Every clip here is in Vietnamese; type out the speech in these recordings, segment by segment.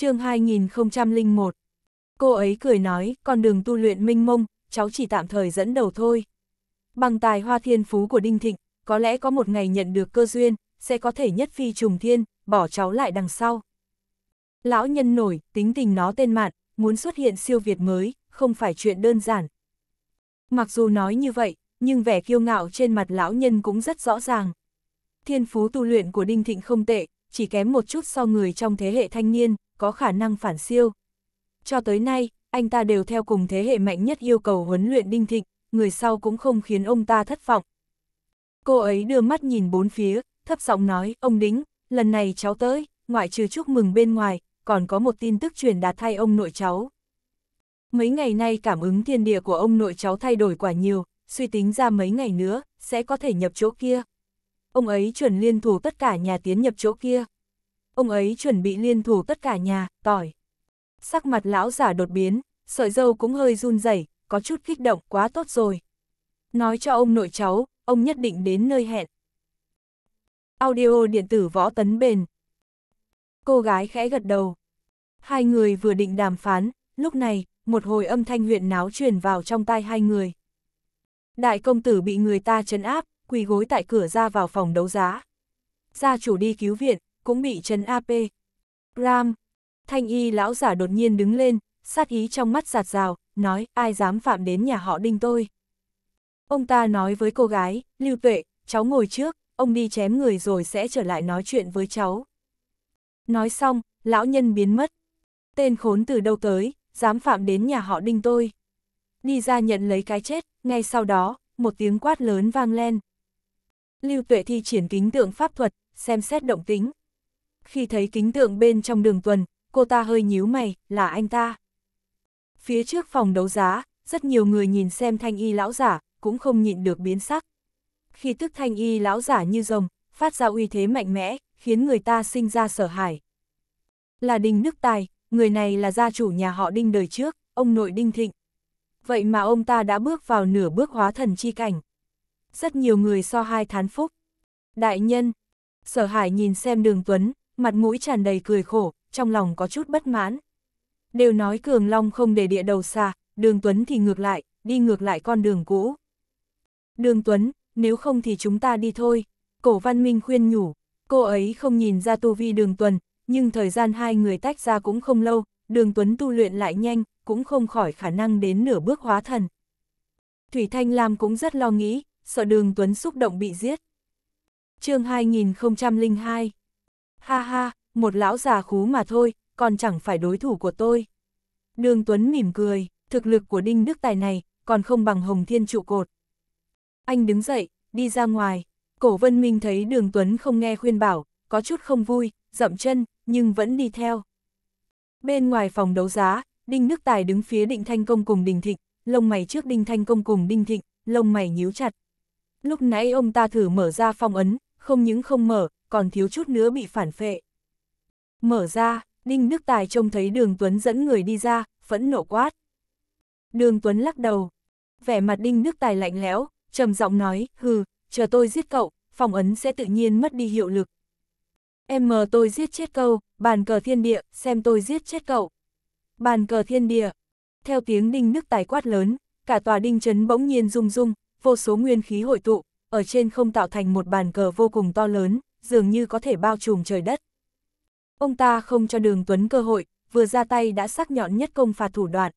chương 2001. Cô ấy cười nói, con đường tu luyện minh mông, cháu chỉ tạm thời dẫn đầu thôi. Bằng tài hoa thiên phú của Đinh Thịnh, có lẽ có một ngày nhận được cơ duyên, sẽ có thể nhất phi trùng thiên, bỏ cháu lại đằng sau. Lão nhân nổi, tính tình nó tên mạn, muốn xuất hiện siêu việt mới, không phải chuyện đơn giản. Mặc dù nói như vậy, nhưng vẻ kiêu ngạo trên mặt lão nhân cũng rất rõ ràng. Thiên phú tu luyện của Đinh Thịnh không tệ, chỉ kém một chút so người trong thế hệ thanh niên, có khả năng phản siêu. Cho tới nay, anh ta đều theo cùng thế hệ mạnh nhất yêu cầu huấn luyện đinh thịnh, người sau cũng không khiến ông ta thất vọng. Cô ấy đưa mắt nhìn bốn phía, thấp giọng nói, ông Đính, lần này cháu tới, ngoại trừ chúc mừng bên ngoài, còn có một tin tức truyền đạt thay ông nội cháu. Mấy ngày nay cảm ứng thiên địa của ông nội cháu thay đổi quả nhiều, suy tính ra mấy ngày nữa, sẽ có thể nhập chỗ kia. Ông ấy chuẩn liên thủ tất cả nhà tiến nhập chỗ kia ông ấy chuẩn bị liên thủ tất cả nhà, tỏi. Sắc mặt lão giả đột biến, sợi dâu cũng hơi run rẩy, có chút kích động quá tốt rồi. Nói cho ông nội cháu, ông nhất định đến nơi hẹn. Audio điện tử võ tấn bền. Cô gái khẽ gật đầu. Hai người vừa định đàm phán, lúc này, một hồi âm thanh huyện náo truyền vào trong tai hai người. Đại công tử bị người ta chấn áp, quỳ gối tại cửa ra vào phòng đấu giá. Gia chủ đi cứu viện, cũng bị chấn AP. Ram, thanh y lão giả đột nhiên đứng lên, sát ý trong mắt giạt rào, nói ai dám phạm đến nhà họ đinh tôi. Ông ta nói với cô gái, lưu tuệ, cháu ngồi trước, ông đi chém người rồi sẽ trở lại nói chuyện với cháu. Nói xong, lão nhân biến mất. Tên khốn từ đâu tới, dám phạm đến nhà họ đinh tôi. Đi ra nhận lấy cái chết, ngay sau đó, một tiếng quát lớn vang lên. Lưu tuệ thi triển kính tượng pháp thuật, xem xét động tính, khi thấy kính tượng bên trong đường tuần, cô ta hơi nhíu mày, là anh ta. Phía trước phòng đấu giá, rất nhiều người nhìn xem thanh y lão giả, cũng không nhịn được biến sắc. Khi tức thanh y lão giả như rồng, phát ra uy thế mạnh mẽ, khiến người ta sinh ra sở hải. Là Đinh nước Tài, người này là gia chủ nhà họ Đinh đời trước, ông nội Đinh Thịnh. Vậy mà ông ta đã bước vào nửa bước hóa thần chi cảnh. Rất nhiều người so hai thán phúc. Đại nhân, sở hải nhìn xem đường Tuấn, mặt mũi tràn đầy cười khổ, trong lòng có chút bất mãn. Đều nói Cường Long không để địa đầu xa, đường Tuấn thì ngược lại, đi ngược lại con đường cũ. Đường Tuấn, nếu không thì chúng ta đi thôi, cổ văn minh khuyên nhủ, cô ấy không nhìn ra tu vi đường Tuần, nhưng thời gian hai người tách ra cũng không lâu, đường Tuấn tu luyện lại nhanh, cũng không khỏi khả năng đến nửa bước hóa thần. Thủy Thanh Lam cũng rất lo nghĩ, sợ đường Tuấn xúc động bị giết. chương 2002 Ha ha, một lão già khú mà thôi, còn chẳng phải đối thủ của tôi. Đường Tuấn mỉm cười, thực lực của Đinh Đức Tài này, còn không bằng Hồng Thiên trụ cột. Anh đứng dậy, đi ra ngoài. Cổ Vân Minh thấy Đường Tuấn không nghe khuyên bảo, có chút không vui, dậm chân, nhưng vẫn đi theo. Bên ngoài phòng đấu giá, Đinh Đức Tài đứng phía Định Thanh Công cùng Đinh Thịnh, lông mày trước Đinh Thanh Công cùng Đinh Thịnh, lông mày nhíu chặt. Lúc nãy ông ta thử mở ra phong ấn, không những không mở, còn thiếu chút nữa bị phản phệ. Mở ra, Đinh Đức Tài trông thấy Đường Tuấn dẫn người đi ra, phẫn nộ quát. Đường Tuấn lắc đầu, vẻ mặt Đinh Đức Tài lạnh lẽo, trầm giọng nói, hừ, chờ tôi giết cậu, phòng ấn sẽ tự nhiên mất đi hiệu lực. Em mờ tôi giết chết cậu bàn cờ thiên địa, xem tôi giết chết cậu. Bàn cờ thiên địa, theo tiếng Đinh Đức Tài quát lớn, cả tòa đinh trấn bỗng nhiên rung rung, vô số nguyên khí hội tụ, ở trên không tạo thành một bàn cờ vô cùng to lớn dường như có thể bao trùm trời đất. Ông ta không cho đường Tuấn cơ hội, vừa ra tay đã sắc nhọn nhất công phạt thủ đoạn.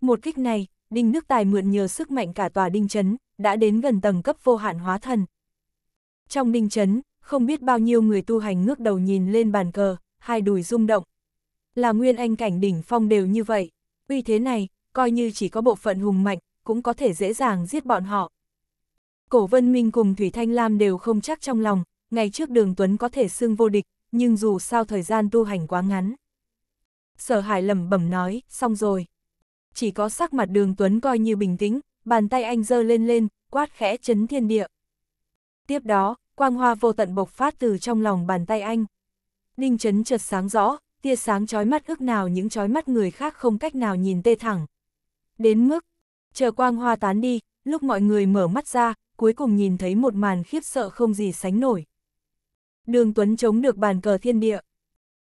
Một kích này, Đinh Nước Tài mượn nhờ sức mạnh cả tòa Đinh Trấn, đã đến gần tầng cấp vô hạn hóa thần. Trong Đinh Trấn, không biết bao nhiêu người tu hành ngước đầu nhìn lên bàn cờ, hai đùi rung động. Là nguyên anh cảnh đỉnh phong đều như vậy, uy thế này, coi như chỉ có bộ phận hùng mạnh, cũng có thể dễ dàng giết bọn họ. Cổ Vân Minh cùng Thủy Thanh Lam đều không chắc trong lòng, ngày trước đường Tuấn có thể xưng vô địch, nhưng dù sao thời gian tu hành quá ngắn. Sở hải lẩm bẩm nói, xong rồi. Chỉ có sắc mặt đường Tuấn coi như bình tĩnh, bàn tay anh giơ lên lên, quát khẽ chấn thiên địa. Tiếp đó, quang hoa vô tận bộc phát từ trong lòng bàn tay anh. Ninh chấn chợt sáng rõ, tia sáng chói mắt ước nào những chói mắt người khác không cách nào nhìn tê thẳng. Đến mức, chờ quang hoa tán đi, lúc mọi người mở mắt ra, cuối cùng nhìn thấy một màn khiếp sợ không gì sánh nổi đường Tuấn chống được bàn cờ thiên địa.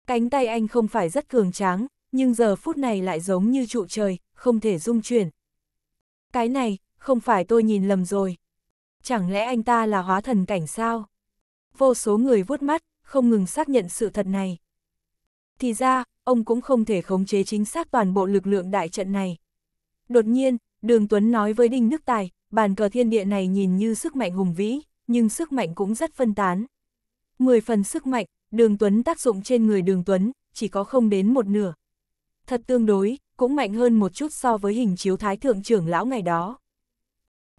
Cánh tay anh không phải rất cường tráng, nhưng giờ phút này lại giống như trụ trời, không thể rung chuyển. Cái này, không phải tôi nhìn lầm rồi. Chẳng lẽ anh ta là hóa thần cảnh sao? Vô số người vuốt mắt, không ngừng xác nhận sự thật này. Thì ra, ông cũng không thể khống chế chính xác toàn bộ lực lượng đại trận này. Đột nhiên, Đường Tuấn nói với Đinh Nước Tài, bàn cờ thiên địa này nhìn như sức mạnh hùng vĩ, nhưng sức mạnh cũng rất phân tán. 10 phần sức mạnh, đường tuấn tác dụng trên người đường tuấn, chỉ có không đến một nửa. Thật tương đối, cũng mạnh hơn một chút so với hình chiếu thái thượng trưởng lão ngày đó.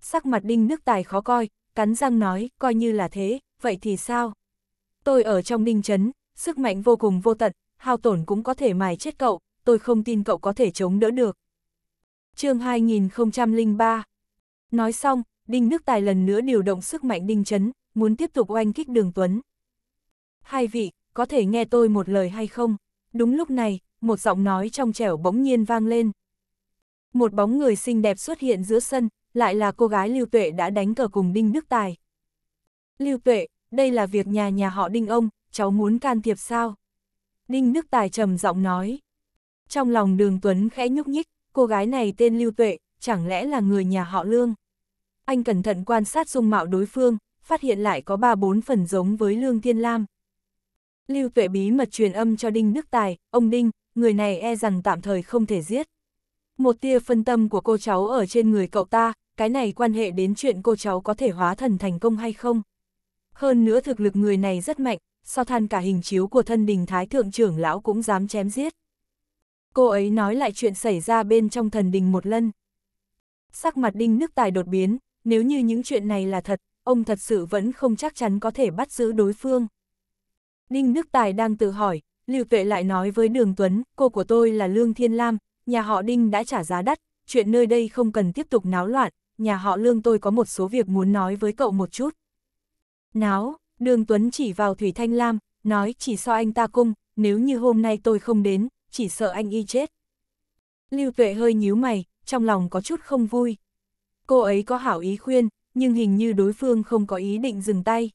Sắc mặt đinh nước tài khó coi, cắn răng nói, coi như là thế, vậy thì sao? Tôi ở trong đinh chấn, sức mạnh vô cùng vô tận, hao tổn cũng có thể mài chết cậu, tôi không tin cậu có thể chống đỡ được. chương 2003 Nói xong, Đinh Nước Tài lần nữa điều động sức mạnh Đinh Chấn, muốn tiếp tục oanh kích Đường Tuấn. Hai vị, có thể nghe tôi một lời hay không? Đúng lúc này, một giọng nói trong trẻo bỗng nhiên vang lên. Một bóng người xinh đẹp xuất hiện giữa sân, lại là cô gái Lưu Tuệ đã đánh cờ cùng Đinh Đức Tài. Lưu Tuệ, đây là việc nhà nhà họ Đinh ông, cháu muốn can thiệp sao? Đinh Đức Tài trầm giọng nói. Trong lòng đường Tuấn khẽ nhúc nhích, cô gái này tên Lưu Tuệ, chẳng lẽ là người nhà họ Lương? Anh cẩn thận quan sát dung mạo đối phương, phát hiện lại có ba bốn phần giống với Lương Thiên Lam. Lưu Tuệ bí mật truyền âm cho Đinh Đức Tài, ông Đinh, người này e rằng tạm thời không thể giết. Một tia phân tâm của cô cháu ở trên người cậu ta, cái này quan hệ đến chuyện cô cháu có thể hóa thần thành công hay không. Hơn nữa thực lực người này rất mạnh, so than cả hình chiếu của thân đình thái thượng trưởng lão cũng dám chém giết. Cô ấy nói lại chuyện xảy ra bên trong thần đình một lần. Sắc mặt Đinh Đức Tài đột biến, nếu như những chuyện này là thật, ông thật sự vẫn không chắc chắn có thể bắt giữ đối phương. Ninh Nước Tài đang tự hỏi, Lưu Tuệ lại nói với Đường Tuấn, cô của tôi là Lương Thiên Lam, nhà họ Đinh đã trả giá đắt, chuyện nơi đây không cần tiếp tục náo loạn, nhà họ Lương tôi có một số việc muốn nói với cậu một chút. Náo, Đường Tuấn chỉ vào Thủy Thanh Lam, nói chỉ so anh ta cung, nếu như hôm nay tôi không đến, chỉ sợ anh y chết. Lưu Tuệ hơi nhíu mày, trong lòng có chút không vui. Cô ấy có hảo ý khuyên, nhưng hình như đối phương không có ý định dừng tay.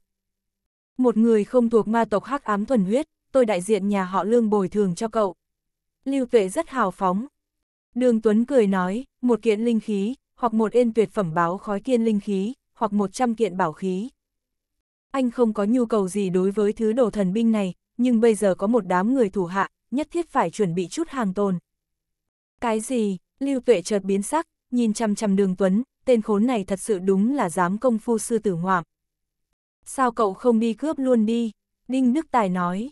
Một người không thuộc ma tộc hắc ám thuần huyết, tôi đại diện nhà họ lương bồi thường cho cậu. Lưu tuệ rất hào phóng. Đường Tuấn cười nói, một kiện linh khí, hoặc một ên tuyệt phẩm báo khói kiên linh khí, hoặc một trăm kiện bảo khí. Anh không có nhu cầu gì đối với thứ đồ thần binh này, nhưng bây giờ có một đám người thủ hạ, nhất thiết phải chuẩn bị chút hàng tồn. Cái gì, Lưu Tuệ chợt biến sắc, nhìn chăm chăm đường Tuấn, tên khốn này thật sự đúng là dám công phu sư tử ngoạm. Sao cậu không đi cướp luôn đi? Đinh Đức Tài nói.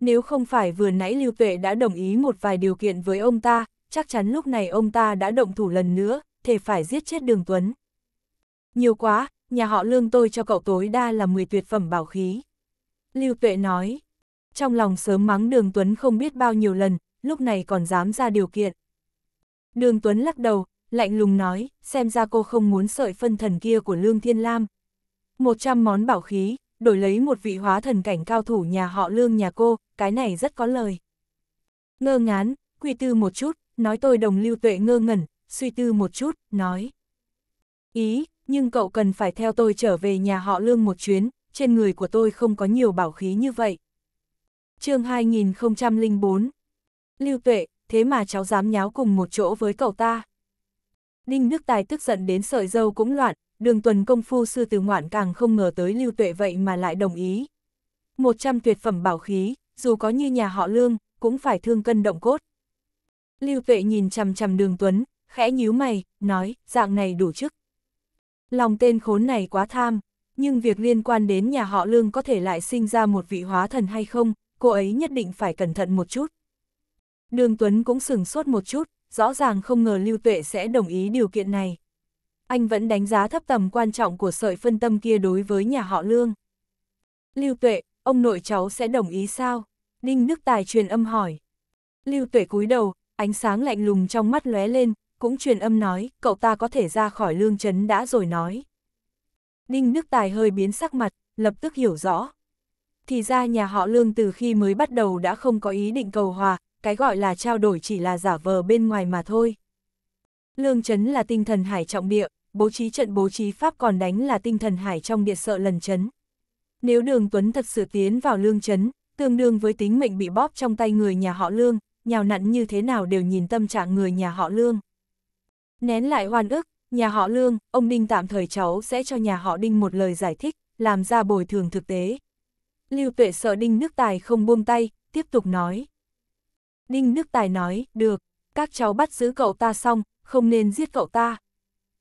Nếu không phải vừa nãy Lưu Tuệ đã đồng ý một vài điều kiện với ông ta, chắc chắn lúc này ông ta đã động thủ lần nữa, thể phải giết chết Đường Tuấn. Nhiều quá, nhà họ lương tôi cho cậu tối đa là 10 tuyệt phẩm bảo khí. Lưu Tuệ nói. Trong lòng sớm mắng Đường Tuấn không biết bao nhiêu lần, lúc này còn dám ra điều kiện. Đường Tuấn lắc đầu, lạnh lùng nói, xem ra cô không muốn sợi phân thần kia của Lương Thiên Lam, 100 món bảo khí, đổi lấy một vị hóa thần cảnh cao thủ nhà họ lương nhà cô, cái này rất có lời. Ngơ ngán, quy tư một chút, nói tôi đồng lưu tuệ ngơ ngẩn, suy tư một chút, nói. Ý, nhưng cậu cần phải theo tôi trở về nhà họ lương một chuyến, trên người của tôi không có nhiều bảo khí như vậy. chương 2004 Lưu tuệ, thế mà cháu dám nháo cùng một chỗ với cậu ta. Đinh Đức Tài tức giận đến sợi dâu cũng loạn, đường tuần công phu sư từ ngoạn càng không ngờ tới lưu tuệ vậy mà lại đồng ý. 100 tuyệt phẩm bảo khí, dù có như nhà họ lương, cũng phải thương cân động cốt. Lưu tuệ nhìn chằm chằm đường tuấn, khẽ nhíu mày, nói, dạng này đủ chức. Lòng tên khốn này quá tham, nhưng việc liên quan đến nhà họ lương có thể lại sinh ra một vị hóa thần hay không, cô ấy nhất định phải cẩn thận một chút. Đường Tuấn cũng sừng sốt một chút, rõ ràng không ngờ Lưu Tuệ sẽ đồng ý điều kiện này anh vẫn đánh giá thấp tầm quan trọng của sợi phân tâm kia đối với nhà họ Lương. Lưu Tuệ, ông nội cháu sẽ đồng ý sao? Đinh Đức Tài truyền âm hỏi. Lưu Tuệ cúi đầu, ánh sáng lạnh lùng trong mắt lóe lên, cũng truyền âm nói, cậu ta có thể ra khỏi lương trấn đã rồi nói. Đinh Đức Tài hơi biến sắc mặt, lập tức hiểu rõ. Thì ra nhà họ lương từ khi mới bắt đầu đã không có ý định cầu hòa, cái gọi là trao đổi chỉ là giả vờ bên ngoài mà thôi. Lương Trấn là tinh thần hải trọng địa, bố trí trận bố trí pháp còn đánh là tinh thần hải trong địa sợ lần chấn. Nếu đường Tuấn thật sự tiến vào lương chấn, tương đương với tính mệnh bị bóp trong tay người nhà họ lương, nhào nặn như thế nào đều nhìn tâm trạng người nhà họ lương. Nén lại hoan ức, nhà họ lương, ông Đinh tạm thời cháu sẽ cho nhà họ Đinh một lời giải thích, làm ra bồi thường thực tế. Lưu tuệ sợ Đinh nước tài không buông tay, tiếp tục nói. Đinh nước tài nói, được, các cháu bắt giữ cậu ta xong, không nên giết cậu ta,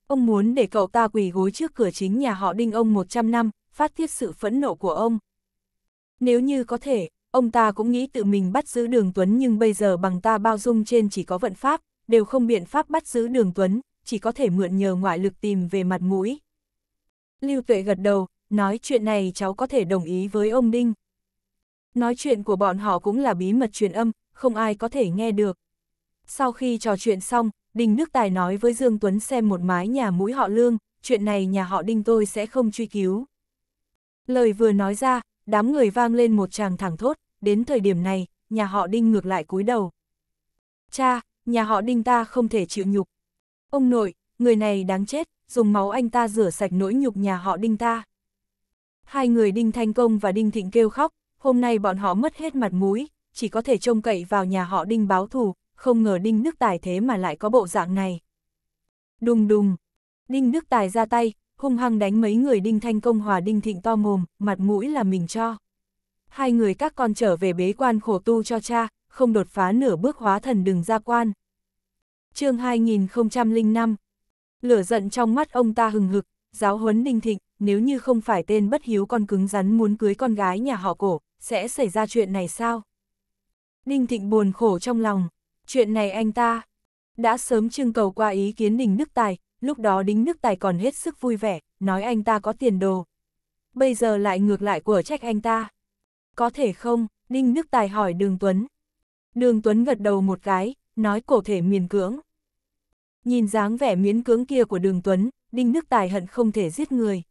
Ông muốn để cậu ta quỳ gối trước cửa chính nhà họ đinh ông 100 năm, phát tiết sự phẫn nộ của ông. Nếu như có thể, ông ta cũng nghĩ tự mình bắt giữ đường Tuấn nhưng bây giờ bằng ta bao dung trên chỉ có vận pháp, đều không biện pháp bắt giữ đường Tuấn, chỉ có thể mượn nhờ ngoại lực tìm về mặt mũi. Lưu Tuệ gật đầu, nói chuyện này cháu có thể đồng ý với ông Đinh. Nói chuyện của bọn họ cũng là bí mật truyền âm, không ai có thể nghe được. Sau khi trò chuyện xong, Đinh Nước Tài nói với Dương Tuấn xem một mái nhà mũi họ lương, chuyện này nhà họ Đinh tôi sẽ không truy cứu. Lời vừa nói ra, đám người vang lên một tràng thẳng thốt, đến thời điểm này, nhà họ Đinh ngược lại cúi đầu. Cha, nhà họ Đinh ta không thể chịu nhục. Ông nội, người này đáng chết, dùng máu anh ta rửa sạch nỗi nhục nhà họ Đinh ta. Hai người Đinh Thanh Công và Đinh Thịnh kêu khóc, hôm nay bọn họ mất hết mặt mũi, chỉ có thể trông cậy vào nhà họ Đinh báo thù, không ngờ đinh nước tài thế mà lại có bộ dạng này. Đùng đùng, đinh nước tài ra tay, hung hăng đánh mấy người đinh thanh công hòa đinh thịnh to mồm, mặt mũi là mình cho. Hai người các con trở về bế quan khổ tu cho cha, không đột phá nửa bước hóa thần đừng ra quan. chương 2005 Lửa giận trong mắt ông ta hừng hực, giáo huấn đinh thịnh, nếu như không phải tên bất hiếu con cứng rắn muốn cưới con gái nhà họ cổ, sẽ xảy ra chuyện này sao? Đinh thịnh buồn khổ trong lòng, Chuyện này anh ta đã sớm trưng cầu qua ý kiến Đinh nước Tài, lúc đó Đinh nước Tài còn hết sức vui vẻ, nói anh ta có tiền đồ. Bây giờ lại ngược lại của trách anh ta. Có thể không, Đinh nước Tài hỏi Đường Tuấn. Đường Tuấn gật đầu một cái, nói cổ thể miền cưỡng. Nhìn dáng vẻ miễn cưỡng kia của Đường Tuấn, Đinh nước Tài hận không thể giết người.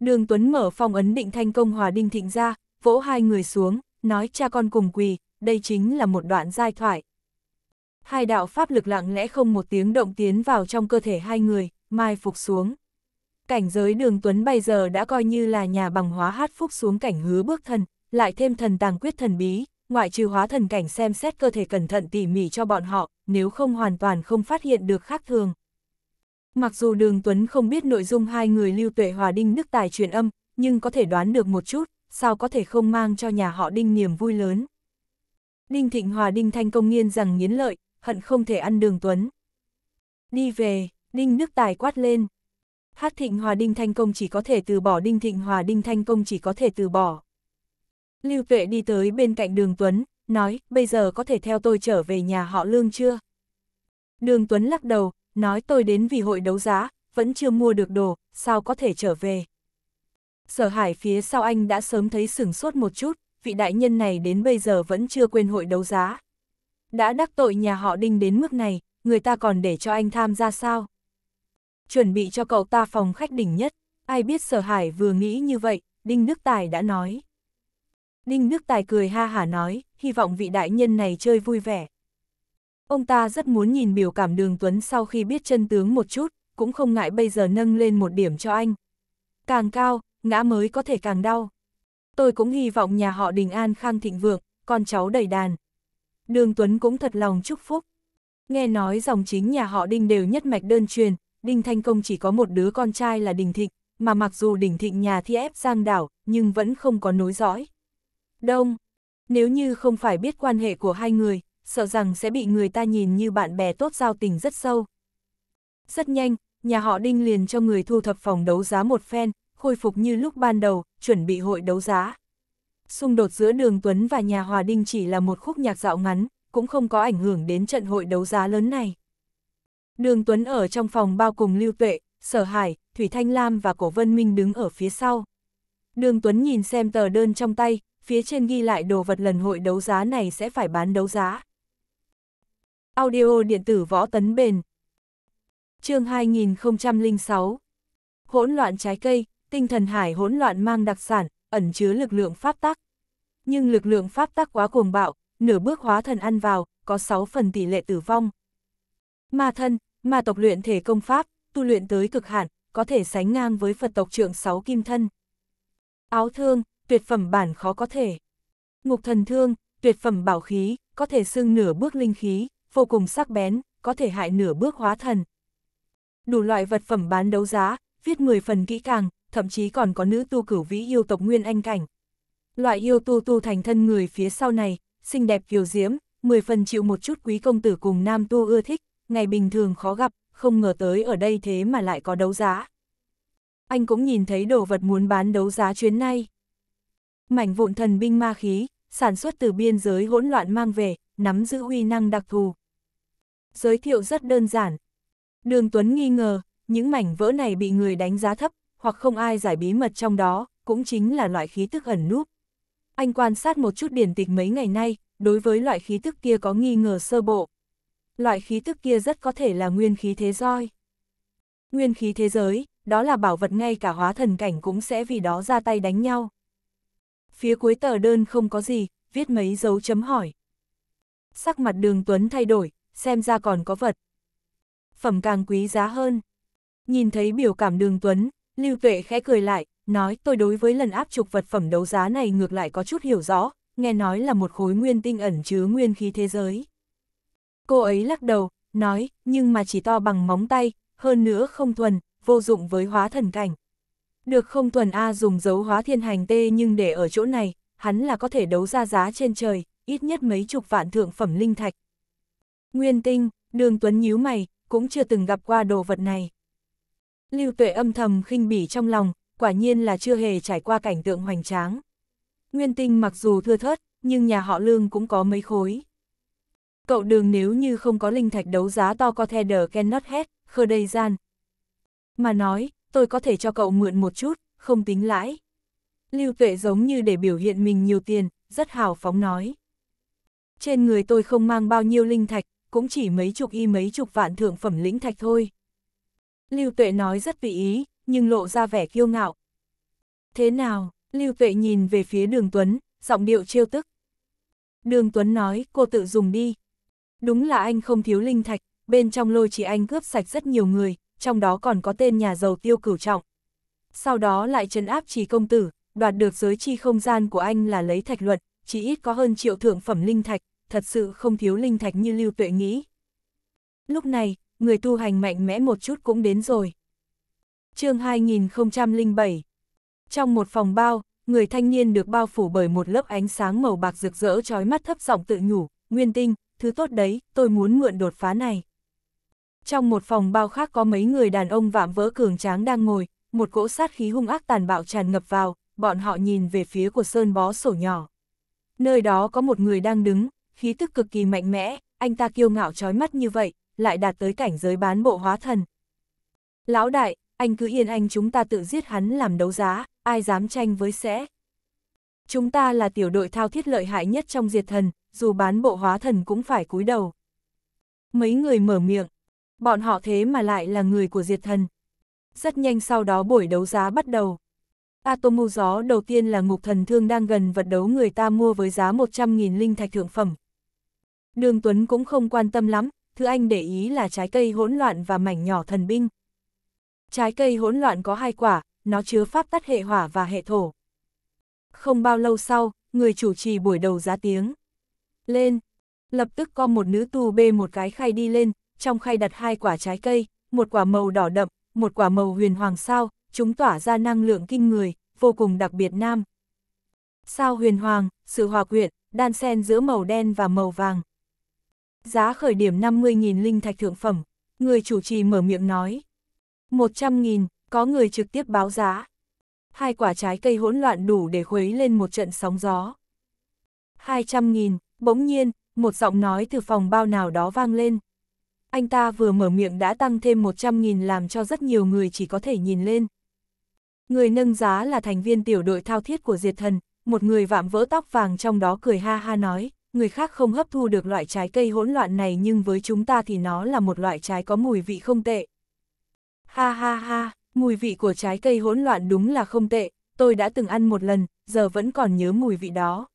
Đường Tuấn mở phòng ấn định thanh công hòa Đinh Thịnh ra, vỗ hai người xuống, nói cha con cùng quỳ, đây chính là một đoạn giai thoại. Hai đạo pháp lực lặng lẽ không một tiếng động tiến vào trong cơ thể hai người, mai phục xuống. Cảnh giới đường Tuấn bây giờ đã coi như là nhà bằng hóa hát phúc xuống cảnh hứa bước thần lại thêm thần tàng quyết thần bí, ngoại trừ hóa thần cảnh xem xét cơ thể cẩn thận tỉ mỉ cho bọn họ, nếu không hoàn toàn không phát hiện được khác thường. Mặc dù đường Tuấn không biết nội dung hai người lưu tuệ hòa đinh nước tài truyền âm, nhưng có thể đoán được một chút, sao có thể không mang cho nhà họ đinh niềm vui lớn. Đinh Thịnh Hòa Đinh Thanh công nghiên rằng nghiến lợi, hận không thể ăn đường Tuấn. Đi về, Đinh Nước Tài quát lên. Hát Thịnh Hòa Đinh Thanh Công chỉ có thể từ bỏ Đinh Thịnh Hòa Đinh Thanh Công chỉ có thể từ bỏ. Lưu Tuệ đi tới bên cạnh đường Tuấn, nói, bây giờ có thể theo tôi trở về nhà họ Lương chưa? Đường Tuấn lắc đầu, nói tôi đến vì hội đấu giá, vẫn chưa mua được đồ, sao có thể trở về? Sở hải phía sau anh đã sớm thấy sửng sốt một chút, vị đại nhân này đến bây giờ vẫn chưa quên hội đấu giá đã đắc tội nhà họ đinh đến mức này, người ta còn để cho anh tham gia sao? Chuẩn bị cho cậu ta phòng khách đỉnh nhất, ai biết sở hải vừa nghĩ như vậy, Đinh nước Tài đã nói. Đinh nước Tài cười ha hả nói, hy vọng vị đại nhân này chơi vui vẻ. Ông ta rất muốn nhìn biểu cảm đường Tuấn sau khi biết chân tướng một chút, cũng không ngại bây giờ nâng lên một điểm cho anh. Càng cao, ngã mới có thể càng đau. Tôi cũng hy vọng nhà họ Đình An khang thịnh vượng, con cháu đầy đàn. Đường Tuấn cũng thật lòng chúc phúc. Nghe nói dòng chính nhà họ Đinh đều nhất mạch đơn truyền, Đinh Thanh Công chỉ có một đứa con trai là Đình Thịnh, mà mặc dù Đình Thịnh nhà thi ép giang đảo, nhưng vẫn không có nối dõi. Đông, nếu như không phải biết quan hệ của hai người, sợ rằng sẽ bị người ta nhìn như bạn bè tốt giao tình rất sâu. Rất nhanh, nhà họ Đinh liền cho người thu thập phòng đấu giá một phen, khôi phục như lúc ban đầu, chuẩn bị hội đấu giá xung đột giữa Đường Tuấn và nhà Hòa Đinh chỉ là một khúc nhạc dạo ngắn, cũng không có ảnh hưởng đến trận hội đấu giá lớn này. Đường Tuấn ở trong phòng bao cùng Lưu Tuệ, Sở Hải, Thủy Thanh Lam và Cổ Vân Minh đứng ở phía sau. Đường Tuấn nhìn xem tờ đơn trong tay, phía trên ghi lại đồ vật lần hội đấu giá này sẽ phải bán đấu giá. Audio điện tử võ tấn bền chương 2006 Hỗn loạn trái cây, tinh thần hải hỗn loạn mang đặc sản, ẩn chứa lực lượng pháp tắc. Nhưng lực lượng pháp tắc quá cuồng bạo, nửa bước hóa thần ăn vào, có 6 phần tỷ lệ tử vong. Ma thân, ma tộc luyện thể công pháp, tu luyện tới cực hạn, có thể sánh ngang với Phật tộc trượng 6 kim thân. Áo thương, tuyệt phẩm bản khó có thể. Ngục thần thương, tuyệt phẩm bảo khí, có thể xưng nửa bước linh khí, vô cùng sắc bén, có thể hại nửa bước hóa thần. Đủ loại vật phẩm bán đấu giá, viết 10 phần kỹ càng, thậm chí còn có nữ tu cửu vĩ yêu tộc nguyên anh cảnh. Loại yêu tu tu thành thân người phía sau này, xinh đẹp kiều diễm, mười phần chịu một chút quý công tử cùng nam tu ưa thích, ngày bình thường khó gặp, không ngờ tới ở đây thế mà lại có đấu giá. Anh cũng nhìn thấy đồ vật muốn bán đấu giá chuyến nay. Mảnh vụn thần binh ma khí, sản xuất từ biên giới hỗn loạn mang về, nắm giữ uy năng đặc thù. Giới thiệu rất đơn giản. Đường Tuấn nghi ngờ, những mảnh vỡ này bị người đánh giá thấp, hoặc không ai giải bí mật trong đó, cũng chính là loại khí tức ẩn núp. Anh quan sát một chút điển tịch mấy ngày nay, đối với loại khí tức kia có nghi ngờ sơ bộ. Loại khí tức kia rất có thể là nguyên khí thế roi. Nguyên khí thế giới, đó là bảo vật ngay cả hóa thần cảnh cũng sẽ vì đó ra tay đánh nhau. Phía cuối tờ đơn không có gì, viết mấy dấu chấm hỏi. Sắc mặt đường Tuấn thay đổi, xem ra còn có vật. Phẩm càng quý giá hơn. Nhìn thấy biểu cảm đường Tuấn, Lưu Tuệ khẽ cười lại, nói tôi đối với lần áp trục vật phẩm đấu giá này ngược lại có chút hiểu rõ, nghe nói là một khối nguyên tinh ẩn chứa nguyên khí thế giới. Cô ấy lắc đầu, nói, nhưng mà chỉ to bằng móng tay, hơn nữa không thuần, vô dụng với hóa thần cảnh. Được không thuần A dùng dấu hóa thiên hành tê nhưng để ở chỗ này, hắn là có thể đấu ra giá trên trời, ít nhất mấy chục vạn thượng phẩm linh thạch. Nguyên tinh, đường tuấn nhíu mày, cũng chưa từng gặp qua đồ vật này. Lưu Tuệ âm thầm khinh bỉ trong lòng, quả nhiên là chưa hề trải qua cảnh tượng hoành tráng. Nguyên tinh mặc dù thưa thớt, nhưng nhà họ Lương cũng có mấy khối. Cậu đường nếu như không có linh thạch đấu giá to có the đờ cannot hết, khơ đây gian. Mà nói, tôi có thể cho cậu mượn một chút, không tính lãi. Lưu Tuệ giống như để biểu hiện mình nhiều tiền, rất hào phóng nói. Trên người tôi không mang bao nhiêu linh thạch, cũng chỉ mấy chục y mấy chục vạn thượng phẩm lĩnh thạch thôi. Lưu Tuệ nói rất vị ý, nhưng lộ ra vẻ kiêu ngạo. Thế nào, Lưu Tuệ nhìn về phía đường Tuấn, giọng điệu trêu tức. Đường Tuấn nói, cô tự dùng đi. Đúng là anh không thiếu linh thạch, bên trong lôi chỉ anh cướp sạch rất nhiều người, trong đó còn có tên nhà giàu tiêu cửu trọng. Sau đó lại trấn áp trì công tử, đoạt được giới chi không gian của anh là lấy thạch luận, chỉ ít có hơn triệu thượng phẩm linh thạch, thật sự không thiếu linh thạch như Lưu Tuệ nghĩ. Lúc này, người tu hành mạnh mẽ một chút cũng đến rồi. chương 2007 Trong một phòng bao, người thanh niên được bao phủ bởi một lớp ánh sáng màu bạc rực rỡ trói mắt thấp giọng tự nhủ, nguyên tinh, thứ tốt đấy, tôi muốn mượn đột phá này. Trong một phòng bao khác có mấy người đàn ông vạm vỡ cường tráng đang ngồi, một cỗ sát khí hung ác tàn bạo tràn ngập vào, bọn họ nhìn về phía của sơn bó sổ nhỏ. Nơi đó có một người đang đứng, khí tức cực kỳ mạnh mẽ, anh ta kiêu ngạo trói mắt như vậy, lại đạt tới cảnh giới bán bộ hóa thần. Lão đại, anh cứ yên anh chúng ta tự giết hắn làm đấu giá, ai dám tranh với sẽ. Chúng ta là tiểu đội thao thiết lợi hại nhất trong diệt thần, dù bán bộ hóa thần cũng phải cúi đầu. Mấy người mở miệng, bọn họ thế mà lại là người của diệt thần. Rất nhanh sau đó buổi đấu giá bắt đầu. Atomu gió đầu tiên là ngục thần thương đang gần vật đấu người ta mua với giá 100.000 linh thạch thượng phẩm. Đường Tuấn cũng không quan tâm lắm, thứ anh để ý là trái cây hỗn loạn và mảnh nhỏ thần binh. Trái cây hỗn loạn có hai quả, nó chứa pháp tắt hệ hỏa và hệ thổ. Không bao lâu sau, người chủ trì buổi đầu giá tiếng. Lên, lập tức có một nữ tu bê một cái khay đi lên, trong khay đặt hai quả trái cây, một quả màu đỏ đậm, một quả màu huyền hoàng sao, chúng tỏa ra năng lượng kinh người, vô cùng đặc biệt nam. Sao huyền hoàng, sự hòa quyện, đan xen giữa màu đen và màu vàng. Giá khởi điểm 50.000 linh thạch thượng phẩm, người chủ trì mở miệng nói. 100.000, có người trực tiếp báo giá. Hai quả trái cây hỗn loạn đủ để khuấy lên một trận sóng gió. 200.000, bỗng nhiên, một giọng nói từ phòng bao nào đó vang lên. Anh ta vừa mở miệng đã tăng thêm 100.000 làm cho rất nhiều người chỉ có thể nhìn lên. Người nâng giá là thành viên tiểu đội thao thiết của Diệt Thần, một người vạm vỡ tóc vàng trong đó cười ha ha nói, người khác không hấp thu được loại trái cây hỗn loạn này nhưng với chúng ta thì nó là một loại trái có mùi vị không tệ. Ha ha ha, mùi vị của trái cây hỗn loạn đúng là không tệ, tôi đã từng ăn một lần, giờ vẫn còn nhớ mùi vị đó.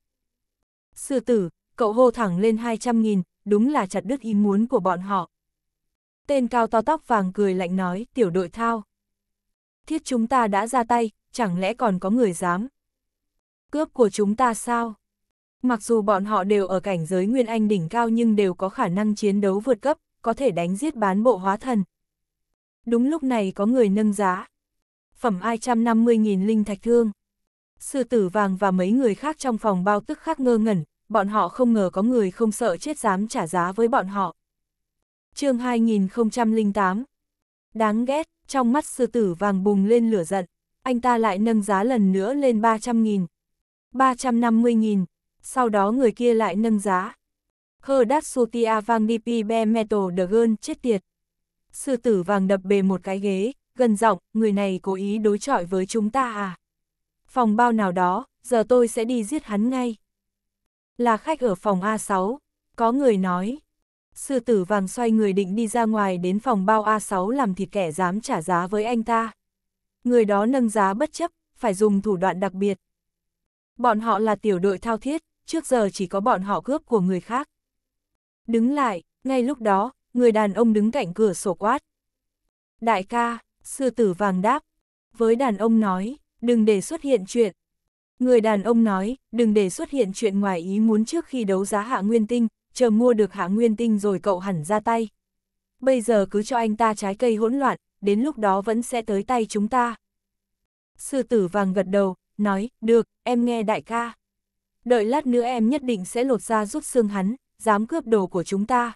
Sư tử, cậu hô thẳng lên 200.000, đúng là chặt đứt ý muốn của bọn họ. Tên cao to tóc vàng cười lạnh nói, tiểu đội thao. Thiết chúng ta đã ra tay, chẳng lẽ còn có người dám? Cướp của chúng ta sao? Mặc dù bọn họ đều ở cảnh giới nguyên anh đỉnh cao nhưng đều có khả năng chiến đấu vượt cấp, có thể đánh giết bán bộ hóa thần. Đúng lúc này có người nâng giá. Phẩm 250.000 linh thạch thương. Sư tử vàng và mấy người khác trong phòng bao tức khắc ngơ ngẩn, bọn họ không ngờ có người không sợ chết dám trả giá với bọn họ. chương 2008 Đáng ghét, trong mắt sư tử vàng bùng lên lửa giận, anh ta lại nâng giá lần nữa lên 300.000, 350.000, sau đó người kia lại nâng giá. Hơ đát su tia vang đi pi be metal de gun chết tiệt. Sư tử vàng đập bề một cái ghế, gần giọng, người này cố ý đối chọi với chúng ta à. Phòng bao nào đó, giờ tôi sẽ đi giết hắn ngay. Là khách ở phòng A6, có người nói. Sư tử vàng xoay người định đi ra ngoài đến phòng bao A6 làm thịt kẻ dám trả giá với anh ta. Người đó nâng giá bất chấp, phải dùng thủ đoạn đặc biệt. Bọn họ là tiểu đội thao thiết, trước giờ chỉ có bọn họ cướp của người khác. Đứng lại, ngay lúc đó, người đàn ông đứng cạnh cửa sổ quát. Đại ca, sư tử vàng đáp, với đàn ông nói, đừng để xuất hiện chuyện. Người đàn ông nói, đừng để xuất hiện chuyện ngoài ý muốn trước khi đấu giá hạ nguyên tinh, chờ mua được hạ nguyên tinh rồi cậu hẳn ra tay. Bây giờ cứ cho anh ta trái cây hỗn loạn, đến lúc đó vẫn sẽ tới tay chúng ta. Sư tử vàng gật đầu, nói, được, em nghe đại ca đợi lát nữa em nhất định sẽ lột ra rút xương hắn, dám cướp đồ của chúng ta.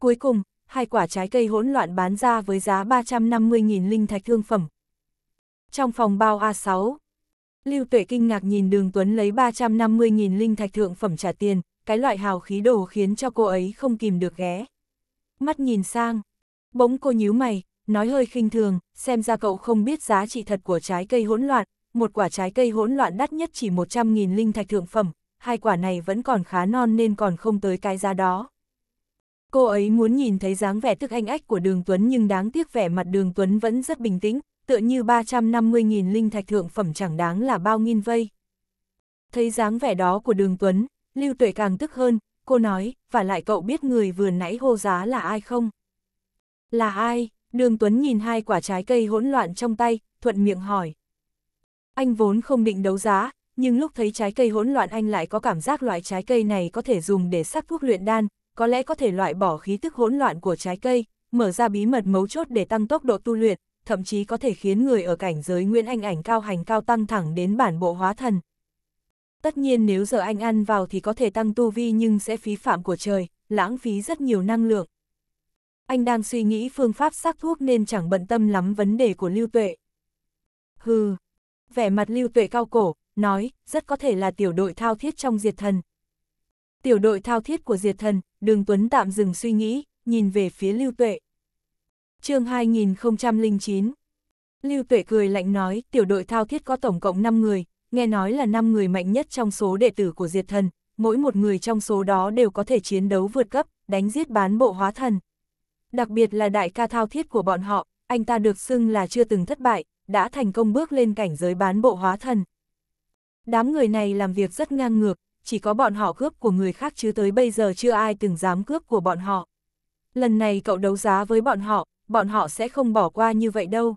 Cuối cùng, hai quả trái cây hỗn loạn bán ra với giá 350.000 linh thạch thương phẩm. Trong phòng bao A6, Lưu Tuệ kinh ngạc nhìn Đường Tuấn lấy 350.000 linh thạch thượng phẩm trả tiền, cái loại hào khí đồ khiến cho cô ấy không kìm được ghé. Mắt nhìn sang, bỗng cô nhíu mày, nói hơi khinh thường, xem ra cậu không biết giá trị thật của trái cây hỗn loạn, một quả trái cây hỗn loạn đắt nhất chỉ 100.000 linh thạch thượng phẩm, hai quả này vẫn còn khá non nên còn không tới cái giá đó. Cô ấy muốn nhìn thấy dáng vẻ tức anh ách của đường Tuấn nhưng đáng tiếc vẻ mặt đường Tuấn vẫn rất bình tĩnh, tựa như 350.000 linh thạch thượng phẩm chẳng đáng là bao nghìn vây. Thấy dáng vẻ đó của đường Tuấn, Lưu Tuệ càng tức hơn, cô nói, và lại cậu biết người vừa nãy hô giá là ai không? Là ai? Đường Tuấn nhìn hai quả trái cây hỗn loạn trong tay, thuận miệng hỏi. Anh vốn không định đấu giá, nhưng lúc thấy trái cây hỗn loạn anh lại có cảm giác loại trái cây này có thể dùng để sắc thuốc luyện đan, có lẽ có thể loại bỏ khí tức hỗn loạn của trái cây, mở ra bí mật mấu chốt để tăng tốc độ tu luyện, thậm chí có thể khiến người ở cảnh giới Nguyễn Anh ảnh cao hành cao tăng thẳng đến bản bộ hóa thần. Tất nhiên nếu giờ anh ăn vào thì có thể tăng tu vi nhưng sẽ phí phạm của trời, lãng phí rất nhiều năng lượng. Anh đang suy nghĩ phương pháp sắc thuốc nên chẳng bận tâm lắm vấn đề của Lưu Tuệ. Hừ, vẻ mặt lưu tuệ cao cổ, nói, rất có thể là tiểu đội thao thiết trong diệt thần. Tiểu đội thao thiết của diệt thần, đường Tuấn tạm dừng suy nghĩ, nhìn về phía lưu tuệ. chương 2009 Lưu tuệ cười lạnh nói, tiểu đội thao thiết có tổng cộng 5 người, nghe nói là 5 người mạnh nhất trong số đệ tử của diệt thần, mỗi một người trong số đó đều có thể chiến đấu vượt cấp, đánh giết bán bộ hóa thần. Đặc biệt là đại ca thao thiết của bọn họ, anh ta được xưng là chưa từng thất bại, đã thành công bước lên cảnh giới bán bộ hóa thần. Đám người này làm việc rất ngang ngược, chỉ có bọn họ cướp của người khác chứ tới bây giờ chưa ai từng dám cướp của bọn họ. Lần này cậu đấu giá với bọn họ, bọn họ sẽ không bỏ qua như vậy đâu.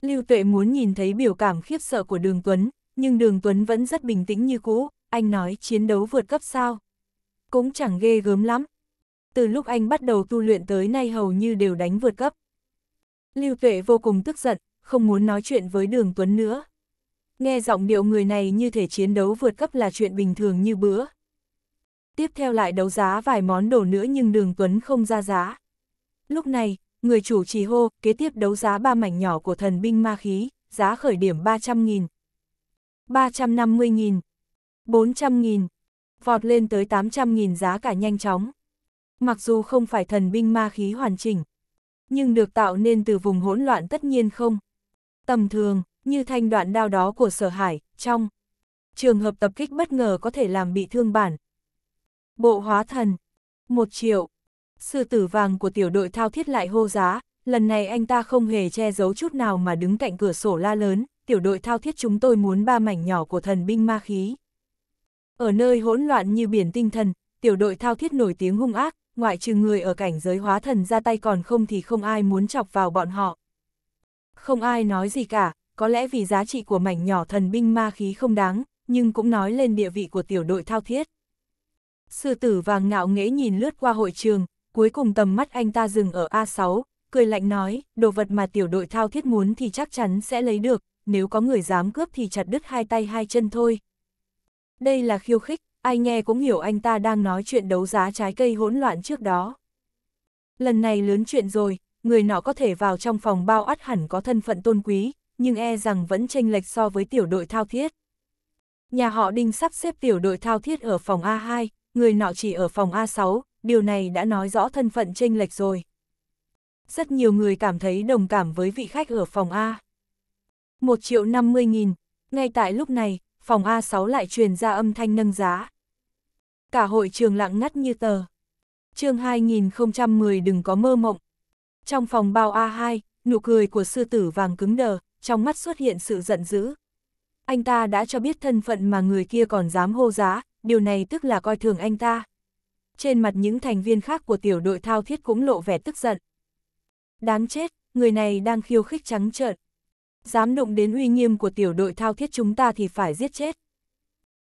Lưu Tuệ muốn nhìn thấy biểu cảm khiếp sợ của Đường Tuấn, nhưng Đường Tuấn vẫn rất bình tĩnh như cũ, anh nói chiến đấu vượt cấp sao. Cũng chẳng ghê gớm lắm. Từ lúc anh bắt đầu tu luyện tới nay hầu như đều đánh vượt cấp. Lưu Tuệ vô cùng tức giận, không muốn nói chuyện với đường Tuấn nữa. Nghe giọng điệu người này như thể chiến đấu vượt cấp là chuyện bình thường như bữa. Tiếp theo lại đấu giá vài món đồ nữa nhưng đường Tuấn không ra giá. Lúc này, người chủ trì hô, kế tiếp đấu giá ba mảnh nhỏ của thần binh ma khí, giá khởi điểm 300.000, 350.000, 400.000, vọt lên tới 800.000 giá cả nhanh chóng. Mặc dù không phải thần binh ma khí hoàn chỉnh, nhưng được tạo nên từ vùng hỗn loạn tất nhiên không, Tầm thường, như thanh đoạn đao đó của sở hải, trong trường hợp tập kích bất ngờ có thể làm bị thương bản. Bộ hóa thần, một triệu, sư tử vàng của tiểu đội thao thiết lại hô giá, lần này anh ta không hề che giấu chút nào mà đứng cạnh cửa sổ la lớn, tiểu đội thao thiết chúng tôi muốn ba mảnh nhỏ của thần binh ma khí. Ở nơi hỗn loạn như biển tinh thần, tiểu đội thao thiết nổi tiếng hung ác, ngoại trừ người ở cảnh giới hóa thần ra tay còn không thì không ai muốn chọc vào bọn họ không ai nói gì cả, có lẽ vì giá trị của mảnh nhỏ thần binh ma khí không đáng, nhưng cũng nói lên địa vị của tiểu đội thao thiết. Sư tử vàng ngạo nghễ nhìn lướt qua hội trường, cuối cùng tầm mắt anh ta dừng ở A6, cười lạnh nói, đồ vật mà tiểu đội thao thiết muốn thì chắc chắn sẽ lấy được, nếu có người dám cướp thì chặt đứt hai tay hai chân thôi. Đây là khiêu khích, ai nghe cũng hiểu anh ta đang nói chuyện đấu giá trái cây hỗn loạn trước đó. Lần này lớn chuyện rồi, người nọ có thể vào trong phòng bao ắt hẳn có thân phận tôn quý, nhưng e rằng vẫn chênh lệch so với tiểu đội thao thiết. Nhà họ Đinh sắp xếp tiểu đội thao thiết ở phòng A2, người nọ chỉ ở phòng A6, điều này đã nói rõ thân phận chênh lệch rồi. Rất nhiều người cảm thấy đồng cảm với vị khách ở phòng A. 1 triệu 50 nghìn, ngay tại lúc này, phòng A6 lại truyền ra âm thanh nâng giá. Cả hội trường lặng ngắt như tờ. chương 2010 đừng có mơ mộng, trong phòng bao A2, nụ cười của sư tử vàng cứng đờ, trong mắt xuất hiện sự giận dữ. Anh ta đã cho biết thân phận mà người kia còn dám hô giá, điều này tức là coi thường anh ta. Trên mặt những thành viên khác của tiểu đội thao thiết cũng lộ vẻ tức giận. Đáng chết, người này đang khiêu khích trắng trợn. Dám động đến uy nghiêm của tiểu đội thao thiết chúng ta thì phải giết chết.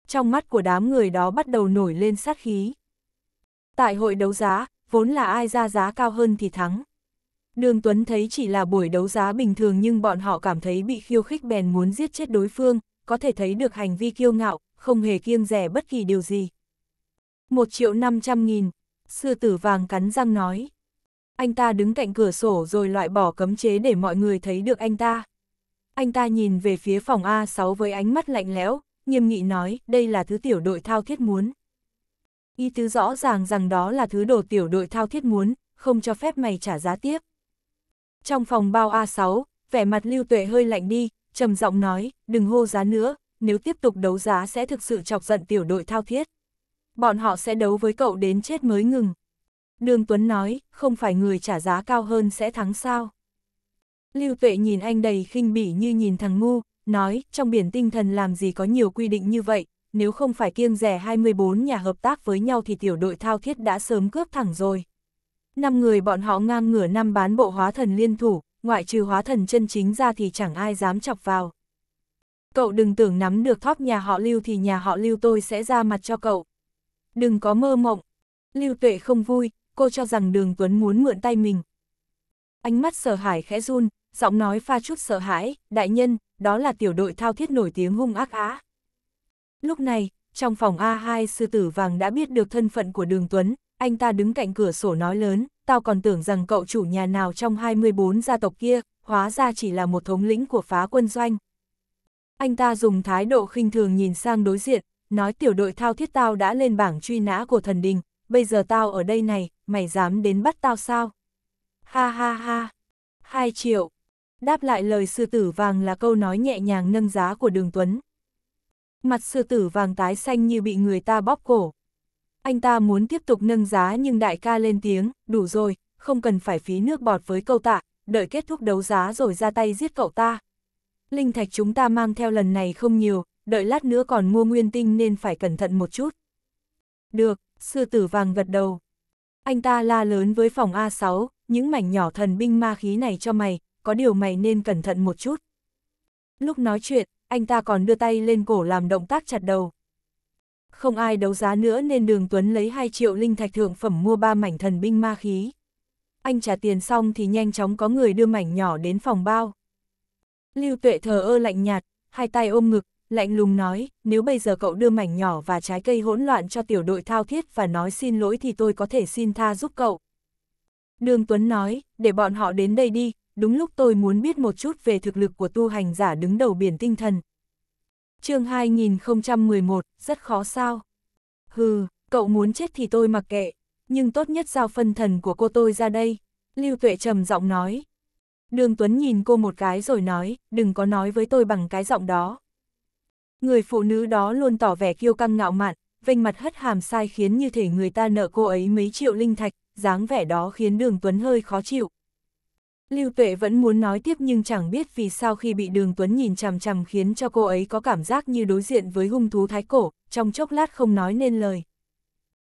Trong mắt của đám người đó bắt đầu nổi lên sát khí. Tại hội đấu giá, vốn là ai ra giá cao hơn thì thắng. Đường Tuấn thấy chỉ là buổi đấu giá bình thường nhưng bọn họ cảm thấy bị khiêu khích bèn muốn giết chết đối phương, có thể thấy được hành vi kiêu ngạo, không hề kiêng rẻ bất kỳ điều gì. Một triệu năm trăm nghìn, sư tử vàng cắn răng nói. Anh ta đứng cạnh cửa sổ rồi loại bỏ cấm chế để mọi người thấy được anh ta. Anh ta nhìn về phía phòng A6 với ánh mắt lạnh lẽo, nghiêm nghị nói đây là thứ tiểu đội thao thiết muốn. Y tứ rõ ràng rằng đó là thứ đồ tiểu đội thao thiết muốn, không cho phép mày trả giá tiếp. Trong phòng bao A6, vẻ mặt Lưu Tuệ hơi lạnh đi, trầm giọng nói, đừng hô giá nữa, nếu tiếp tục đấu giá sẽ thực sự chọc giận tiểu đội thao thiết. Bọn họ sẽ đấu với cậu đến chết mới ngừng. Đường Tuấn nói, không phải người trả giá cao hơn sẽ thắng sao. Lưu Tuệ nhìn anh đầy khinh bỉ như nhìn thằng ngu, nói, trong biển tinh thần làm gì có nhiều quy định như vậy, nếu không phải kiêng rẻ 24 nhà hợp tác với nhau thì tiểu đội thao thiết đã sớm cướp thẳng rồi năm người bọn họ ngang ngửa năm bán bộ hóa thần liên thủ, ngoại trừ hóa thần chân chính ra thì chẳng ai dám chọc vào. Cậu đừng tưởng nắm được thóp nhà họ lưu thì nhà họ lưu tôi sẽ ra mặt cho cậu. Đừng có mơ mộng. Lưu tuệ không vui, cô cho rằng đường Tuấn muốn mượn tay mình. Ánh mắt sợ hãi khẽ run, giọng nói pha chút sợ hãi, đại nhân, đó là tiểu đội thao thiết nổi tiếng hung ác á. Lúc này, trong phòng A2 sư tử vàng đã biết được thân phận của đường Tuấn, anh ta đứng cạnh cửa sổ nói lớn, tao còn tưởng rằng cậu chủ nhà nào trong 24 gia tộc kia, hóa ra chỉ là một thống lĩnh của phá quân doanh. Anh ta dùng thái độ khinh thường nhìn sang đối diện, nói tiểu đội thao thiết tao đã lên bảng truy nã của thần đình, bây giờ tao ở đây này, mày dám đến bắt tao sao? Ha ha ha, hai triệu. Đáp lại lời sư tử vàng là câu nói nhẹ nhàng nâng giá của đường Tuấn. Mặt sư tử vàng tái xanh như bị người ta bóp cổ anh ta muốn tiếp tục nâng giá nhưng đại ca lên tiếng, đủ rồi, không cần phải phí nước bọt với câu tạ, đợi kết thúc đấu giá rồi ra tay giết cậu ta. Linh thạch chúng ta mang theo lần này không nhiều, đợi lát nữa còn mua nguyên tinh nên phải cẩn thận một chút. Được, sư tử vàng gật đầu. Anh ta la lớn với phòng A6, những mảnh nhỏ thần binh ma khí này cho mày, có điều mày nên cẩn thận một chút. Lúc nói chuyện, anh ta còn đưa tay lên cổ làm động tác chặt đầu không ai đấu giá nữa nên đường Tuấn lấy 2 triệu linh thạch thượng phẩm mua ba mảnh thần binh ma khí. Anh trả tiền xong thì nhanh chóng có người đưa mảnh nhỏ đến phòng bao. Lưu tuệ thờ ơ lạnh nhạt, hai tay ôm ngực, lạnh lùng nói, nếu bây giờ cậu đưa mảnh nhỏ và trái cây hỗn loạn cho tiểu đội thao thiết và nói xin lỗi thì tôi có thể xin tha giúp cậu. Đường Tuấn nói, để bọn họ đến đây đi, đúng lúc tôi muốn biết một chút về thực lực của tu hành giả đứng đầu biển tinh thần, chương 2011, rất khó sao. Hừ, cậu muốn chết thì tôi mặc kệ, nhưng tốt nhất giao phân thần của cô tôi ra đây. Lưu Tuệ trầm giọng nói. Đường Tuấn nhìn cô một cái rồi nói, đừng có nói với tôi bằng cái giọng đó. Người phụ nữ đó luôn tỏ vẻ kiêu căng ngạo mạn, vênh mặt hất hàm sai khiến như thể người ta nợ cô ấy mấy triệu linh thạch, dáng vẻ đó khiến đường Tuấn hơi khó chịu. Lưu Tuệ vẫn muốn nói tiếp nhưng chẳng biết vì sao khi bị Đường Tuấn nhìn chằm chằm khiến cho cô ấy có cảm giác như đối diện với hung thú thái cổ, trong chốc lát không nói nên lời.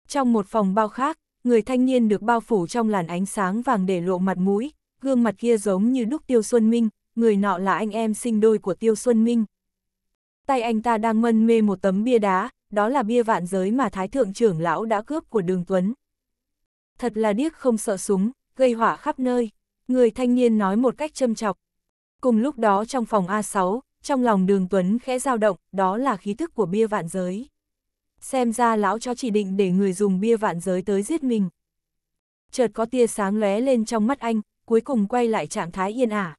Trong một phòng bao khác, người thanh niên được bao phủ trong làn ánh sáng vàng để lộ mặt mũi, gương mặt kia giống như đúc Tiêu Xuân Minh, người nọ là anh em sinh đôi của Tiêu Xuân Minh. Tay anh ta đang mân mê một tấm bia đá, đó là bia vạn giới mà Thái Thượng trưởng lão đã cướp của Đường Tuấn. Thật là điếc không sợ súng, gây hỏa khắp nơi. Người thanh niên nói một cách châm chọc. Cùng lúc đó trong phòng A6, trong lòng đường Tuấn khẽ dao động, đó là khí thức của bia vạn giới. Xem ra lão cho chỉ định để người dùng bia vạn giới tới giết mình. Chợt có tia sáng lóe lên trong mắt anh, cuối cùng quay lại trạng thái yên ả.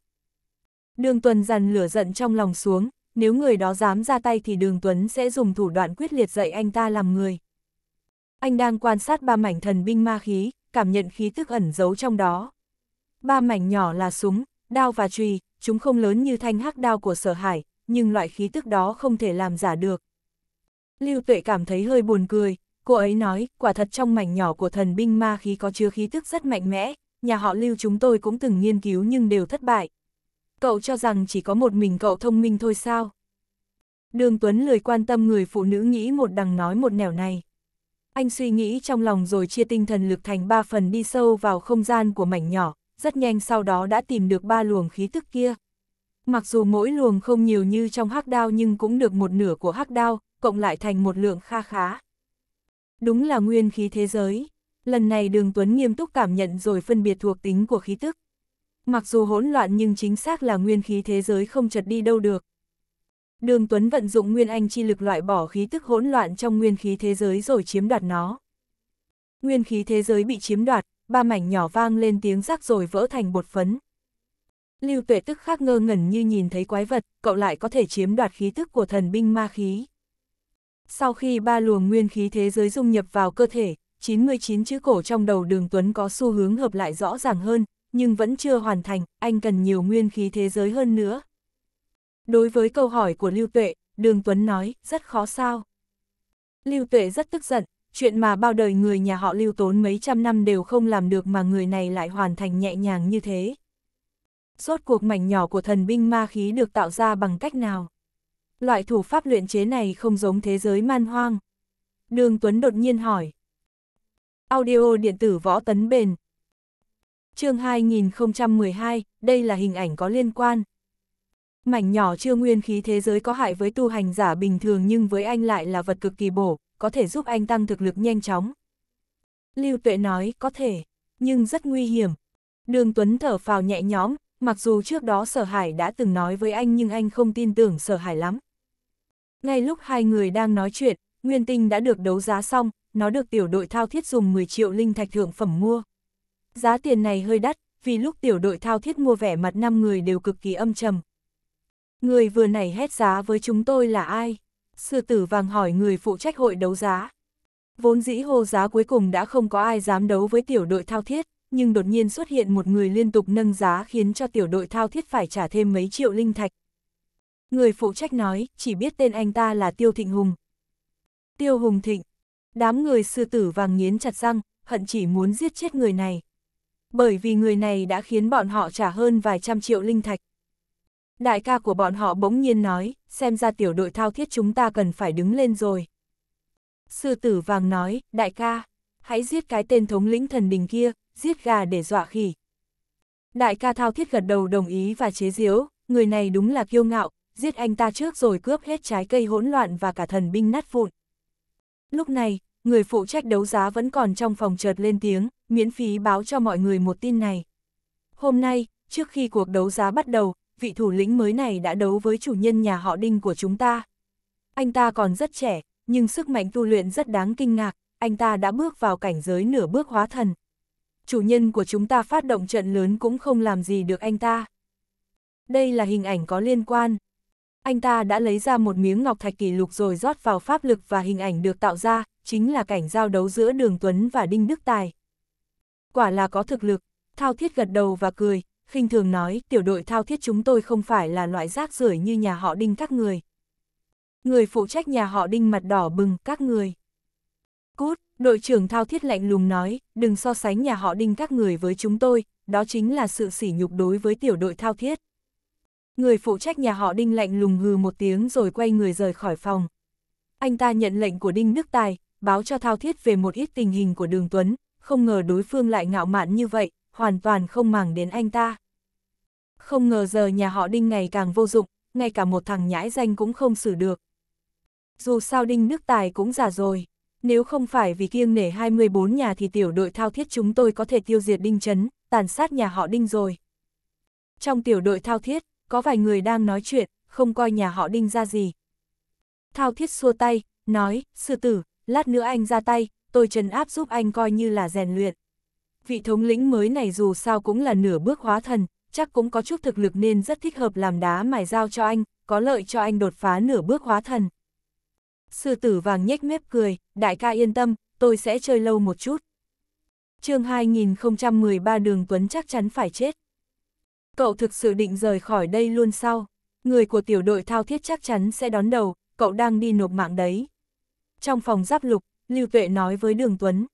Đường Tuấn dằn lửa giận trong lòng xuống, nếu người đó dám ra tay thì đường Tuấn sẽ dùng thủ đoạn quyết liệt dạy anh ta làm người. Anh đang quan sát ba mảnh thần binh ma khí, cảm nhận khí tức ẩn giấu trong đó. Ba mảnh nhỏ là súng, đao và chùy, chúng không lớn như thanh hắc đao của sở hải, nhưng loại khí tức đó không thể làm giả được. Lưu tuệ cảm thấy hơi buồn cười, cô ấy nói, quả thật trong mảnh nhỏ của thần binh ma khí có chứa khí tức rất mạnh mẽ, nhà họ lưu chúng tôi cũng từng nghiên cứu nhưng đều thất bại. Cậu cho rằng chỉ có một mình cậu thông minh thôi sao? Đường Tuấn lười quan tâm người phụ nữ nghĩ một đằng nói một nẻo này. Anh suy nghĩ trong lòng rồi chia tinh thần lực thành ba phần đi sâu vào không gian của mảnh nhỏ, rất nhanh sau đó đã tìm được ba luồng khí tức kia. Mặc dù mỗi luồng không nhiều như trong hắc đao nhưng cũng được một nửa của hắc đao, cộng lại thành một lượng kha khá. Đúng là nguyên khí thế giới. Lần này Đường Tuấn nghiêm túc cảm nhận rồi phân biệt thuộc tính của khí tức. Mặc dù hỗn loạn nhưng chính xác là nguyên khí thế giới không chật đi đâu được. Đường Tuấn vận dụng nguyên anh chi lực loại bỏ khí tức hỗn loạn trong nguyên khí thế giới rồi chiếm đoạt nó. Nguyên khí thế giới bị chiếm đoạt, ba mảnh nhỏ vang lên tiếng rác rồi vỡ thành bột phấn. Lưu tuệ tức khắc ngơ ngẩn như nhìn thấy quái vật, cậu lại có thể chiếm đoạt khí tức của thần binh ma khí. Sau khi ba luồng nguyên khí thế giới dung nhập vào cơ thể, 99 chữ cổ trong đầu đường Tuấn có xu hướng hợp lại rõ ràng hơn, nhưng vẫn chưa hoàn thành, anh cần nhiều nguyên khí thế giới hơn nữa. Đối với câu hỏi của Lưu Tuệ, Đường Tuấn nói, rất khó sao. Lưu Tuệ rất tức giận, chuyện mà bao đời người nhà họ lưu tốn mấy trăm năm đều không làm được mà người này lại hoàn thành nhẹ nhàng như thế. Rốt cuộc mảnh nhỏ của thần binh ma khí được tạo ra bằng cách nào? Loại thủ pháp luyện chế này không giống thế giới man hoang. Đường Tuấn đột nhiên hỏi. Audio điện tử võ tấn bền. chương 2012, đây là hình ảnh có liên quan. Mảnh nhỏ chưa nguyên khí thế giới có hại với tu hành giả bình thường nhưng với anh lại là vật cực kỳ bổ, có thể giúp anh tăng thực lực nhanh chóng. Lưu Tuệ nói, có thể, nhưng rất nguy hiểm. Đường Tuấn thở phào nhẹ nhõm, mặc dù trước đó Sở Hải đã từng nói với anh nhưng anh không tin tưởng Sở Hải lắm. Ngay lúc hai người đang nói chuyện, Nguyên Tinh đã được đấu giá xong, nó được tiểu đội thao thiết dùng 10 triệu linh thạch thượng phẩm mua. Giá tiền này hơi đắt, vì lúc tiểu đội thao thiết mua vẻ mặt 5 người đều cực kỳ âm trầm. Người vừa nảy hét giá với chúng tôi là ai? sư tử vàng hỏi người phụ trách hội đấu giá. Vốn dĩ hô giá cuối cùng đã không có ai dám đấu với tiểu đội thao thiết, nhưng đột nhiên xuất hiện một người liên tục nâng giá khiến cho tiểu đội thao thiết phải trả thêm mấy triệu linh thạch. Người phụ trách nói, chỉ biết tên anh ta là Tiêu Thịnh Hùng. Tiêu Hùng Thịnh, đám người sư tử vàng nghiến chặt răng, hận chỉ muốn giết chết người này. Bởi vì người này đã khiến bọn họ trả hơn vài trăm triệu linh thạch. Đại ca của bọn họ bỗng nhiên nói, xem ra tiểu đội thao thiết chúng ta cần phải đứng lên rồi. Sư tử vàng nói, đại ca, hãy giết cái tên thống lĩnh thần đình kia, giết gà để dọa khỉ. Đại ca thao thiết gật đầu đồng ý và chế diếu, người này đúng là kiêu ngạo, giết anh ta trước rồi cướp hết trái cây hỗn loạn và cả thần binh nát vụn. Lúc này, người phụ trách đấu giá vẫn còn trong phòng chợt lên tiếng, miễn phí báo cho mọi người một tin này. Hôm nay, trước khi cuộc đấu giá bắt đầu, vị thủ lĩnh mới này đã đấu với chủ nhân nhà họ đinh của chúng ta. Anh ta còn rất trẻ, nhưng sức mạnh tu luyện rất đáng kinh ngạc, anh ta đã bước vào cảnh giới nửa bước hóa thần. Chủ nhân của chúng ta phát động trận lớn cũng không làm gì được anh ta. Đây là hình ảnh có liên quan. Anh ta đã lấy ra một miếng ngọc thạch kỷ lục rồi rót vào pháp lực và hình ảnh được tạo ra, chính là cảnh giao đấu giữa Đường Tuấn và Đinh Đức Tài. Quả là có thực lực, Thao Thiết gật đầu và cười, khinh thường nói tiểu đội thao thiết chúng tôi không phải là loại rác rưởi như nhà họ đinh các người. Người phụ trách nhà họ đinh mặt đỏ bừng các người. Cút, đội trưởng thao thiết lạnh lùng nói, đừng so sánh nhà họ đinh các người với chúng tôi, đó chính là sự sỉ nhục đối với tiểu đội thao thiết. Người phụ trách nhà họ đinh lạnh lùng hừ một tiếng rồi quay người rời khỏi phòng. Anh ta nhận lệnh của đinh nước tài, báo cho thao thiết về một ít tình hình của đường Tuấn, không ngờ đối phương lại ngạo mạn như vậy, hoàn toàn không màng đến anh ta. Không ngờ giờ nhà họ Đinh ngày càng vô dụng, ngay cả một thằng nhãi danh cũng không xử được. Dù sao Đinh nước Tài cũng già rồi, nếu không phải vì kiêng nể 24 nhà thì tiểu đội thao thiết chúng tôi có thể tiêu diệt Đinh Trấn, tàn sát nhà họ Đinh rồi. Trong tiểu đội thao thiết, có vài người đang nói chuyện, không coi nhà họ Đinh ra gì. Thao thiết xua tay, nói, sư tử, lát nữa anh ra tay, tôi trấn áp giúp anh coi như là rèn luyện vị thống lĩnh mới này dù sao cũng là nửa bước hóa thần, chắc cũng có chút thực lực nên rất thích hợp làm đá mài dao cho anh, có lợi cho anh đột phá nửa bước hóa thần. Sư tử vàng nhếch mép cười, đại ca yên tâm, tôi sẽ chơi lâu một chút. chương 2013 đường Tuấn chắc chắn phải chết. Cậu thực sự định rời khỏi đây luôn sao? người của tiểu đội thao thiết chắc chắn sẽ đón đầu, cậu đang đi nộp mạng đấy. Trong phòng giáp lục, Lưu Tuệ nói với đường Tuấn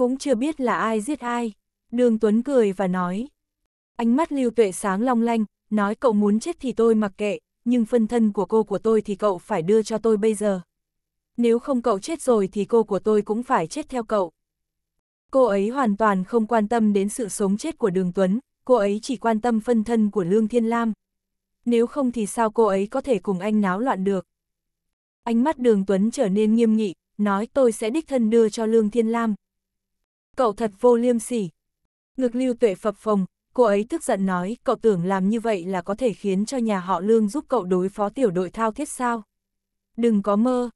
cũng chưa biết là ai giết ai. Đường Tuấn cười và nói. Ánh mắt lưu tuệ sáng long lanh, nói cậu muốn chết thì tôi mặc kệ, nhưng phân thân của cô của tôi thì cậu phải đưa cho tôi bây giờ. Nếu không cậu chết rồi thì cô của tôi cũng phải chết theo cậu. Cô ấy hoàn toàn không quan tâm đến sự sống chết của Đường Tuấn, cô ấy chỉ quan tâm phân thân của Lương Thiên Lam. Nếu không thì sao cô ấy có thể cùng anh náo loạn được. Ánh mắt Đường Tuấn trở nên nghiêm nghị, nói tôi sẽ đích thân đưa cho Lương Thiên Lam, cậu thật vô liêm sỉ. Ngực lưu tuệ phập phồng, cô ấy tức giận nói cậu tưởng làm như vậy là có thể khiến cho nhà họ lương giúp cậu đối phó tiểu đội thao thiết sao. Đừng có mơ,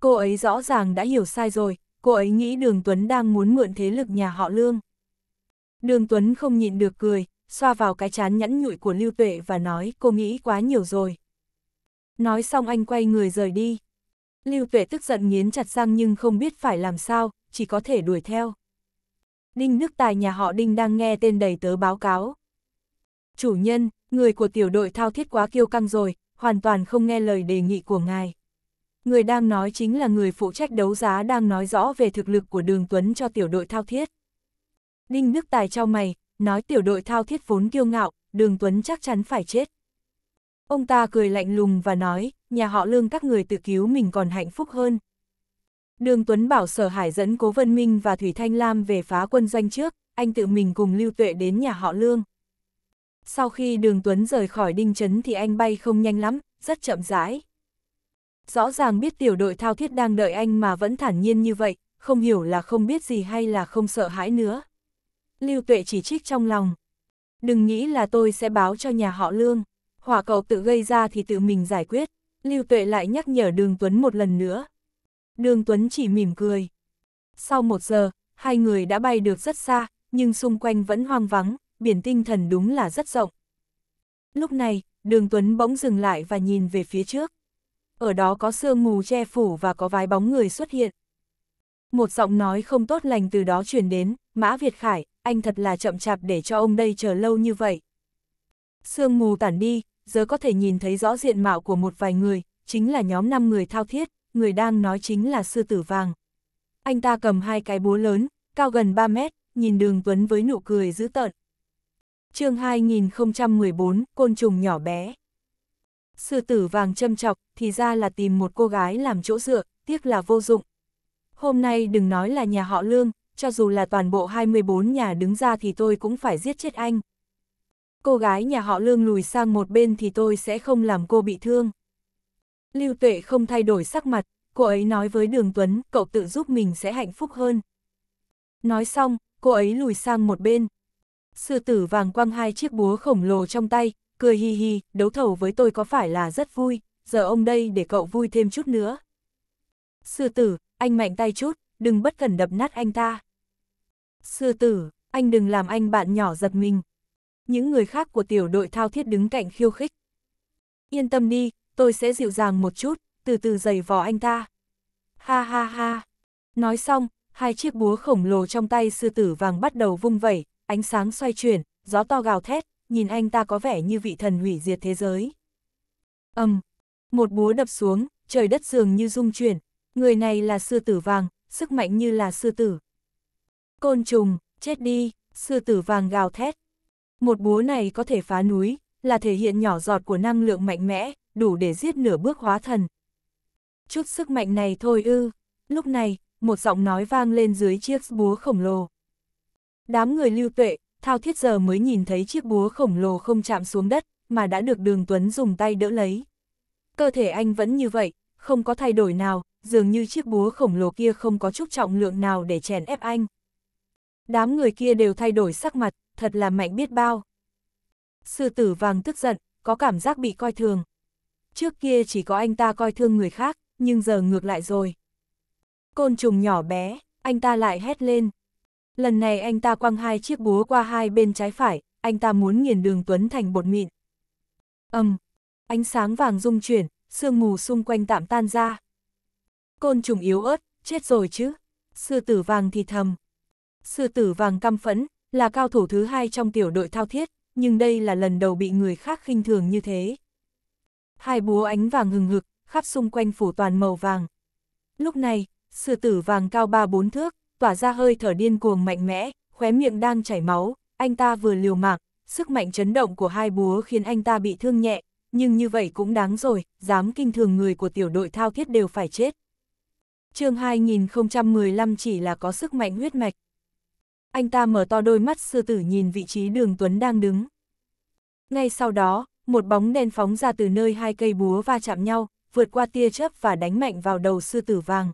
cô ấy rõ ràng đã hiểu sai rồi, cô ấy nghĩ đường Tuấn đang muốn mượn thế lực nhà họ lương. Đường Tuấn không nhịn được cười, xoa vào cái chán nhẫn nhụi của lưu tuệ và nói cô nghĩ quá nhiều rồi. Nói xong anh quay người rời đi. Lưu tuệ tức giận nghiến chặt răng nhưng không biết phải làm sao, chỉ có thể đuổi theo. Đinh Đức Tài nhà họ Đinh đang nghe tên đầy tớ báo cáo. Chủ nhân, người của tiểu đội thao thiết quá kiêu căng rồi, hoàn toàn không nghe lời đề nghị của ngài. Người đang nói chính là người phụ trách đấu giá đang nói rõ về thực lực của Đường Tuấn cho tiểu đội thao thiết. Đinh Đức Tài cho mày, nói tiểu đội thao thiết vốn kiêu ngạo, Đường Tuấn chắc chắn phải chết. Ông ta cười lạnh lùng và nói, nhà họ lương các người tự cứu mình còn hạnh phúc hơn, Đường Tuấn bảo Sở Hải dẫn Cố Vân Minh và Thủy Thanh Lam về phá quân doanh trước, anh tự mình cùng Lưu Tuệ đến nhà họ Lương. Sau khi đường Tuấn rời khỏi đinh trấn thì anh bay không nhanh lắm, rất chậm rãi. Rõ ràng biết tiểu đội thao thiết đang đợi anh mà vẫn thản nhiên như vậy, không hiểu là không biết gì hay là không sợ hãi nữa. Lưu Tuệ chỉ trích trong lòng. Đừng nghĩ là tôi sẽ báo cho nhà họ Lương. Hỏa cậu tự gây ra thì tự mình giải quyết. Lưu Tuệ lại nhắc nhở đường Tuấn một lần nữa. Đường Tuấn chỉ mỉm cười. Sau một giờ, hai người đã bay được rất xa, nhưng xung quanh vẫn hoang vắng, biển tinh thần đúng là rất rộng. Lúc này, đường Tuấn bỗng dừng lại và nhìn về phía trước. Ở đó có sương mù che phủ và có vài bóng người xuất hiện. Một giọng nói không tốt lành từ đó truyền đến, Mã Việt Khải, anh thật là chậm chạp để cho ông đây chờ lâu như vậy. Sương mù tản đi, giờ có thể nhìn thấy rõ diện mạo của một vài người, chính là nhóm 5 người thao thiết người đang nói chính là sư tử vàng. Anh ta cầm hai cái búa lớn, cao gần 3 mét, nhìn đường Tuấn với nụ cười dữ tợn. chương 2014, côn trùng nhỏ bé. Sư tử vàng châm chọc, thì ra là tìm một cô gái làm chỗ dựa, tiếc là vô dụng. Hôm nay đừng nói là nhà họ Lương, cho dù là toàn bộ 24 nhà đứng ra thì tôi cũng phải giết chết anh. Cô gái nhà họ Lương lùi sang một bên thì tôi sẽ không làm cô bị thương. Lưu Tuệ không thay đổi sắc mặt, cô ấy nói với Đường Tuấn, cậu tự giúp mình sẽ hạnh phúc hơn. Nói xong, cô ấy lùi sang một bên. Sư tử vàng quăng hai chiếc búa khổng lồ trong tay, cười hi hi, đấu thầu với tôi có phải là rất vui, giờ ông đây để cậu vui thêm chút nữa. Sư tử, anh mạnh tay chút, đừng bất cẩn đập nát anh ta. Sư tử, anh đừng làm anh bạn nhỏ giật mình. Những người khác của tiểu đội thao thiết đứng cạnh khiêu khích. Yên tâm đi, tôi sẽ dịu dàng một chút, từ từ giày vò anh ta. Ha ha ha. Nói xong, hai chiếc búa khổng lồ trong tay sư tử vàng bắt đầu vung vẩy, ánh sáng xoay chuyển, gió to gào thét, nhìn anh ta có vẻ như vị thần hủy diệt thế giới. Âm, um, một búa đập xuống, trời đất dường như rung chuyển, người này là sư tử vàng, sức mạnh như là sư tử. Côn trùng, chết đi, sư tử vàng gào thét. Một búa này có thể phá núi, là thể hiện nhỏ giọt của năng lượng mạnh mẽ, đủ để giết nửa bước hóa thần. Chút sức mạnh này thôi ư, lúc này, một giọng nói vang lên dưới chiếc búa khổng lồ. Đám người lưu tuệ, thao thiết giờ mới nhìn thấy chiếc búa khổng lồ không chạm xuống đất, mà đã được đường Tuấn dùng tay đỡ lấy. Cơ thể anh vẫn như vậy, không có thay đổi nào, dường như chiếc búa khổng lồ kia không có chút trọng lượng nào để chèn ép anh. Đám người kia đều thay đổi sắc mặt, thật là mạnh biết bao. Sư tử vàng tức giận, có cảm giác bị coi thường. Trước kia chỉ có anh ta coi thương người khác, nhưng giờ ngược lại rồi. Côn trùng nhỏ bé, anh ta lại hét lên. Lần này anh ta quăng hai chiếc búa qua hai bên trái phải, anh ta muốn nghiền đường Tuấn thành bột mịn. Âm, um, ánh sáng vàng rung chuyển, sương mù xung quanh tạm tan ra. Côn trùng yếu ớt, chết rồi chứ. Sư tử vàng thì thầm. Sư tử vàng căm phẫn, là cao thủ thứ hai trong tiểu đội thao thiết, nhưng đây là lần đầu bị người khác khinh thường như thế. Hai búa ánh vàng hừng hực, khắp xung quanh phủ toàn màu vàng. Lúc này, sư tử vàng cao ba bốn thước, tỏa ra hơi thở điên cuồng mạnh mẽ, khóe miệng đang chảy máu, anh ta vừa liều mạng, sức mạnh chấn động của hai búa khiến anh ta bị thương nhẹ, nhưng như vậy cũng đáng rồi, dám kinh thường người của tiểu đội thao thiết đều phải chết. chương 2015 chỉ là có sức mạnh huyết mạch, anh ta mở to đôi mắt sư tử nhìn vị trí đường Tuấn đang đứng. Ngay sau đó, một bóng đen phóng ra từ nơi hai cây búa va chạm nhau, vượt qua tia chớp và đánh mạnh vào đầu sư tử vàng.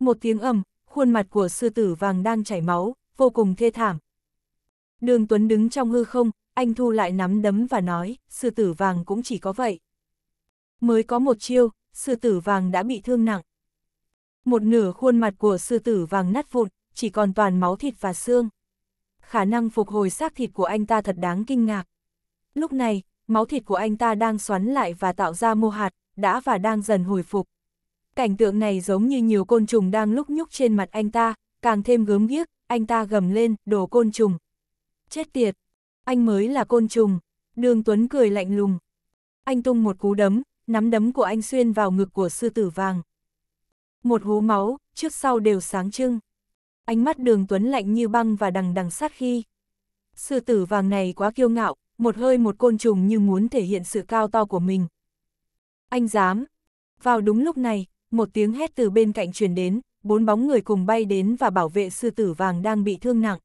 Một tiếng ầm, khuôn mặt của sư tử vàng đang chảy máu, vô cùng thê thảm. Đường Tuấn đứng trong hư không, anh thu lại nắm đấm và nói, sư tử vàng cũng chỉ có vậy. Mới có một chiêu, sư tử vàng đã bị thương nặng. Một nửa khuôn mặt của sư tử vàng nát vụn, chỉ còn toàn máu thịt và xương. Khả năng phục hồi xác thịt của anh ta thật đáng kinh ngạc. Lúc này, máu thịt của anh ta đang xoắn lại và tạo ra mô hạt, đã và đang dần hồi phục. Cảnh tượng này giống như nhiều côn trùng đang lúc nhúc trên mặt anh ta, càng thêm gớm ghiếc, anh ta gầm lên, đồ côn trùng. Chết tiệt, anh mới là côn trùng. Đường Tuấn cười lạnh lùng. Anh tung một cú đấm, nắm đấm của anh xuyên vào ngực của sư tử vàng. Một hú máu, trước sau đều sáng trưng ánh mắt đường tuấn lạnh như băng và đằng đằng sát khi. Sư tử vàng này quá kiêu ngạo, một hơi một côn trùng như muốn thể hiện sự cao to của mình. Anh dám. Vào đúng lúc này, một tiếng hét từ bên cạnh truyền đến, bốn bóng người cùng bay đến và bảo vệ sư tử vàng đang bị thương nặng.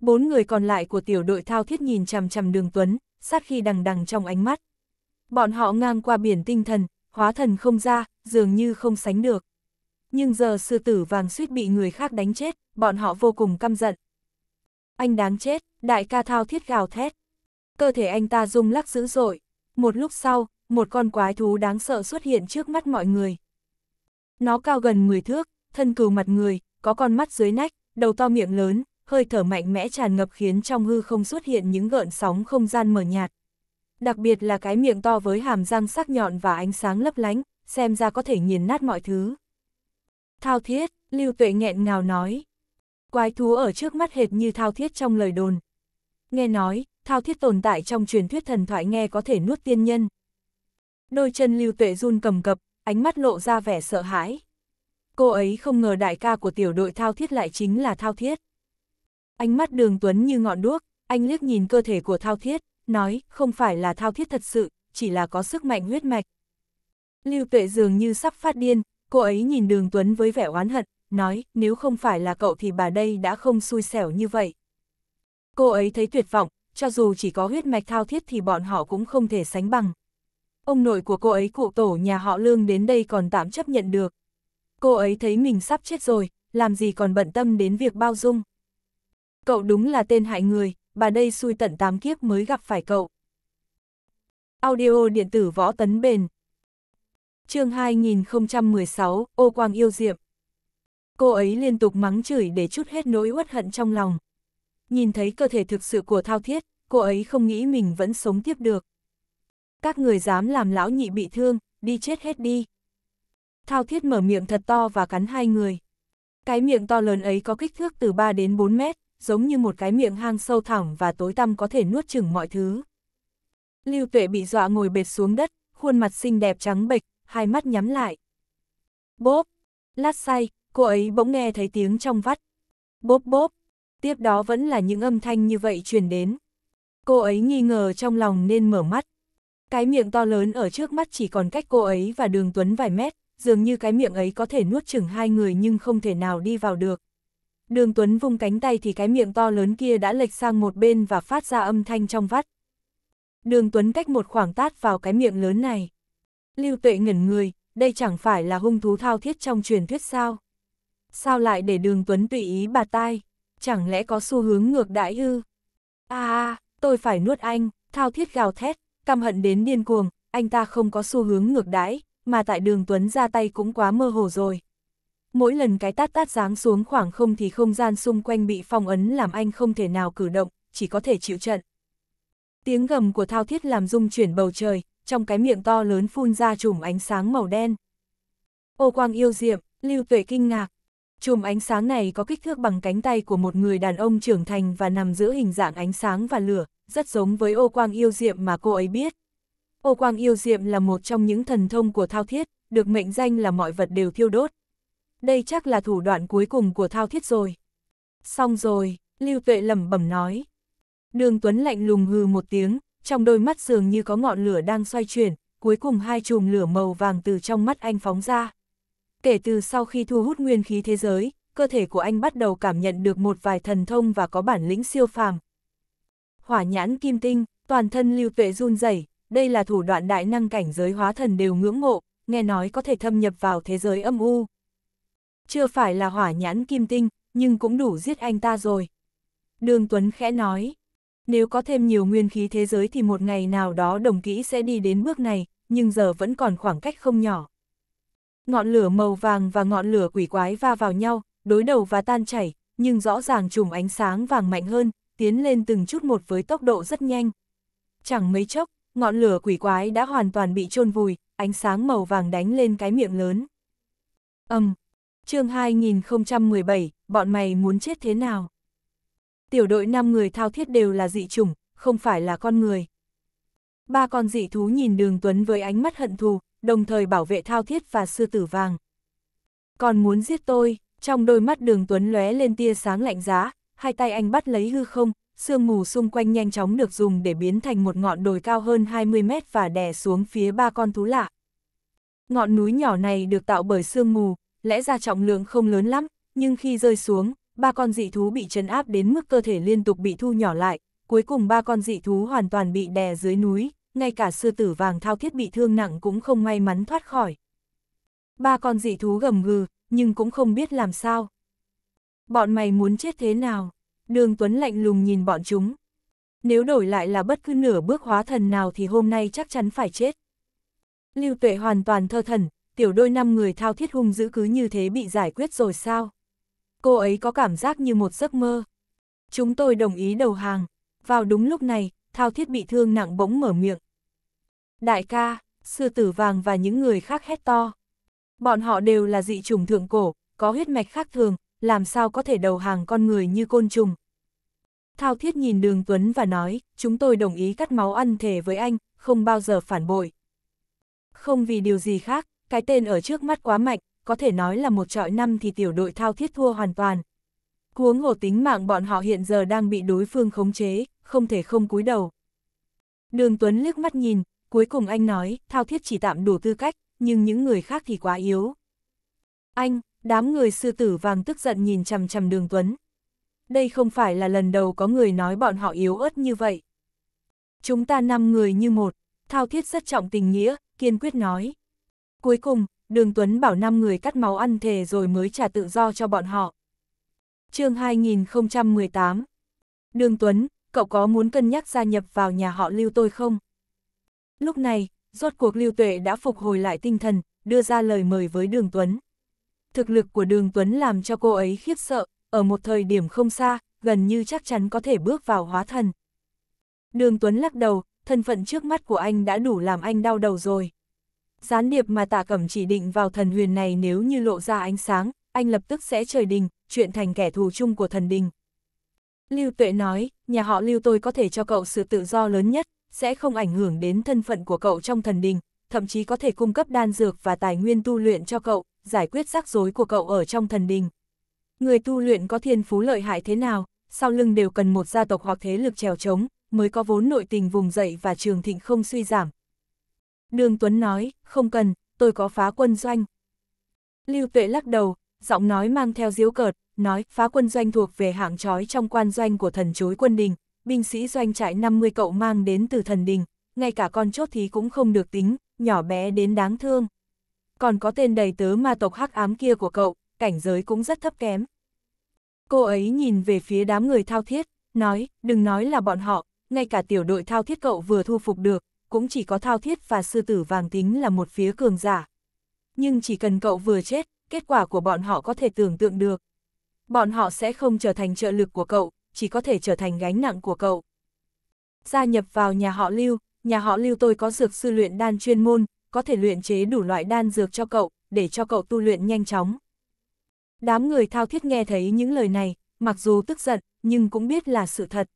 Bốn người còn lại của tiểu đội thao thiết nhìn chằm chằm đường Tuấn, sát khi đằng đằng trong ánh mắt. Bọn họ ngang qua biển tinh thần, hóa thần không ra, dường như không sánh được nhưng giờ sư tử vàng suýt bị người khác đánh chết, bọn họ vô cùng căm giận. Anh đáng chết, đại ca thao thiết gào thét. Cơ thể anh ta rung lắc dữ dội. Một lúc sau, một con quái thú đáng sợ xuất hiện trước mắt mọi người. Nó cao gần 10 thước, thân cừu mặt người, có con mắt dưới nách, đầu to miệng lớn, hơi thở mạnh mẽ tràn ngập khiến trong hư không xuất hiện những gợn sóng không gian mờ nhạt. Đặc biệt là cái miệng to với hàm răng sắc nhọn và ánh sáng lấp lánh, xem ra có thể nghiền nát mọi thứ. Thao thiết, lưu tuệ nghẹn ngào nói. Quái thú ở trước mắt hệt như thao thiết trong lời đồn. Nghe nói, thao thiết tồn tại trong truyền thuyết thần thoại nghe có thể nuốt tiên nhân. Đôi chân lưu tuệ run cầm cập, ánh mắt lộ ra vẻ sợ hãi. Cô ấy không ngờ đại ca của tiểu đội thao thiết lại chính là thao thiết. Ánh mắt đường tuấn như ngọn đuốc, anh liếc nhìn cơ thể của thao thiết, nói không phải là thao thiết thật sự, chỉ là có sức mạnh huyết mạch. Lưu tuệ dường như sắp phát điên, Cô ấy nhìn đường Tuấn với vẻ oán hận, nói nếu không phải là cậu thì bà đây đã không xui xẻo như vậy. Cô ấy thấy tuyệt vọng, cho dù chỉ có huyết mạch thao thiết thì bọn họ cũng không thể sánh bằng. Ông nội của cô ấy cụ tổ nhà họ lương đến đây còn tạm chấp nhận được. Cô ấy thấy mình sắp chết rồi, làm gì còn bận tâm đến việc bao dung. Cậu đúng là tên hại người, bà đây xui tận tám kiếp mới gặp phải cậu. Audio điện tử võ tấn bền chương 2016, ô quang yêu diệm. Cô ấy liên tục mắng chửi để chút hết nỗi uất hận trong lòng. Nhìn thấy cơ thể thực sự của thao thiết, cô ấy không nghĩ mình vẫn sống tiếp được. Các người dám làm lão nhị bị thương, đi chết hết đi. Thao thiết mở miệng thật to và cắn hai người. Cái miệng to lớn ấy có kích thước từ 3 đến 4 mét, giống như một cái miệng hang sâu thẳm và tối tăm có thể nuốt chừng mọi thứ. Lưu Tuệ bị dọa ngồi bệt xuống đất, khuôn mặt xinh đẹp trắng bệch, hai mắt nhắm lại. Bốp! Lát say, cô ấy bỗng nghe thấy tiếng trong vắt. Bốp bốp! Tiếp đó vẫn là những âm thanh như vậy truyền đến. Cô ấy nghi ngờ trong lòng nên mở mắt. Cái miệng to lớn ở trước mắt chỉ còn cách cô ấy và đường Tuấn vài mét, dường như cái miệng ấy có thể nuốt chừng hai người nhưng không thể nào đi vào được. Đường Tuấn vung cánh tay thì cái miệng to lớn kia đã lệch sang một bên và phát ra âm thanh trong vắt. Đường Tuấn cách một khoảng tát vào cái miệng lớn này. Lưu Tuệ ngẩn người, đây chẳng phải là hung thú thao thiết trong truyền thuyết sao? Sao lại để đường Tuấn tùy ý bà tai? Chẳng lẽ có xu hướng ngược đãi ư? À, tôi phải nuốt anh, thao thiết gào thét, căm hận đến điên cuồng, anh ta không có xu hướng ngược đãi, mà tại đường Tuấn ra tay cũng quá mơ hồ rồi. Mỗi lần cái tát tát giáng xuống khoảng không thì không gian xung quanh bị phong ấn làm anh không thể nào cử động, chỉ có thể chịu trận. Tiếng gầm của thao thiết làm rung chuyển bầu trời, trong cái miệng to lớn phun ra chùm ánh sáng màu đen. Ô quang yêu diệm, lưu tuệ kinh ngạc. Chùm ánh sáng này có kích thước bằng cánh tay của một người đàn ông trưởng thành và nằm giữa hình dạng ánh sáng và lửa, rất giống với ô quang yêu diệm mà cô ấy biết. Ô quang yêu diệm là một trong những thần thông của thao thiết, được mệnh danh là mọi vật đều thiêu đốt. Đây chắc là thủ đoạn cuối cùng của thao thiết rồi. Xong rồi, lưu tuệ lẩm bẩm nói. Đường Tuấn lạnh lùng hừ một tiếng, trong đôi mắt dường như có ngọn lửa đang xoay chuyển, cuối cùng hai chùm lửa màu vàng từ trong mắt anh phóng ra. Kể từ sau khi thu hút nguyên khí thế giới, cơ thể của anh bắt đầu cảm nhận được một vài thần thông và có bản lĩnh siêu phàm. Hỏa nhãn kim tinh, toàn thân lưu vệ run rẩy, đây là thủ đoạn đại năng cảnh giới hóa thần đều ngưỡng mộ, nghe nói có thể thâm nhập vào thế giới âm u. Chưa phải là hỏa nhãn kim tinh, nhưng cũng đủ giết anh ta rồi. Đường Tuấn khẽ nói, nếu có thêm nhiều nguyên khí thế giới thì một ngày nào đó đồng kỹ sẽ đi đến bước này, nhưng giờ vẫn còn khoảng cách không nhỏ. Ngọn lửa màu vàng và ngọn lửa quỷ quái va vào nhau, đối đầu và tan chảy, nhưng rõ ràng chùm ánh sáng vàng mạnh hơn, tiến lên từng chút một với tốc độ rất nhanh. Chẳng mấy chốc, ngọn lửa quỷ quái đã hoàn toàn bị chôn vùi, ánh sáng màu vàng đánh lên cái miệng lớn. Âm, um, chương 2017, bọn mày muốn chết thế nào? Tiểu đội 5 người thao thiết đều là dị chủng, không phải là con người. Ba con dị thú nhìn đường Tuấn với ánh mắt hận thù, đồng thời bảo vệ thao thiết và sư tử vàng. Còn muốn giết tôi, trong đôi mắt đường Tuấn lóe lên tia sáng lạnh giá, hai tay anh bắt lấy hư không, sương mù xung quanh nhanh chóng được dùng để biến thành một ngọn đồi cao hơn 20 mét và đè xuống phía ba con thú lạ. Ngọn núi nhỏ này được tạo bởi sương mù, lẽ ra trọng lượng không lớn lắm, nhưng khi rơi xuống, ba con dị thú bị chấn áp đến mức cơ thể liên tục bị thu nhỏ lại, cuối cùng ba con dị thú hoàn toàn bị đè dưới núi, ngay cả sư tử vàng thao thiết bị thương nặng cũng không may mắn thoát khỏi. Ba con dị thú gầm gừ, nhưng cũng không biết làm sao. Bọn mày muốn chết thế nào? Đường Tuấn lạnh lùng nhìn bọn chúng. Nếu đổi lại là bất cứ nửa bước hóa thần nào thì hôm nay chắc chắn phải chết. Lưu Tuệ hoàn toàn thơ thần, tiểu đôi năm người thao thiết hung dữ cứ như thế bị giải quyết rồi sao? cô ấy có cảm giác như một giấc mơ. Chúng tôi đồng ý đầu hàng. Vào đúng lúc này, thao thiết bị thương nặng bỗng mở miệng. Đại ca, sư tử vàng và những người khác hét to. Bọn họ đều là dị trùng thượng cổ, có huyết mạch khác thường, làm sao có thể đầu hàng con người như côn trùng. Thao thiết nhìn đường Tuấn và nói, chúng tôi đồng ý cắt máu ăn thể với anh, không bao giờ phản bội. Không vì điều gì khác, cái tên ở trước mắt quá mạnh, có thể nói là một trọi năm thì tiểu đội thao thiết thua hoàn toàn. Cuống hồ tính mạng bọn họ hiện giờ đang bị đối phương khống chế, không thể không cúi đầu. Đường Tuấn liếc mắt nhìn, cuối cùng anh nói, thao thiết chỉ tạm đủ tư cách, nhưng những người khác thì quá yếu. Anh, đám người sư tử vàng tức giận nhìn chằm chằm đường Tuấn. Đây không phải là lần đầu có người nói bọn họ yếu ớt như vậy. Chúng ta năm người như một, thao thiết rất trọng tình nghĩa, kiên quyết nói. Cuối cùng, đường Tuấn bảo năm người cắt máu ăn thề rồi mới trả tự do cho bọn họ. chương 2018 Đường Tuấn, cậu có muốn cân nhắc gia nhập vào nhà họ lưu tôi không? Lúc này, rốt cuộc lưu tuệ đã phục hồi lại tinh thần, đưa ra lời mời với đường Tuấn. Thực lực của đường Tuấn làm cho cô ấy khiếp sợ, ở một thời điểm không xa, gần như chắc chắn có thể bước vào hóa thần. Đường Tuấn lắc đầu, thân phận trước mắt của anh đã đủ làm anh đau đầu rồi. Gián điệp mà tạ cẩm chỉ định vào thần huyền này nếu như lộ ra ánh sáng, anh lập tức sẽ trời đình, chuyện thành kẻ thù chung của thần đình. Lưu Tuệ nói, nhà họ Lưu tôi có thể cho cậu sự tự do lớn nhất, sẽ không ảnh hưởng đến thân phận của cậu trong thần đình, thậm chí có thể cung cấp đan dược và tài nguyên tu luyện cho cậu, giải quyết rắc rối của cậu ở trong thần đình. Người tu luyện có thiên phú lợi hại thế nào, sau lưng đều cần một gia tộc hoặc thế lực trèo trống, mới có vốn nội tình vùng dậy và trường thịnh không suy giảm, Đường Tuấn nói, không cần, tôi có phá quân doanh. Lưu Tuệ lắc đầu, giọng nói mang theo diếu cợt, nói phá quân doanh thuộc về hạng trói trong quan doanh của thần chối quân đình, binh sĩ doanh trại 50 cậu mang đến từ thần đình, ngay cả con chốt thí cũng không được tính, nhỏ bé đến đáng thương. Còn có tên đầy tớ ma tộc hắc ám kia của cậu, cảnh giới cũng rất thấp kém. Cô ấy nhìn về phía đám người thao thiết, nói, đừng nói là bọn họ, ngay cả tiểu đội thao thiết cậu vừa thu phục được, cũng chỉ có thao thiết và sư tử vàng tính là một phía cường giả. Nhưng chỉ cần cậu vừa chết, kết quả của bọn họ có thể tưởng tượng được. Bọn họ sẽ không trở thành trợ lực của cậu, chỉ có thể trở thành gánh nặng của cậu. Gia nhập vào nhà họ lưu, nhà họ lưu tôi có dược sư luyện đan chuyên môn, có thể luyện chế đủ loại đan dược cho cậu, để cho cậu tu luyện nhanh chóng. Đám người thao thiết nghe thấy những lời này, mặc dù tức giận, nhưng cũng biết là sự thật.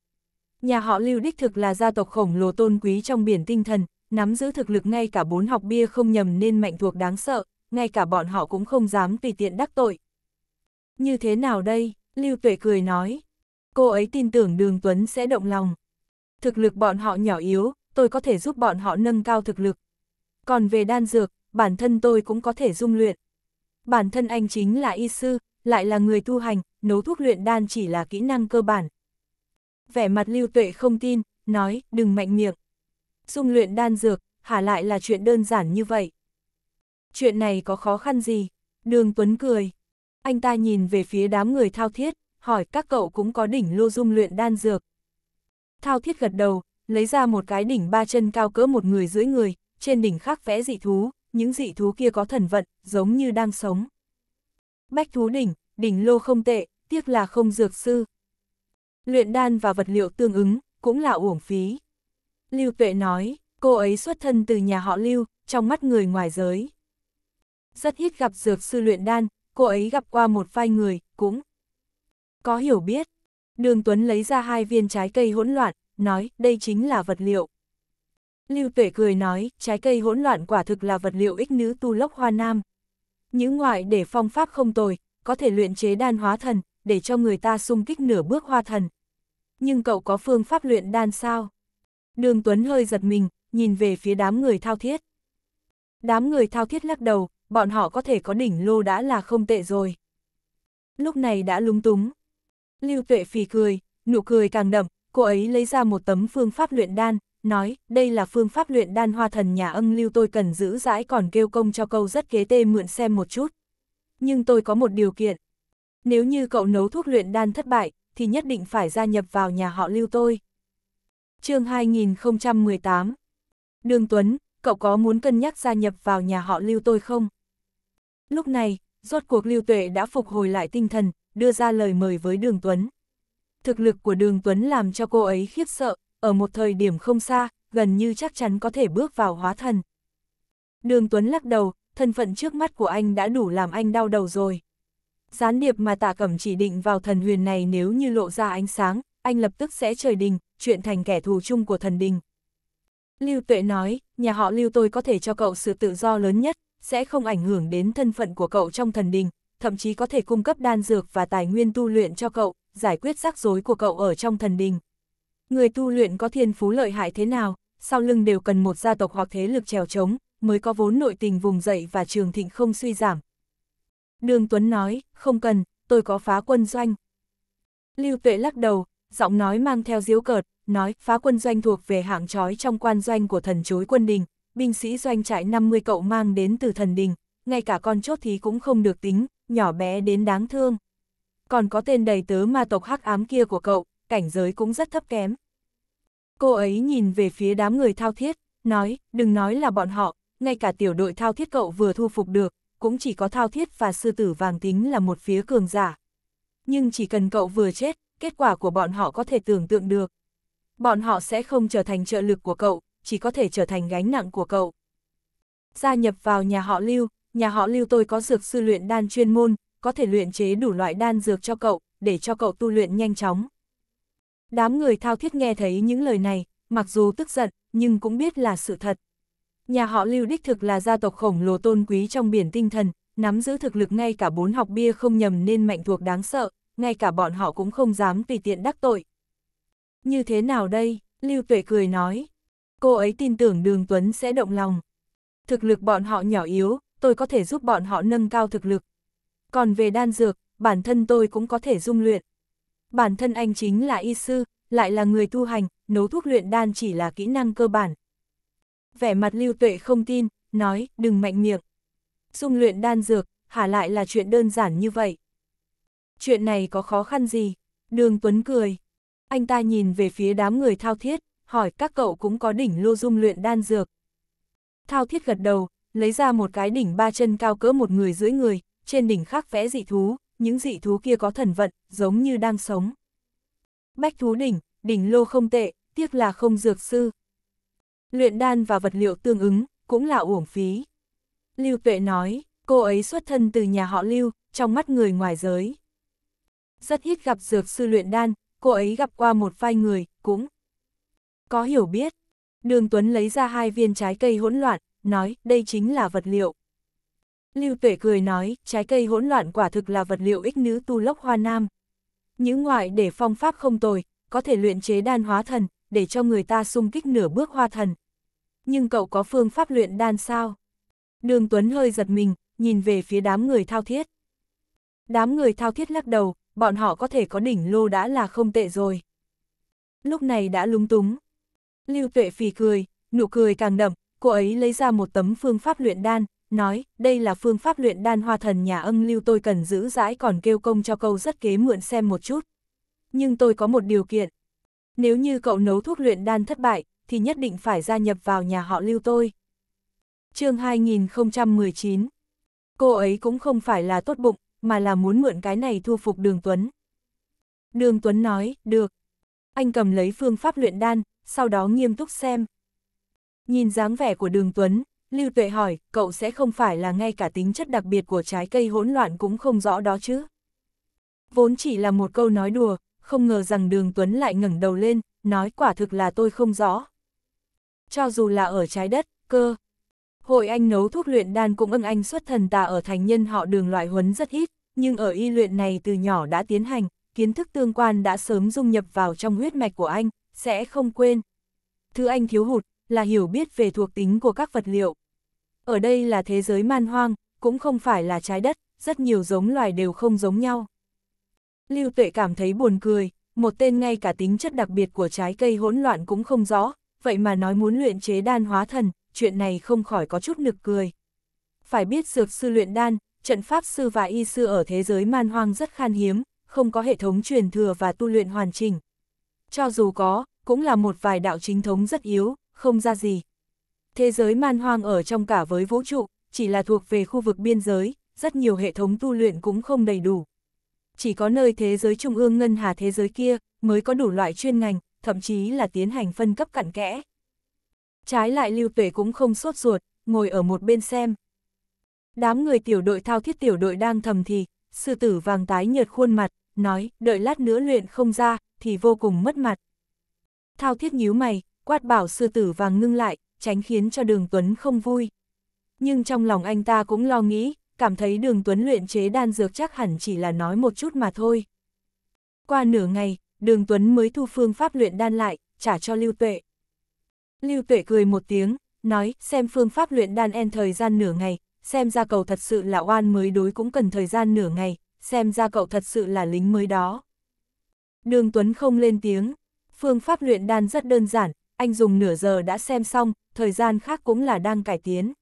Nhà họ Lưu đích thực là gia tộc khổng lồ tôn quý trong biển tinh thần, nắm giữ thực lực ngay cả bốn học bia không nhầm nên mạnh thuộc đáng sợ, ngay cả bọn họ cũng không dám tùy tiện đắc tội. Như thế nào đây? Lưu Tuệ cười nói. Cô ấy tin tưởng Đường Tuấn sẽ động lòng. Thực lực bọn họ nhỏ yếu, tôi có thể giúp bọn họ nâng cao thực lực. Còn về đan dược, bản thân tôi cũng có thể dung luyện. Bản thân anh chính là y sư, lại là người tu hành, nấu thuốc luyện đan chỉ là kỹ năng cơ bản, vẻ mặt lưu tuệ không tin, nói, đừng mạnh miệng. Dung luyện đan dược, hả lại là chuyện đơn giản như vậy. Chuyện này có khó khăn gì? Đường Tuấn cười. Anh ta nhìn về phía đám người thao thiết, hỏi các cậu cũng có đỉnh lô dung luyện đan dược. Thao thiết gật đầu, lấy ra một cái đỉnh ba chân cao cỡ một người dưới người, trên đỉnh khắc vẽ dị thú, những dị thú kia có thần vận, giống như đang sống. Bách thú đỉnh, đỉnh lô không tệ, tiếc là không dược sư, luyện đan và vật liệu tương ứng, cũng là uổng phí. Lưu Tuệ nói, cô ấy xuất thân từ nhà họ Lưu, trong mắt người ngoài giới. Rất ít gặp dược sư luyện đan, cô ấy gặp qua một vài người, cũng có hiểu biết. Đường Tuấn lấy ra hai viên trái cây hỗn loạn, nói đây chính là vật liệu. Lưu Tuệ cười nói, trái cây hỗn loạn quả thực là vật liệu ích nữ tu lốc hoa nam. Những ngoại để phong pháp không tồi, có thể luyện chế đan hóa thần, để cho người ta sung kích nửa bước hoa thần nhưng cậu có phương pháp luyện đan sao? Đường Tuấn hơi giật mình, nhìn về phía đám người thao thiết. Đám người thao thiết lắc đầu, bọn họ có thể có đỉnh lô đã là không tệ rồi. Lúc này đã lúng túng. Lưu Tuệ phì cười, nụ cười càng đậm, cô ấy lấy ra một tấm phương pháp luyện đan, nói, đây là phương pháp luyện đan hoa thần nhà âng lưu tôi cần giữ rãi còn kêu công cho câu rất kế tê mượn xem một chút. Nhưng tôi có một điều kiện. Nếu như cậu nấu thuốc luyện đan thất bại, thì nhất định phải gia nhập vào nhà họ lưu tôi. chương 2018 Đường Tuấn, cậu có muốn cân nhắc gia nhập vào nhà họ lưu tôi không? Lúc này, rốt cuộc lưu tuệ đã phục hồi lại tinh thần, đưa ra lời mời với đường Tuấn. Thực lực của đường Tuấn làm cho cô ấy khiếp sợ, ở một thời điểm không xa, gần như chắc chắn có thể bước vào hóa thần. Đường Tuấn lắc đầu, thân phận trước mắt của anh đã đủ làm anh đau đầu rồi. Gián điệp mà tạ cẩm chỉ định vào thần huyền này nếu như lộ ra ánh sáng, anh lập tức sẽ trời đình, chuyện thành kẻ thù chung của thần đình. Lưu Tuệ nói, nhà họ Lưu tôi có thể cho cậu sự tự do lớn nhất, sẽ không ảnh hưởng đến thân phận của cậu trong thần đình, thậm chí có thể cung cấp đan dược và tài nguyên tu luyện cho cậu, giải quyết rắc rối của cậu ở trong thần đình. Người tu luyện có thiên phú lợi hại thế nào, sau lưng đều cần một gia tộc hoặc thế lực trèo trống, mới có vốn nội tình vùng dậy và trường thịnh không suy giảm, Đường Tuấn nói, không cần, tôi có phá quân doanh. Lưu Tuệ lắc đầu, giọng nói mang theo diếu cợt, nói phá quân doanh thuộc về hạng trói trong quan doanh của thần chối quân đình, binh sĩ doanh trại 50 cậu mang đến từ thần đình, ngay cả con chốt thí cũng không được tính, nhỏ bé đến đáng thương. Còn có tên đầy tớ ma tộc hắc ám kia của cậu, cảnh giới cũng rất thấp kém. Cô ấy nhìn về phía đám người thao thiết, nói, đừng nói là bọn họ, ngay cả tiểu đội thao thiết cậu vừa thu phục được, cũng chỉ có thao thiết và sư tử vàng tính là một phía cường giả. Nhưng chỉ cần cậu vừa chết, kết quả của bọn họ có thể tưởng tượng được. Bọn họ sẽ không trở thành trợ lực của cậu, chỉ có thể trở thành gánh nặng của cậu. Gia nhập vào nhà họ lưu, nhà họ lưu tôi có dược sư luyện đan chuyên môn, có thể luyện chế đủ loại đan dược cho cậu, để cho cậu tu luyện nhanh chóng. Đám người thao thiết nghe thấy những lời này, mặc dù tức giận, nhưng cũng biết là sự thật. Nhà họ Lưu đích thực là gia tộc khổng lồ tôn quý trong biển tinh thần, nắm giữ thực lực ngay cả bốn học bia không nhầm nên mạnh thuộc đáng sợ, ngay cả bọn họ cũng không dám tùy tiện đắc tội. Như thế nào đây? Lưu Tuệ cười nói. Cô ấy tin tưởng Đường Tuấn sẽ động lòng. Thực lực bọn họ nhỏ yếu, tôi có thể giúp bọn họ nâng cao thực lực. Còn về đan dược, bản thân tôi cũng có thể dung luyện. Bản thân anh chính là y sư, lại là người tu hành, nấu thuốc luyện đan chỉ là kỹ năng cơ bản, vẻ mặt lưu tuệ không tin, nói, đừng mạnh miệng. Dung luyện đan dược, hả lại là chuyện đơn giản như vậy. Chuyện này có khó khăn gì? Đường Tuấn cười. Anh ta nhìn về phía đám người thao thiết, hỏi các cậu cũng có đỉnh lô dung luyện đan dược. Thao thiết gật đầu, lấy ra một cái đỉnh ba chân cao cỡ một người dưới người, trên đỉnh khắc vẽ dị thú, những dị thú kia có thần vận, giống như đang sống. Bách thú đỉnh, đỉnh lô không tệ, tiếc là không dược sư, Luyện đan và vật liệu tương ứng, cũng là uổng phí. Lưu Tuệ nói, cô ấy xuất thân từ nhà họ Lưu, trong mắt người ngoài giới. Rất ít gặp dược sư luyện đan, cô ấy gặp qua một vài người, cũng có hiểu biết. Đường Tuấn lấy ra hai viên trái cây hỗn loạn, nói đây chính là vật liệu. Lưu Tuệ cười nói, trái cây hỗn loạn quả thực là vật liệu ích nữ tu lốc hoa nam. Những ngoại để phong pháp không tồi, có thể luyện chế đan hóa thần, để cho người ta sung kích nửa bước hoa thần. Nhưng cậu có phương pháp luyện đan sao? Đường Tuấn hơi giật mình, nhìn về phía đám người thao thiết. Đám người thao thiết lắc đầu, bọn họ có thể có đỉnh lô đã là không tệ rồi. Lúc này đã lúng túng. Lưu Tuệ phì cười, nụ cười càng đậm, cô ấy lấy ra một tấm phương pháp luyện đan, nói, đây là phương pháp luyện đan hoa thần nhà Âm lưu tôi cần giữ dãi còn kêu công cho câu rất kế mượn xem một chút. Nhưng tôi có một điều kiện. Nếu như cậu nấu thuốc luyện đan thất bại, thì nhất định phải gia nhập vào nhà họ lưu tôi. chương 2019 Cô ấy cũng không phải là tốt bụng, mà là muốn mượn cái này thu phục Đường Tuấn. Đường Tuấn nói, được. Anh cầm lấy phương pháp luyện đan, sau đó nghiêm túc xem. Nhìn dáng vẻ của Đường Tuấn, Lưu Tuệ hỏi, cậu sẽ không phải là ngay cả tính chất đặc biệt của trái cây hỗn loạn cũng không rõ đó chứ? Vốn chỉ là một câu nói đùa, không ngờ rằng đường Tuấn lại ngẩng đầu lên, nói quả thực là tôi không rõ. Cho dù là ở trái đất, cơ. Hội anh nấu thuốc luyện đan cũng ưng anh xuất thần tà ở thành nhân họ đường loại huấn rất ít, nhưng ở y luyện này từ nhỏ đã tiến hành, kiến thức tương quan đã sớm dung nhập vào trong huyết mạch của anh, sẽ không quên. Thứ anh thiếu hụt là hiểu biết về thuộc tính của các vật liệu. Ở đây là thế giới man hoang, cũng không phải là trái đất, rất nhiều giống loài đều không giống nhau. Lưu Tuệ cảm thấy buồn cười, một tên ngay cả tính chất đặc biệt của trái cây hỗn loạn cũng không rõ, vậy mà nói muốn luyện chế đan hóa thần, chuyện này không khỏi có chút nực cười. Phải biết dược sư luyện đan, trận pháp sư và y sư ở thế giới man hoang rất khan hiếm, không có hệ thống truyền thừa và tu luyện hoàn chỉnh. Cho dù có, cũng là một vài đạo chính thống rất yếu, không ra gì. Thế giới man hoang ở trong cả với vũ trụ, chỉ là thuộc về khu vực biên giới, rất nhiều hệ thống tu luyện cũng không đầy đủ, chỉ có nơi thế giới trung ương ngân hà thế giới kia mới có đủ loại chuyên ngành, thậm chí là tiến hành phân cấp cặn kẽ. Trái lại Lưu Tuệ cũng không sốt ruột, ngồi ở một bên xem. Đám người tiểu đội thao thiết tiểu đội đang thầm thì, sư tử vàng tái nhợt khuôn mặt, nói, đợi lát nữa luyện không ra, thì vô cùng mất mặt. Thao thiết nhíu mày, quát bảo sư tử vàng ngưng lại, tránh khiến cho đường Tuấn không vui. Nhưng trong lòng anh ta cũng lo nghĩ, cảm thấy đường tuấn luyện chế đan dược chắc hẳn chỉ là nói một chút mà thôi. Qua nửa ngày, đường tuấn mới thu phương pháp luyện đan lại, trả cho Lưu Tuệ. Lưu Tuệ cười một tiếng, nói xem phương pháp luyện đan en thời gian nửa ngày, xem ra cậu thật sự là oan mới đối cũng cần thời gian nửa ngày, xem ra cậu thật sự là lính mới đó. Đường Tuấn không lên tiếng, phương pháp luyện đan rất đơn giản, anh dùng nửa giờ đã xem xong, thời gian khác cũng là đang cải tiến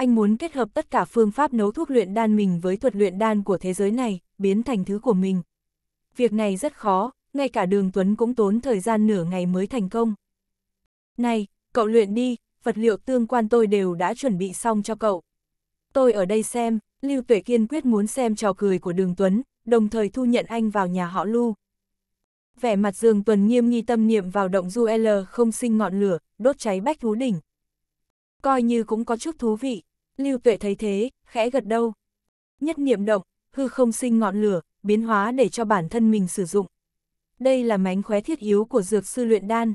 anh muốn kết hợp tất cả phương pháp nấu thuốc luyện đan mình với thuật luyện đan của thế giới này, biến thành thứ của mình. Việc này rất khó, ngay cả đường Tuấn cũng tốn thời gian nửa ngày mới thành công. Này, cậu luyện đi, vật liệu tương quan tôi đều đã chuẩn bị xong cho cậu. Tôi ở đây xem, Lưu Tuệ kiên quyết muốn xem trò cười của đường Tuấn, đồng thời thu nhận anh vào nhà họ Lưu. Vẻ mặt Dương Tuần nghiêm nghi tâm niệm vào động du L không sinh ngọn lửa, đốt cháy bách thú đỉnh. Coi như cũng có chút thú vị. Lưu Tuệ thấy thế, khẽ gật đầu. Nhất niệm động, hư không sinh ngọn lửa, biến hóa để cho bản thân mình sử dụng. Đây là mánh khóe thiết yếu của dược sư luyện đan.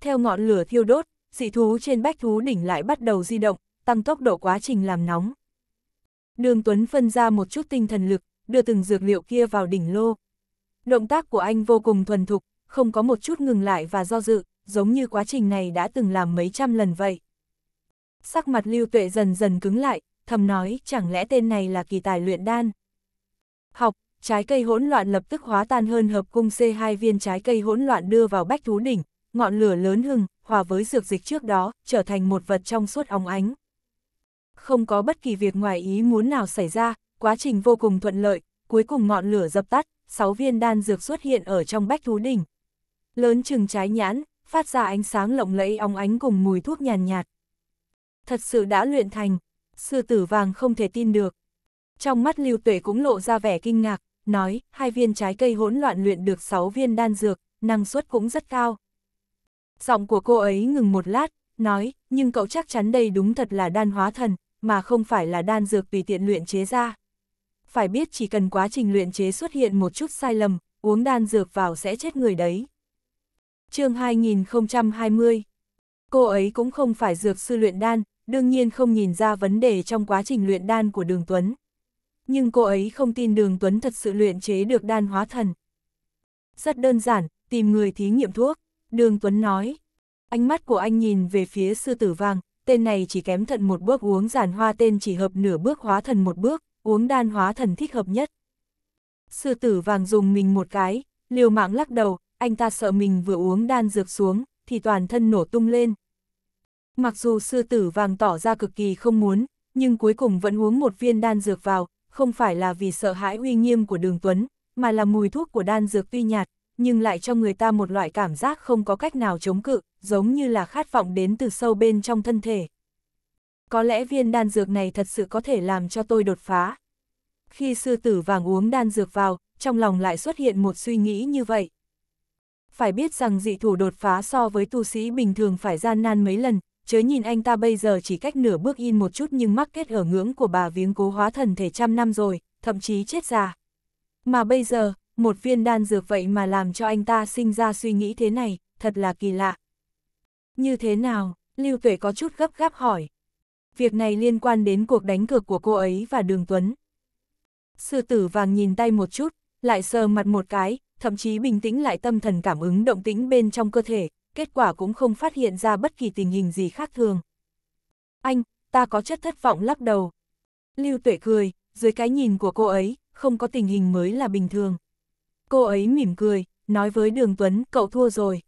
Theo ngọn lửa thiêu đốt, dị thú trên bách thú đỉnh lại bắt đầu di động, tăng tốc độ quá trình làm nóng. Đường Tuấn phân ra một chút tinh thần lực, đưa từng dược liệu kia vào đỉnh lô. Động tác của anh vô cùng thuần thục, không có một chút ngừng lại và do dự, giống như quá trình này đã từng làm mấy trăm lần vậy sắc mặt lưu tuệ dần dần cứng lại, thầm nói chẳng lẽ tên này là kỳ tài luyện đan. Học, trái cây hỗn loạn lập tức hóa tan hơn hợp cung C2 viên trái cây hỗn loạn đưa vào bách thú đỉnh, ngọn lửa lớn hừng, hòa với dược dịch trước đó, trở thành một vật trong suốt óng ánh. Không có bất kỳ việc ngoài ý muốn nào xảy ra, quá trình vô cùng thuận lợi, cuối cùng ngọn lửa dập tắt, 6 viên đan dược xuất hiện ở trong bách thú đỉnh. Lớn chừng trái nhãn, phát ra ánh sáng lộng lẫy óng ánh cùng mùi thuốc nhàn nhạt thật sự đã luyện thành, sư tử vàng không thể tin được. Trong mắt lưu tuệ cũng lộ ra vẻ kinh ngạc, nói, hai viên trái cây hỗn loạn luyện được 6 viên đan dược, năng suất cũng rất cao. Giọng của cô ấy ngừng một lát, nói, nhưng cậu chắc chắn đây đúng thật là đan hóa thần, mà không phải là đan dược tùy tiện luyện chế ra. Phải biết chỉ cần quá trình luyện chế xuất hiện một chút sai lầm, uống đan dược vào sẽ chết người đấy. chương 2020 Cô ấy cũng không phải dược sư luyện đan, đương nhiên không nhìn ra vấn đề trong quá trình luyện đan của Đường Tuấn. Nhưng cô ấy không tin Đường Tuấn thật sự luyện chế được đan hóa thần. Rất đơn giản, tìm người thí nghiệm thuốc, Đường Tuấn nói. Ánh mắt của anh nhìn về phía sư tử vàng, tên này chỉ kém thận một bước uống giản hoa tên chỉ hợp nửa bước hóa thần một bước, uống đan hóa thần thích hợp nhất. Sư tử vàng dùng mình một cái, liều mạng lắc đầu, anh ta sợ mình vừa uống đan dược xuống, thì toàn thân nổ tung lên, Mặc dù sư tử vàng tỏ ra cực kỳ không muốn, nhưng cuối cùng vẫn uống một viên đan dược vào, không phải là vì sợ hãi uy nghiêm của đường Tuấn, mà là mùi thuốc của đan dược tuy nhạt, nhưng lại cho người ta một loại cảm giác không có cách nào chống cự, giống như là khát vọng đến từ sâu bên trong thân thể. Có lẽ viên đan dược này thật sự có thể làm cho tôi đột phá. Khi sư tử vàng uống đan dược vào, trong lòng lại xuất hiện một suy nghĩ như vậy. Phải biết rằng dị thủ đột phá so với tu sĩ bình thường phải gian nan mấy lần, chớ nhìn anh ta bây giờ chỉ cách nửa bước in một chút nhưng mắc kết ở ngưỡng của bà viếng cố hóa thần thể trăm năm rồi, thậm chí chết già. Mà bây giờ, một viên đan dược vậy mà làm cho anh ta sinh ra suy nghĩ thế này, thật là kỳ lạ. Như thế nào? Lưu Tuệ có chút gấp gáp hỏi. Việc này liên quan đến cuộc đánh cược của cô ấy và Đường Tuấn. Sư tử vàng nhìn tay một chút, lại sờ mặt một cái, thậm chí bình tĩnh lại tâm thần cảm ứng động tĩnh bên trong cơ thể, kết quả cũng không phát hiện ra bất kỳ tình hình gì khác thường. Anh, ta có chất thất vọng lắc đầu. Lưu Tuệ cười, dưới cái nhìn của cô ấy, không có tình hình mới là bình thường. Cô ấy mỉm cười, nói với Đường Tuấn, cậu thua rồi.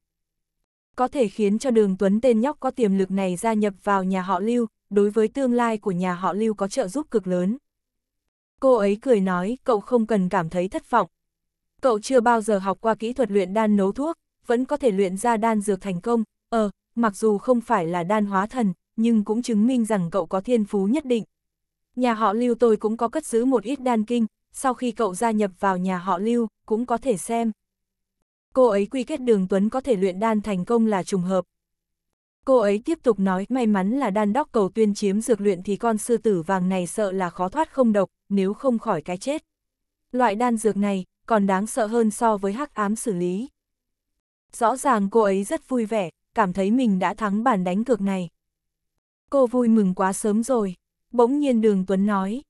Có thể khiến cho Đường Tuấn tên nhóc có tiềm lực này gia nhập vào nhà họ Lưu, đối với tương lai của nhà họ Lưu có trợ giúp cực lớn. Cô ấy cười nói, cậu không cần cảm thấy thất vọng. Cậu chưa bao giờ học qua kỹ thuật luyện đan nấu thuốc, vẫn có thể luyện ra đan dược thành công, ờ, mặc dù không phải là đan hóa thần, nhưng cũng chứng minh rằng cậu có thiên phú nhất định. Nhà họ lưu tôi cũng có cất giữ một ít đan kinh, sau khi cậu gia nhập vào nhà họ lưu, cũng có thể xem. Cô ấy quy kết đường Tuấn có thể luyện đan thành công là trùng hợp. Cô ấy tiếp tục nói may mắn là đan đốc cầu tuyên chiếm dược luyện thì con sư tử vàng này sợ là khó thoát không độc, nếu không khỏi cái chết. Loại đan dược này còn đáng sợ hơn so với hắc ám xử lý. Rõ ràng cô ấy rất vui vẻ, cảm thấy mình đã thắng bản đánh cược này. Cô vui mừng quá sớm rồi, bỗng nhiên đường Tuấn nói.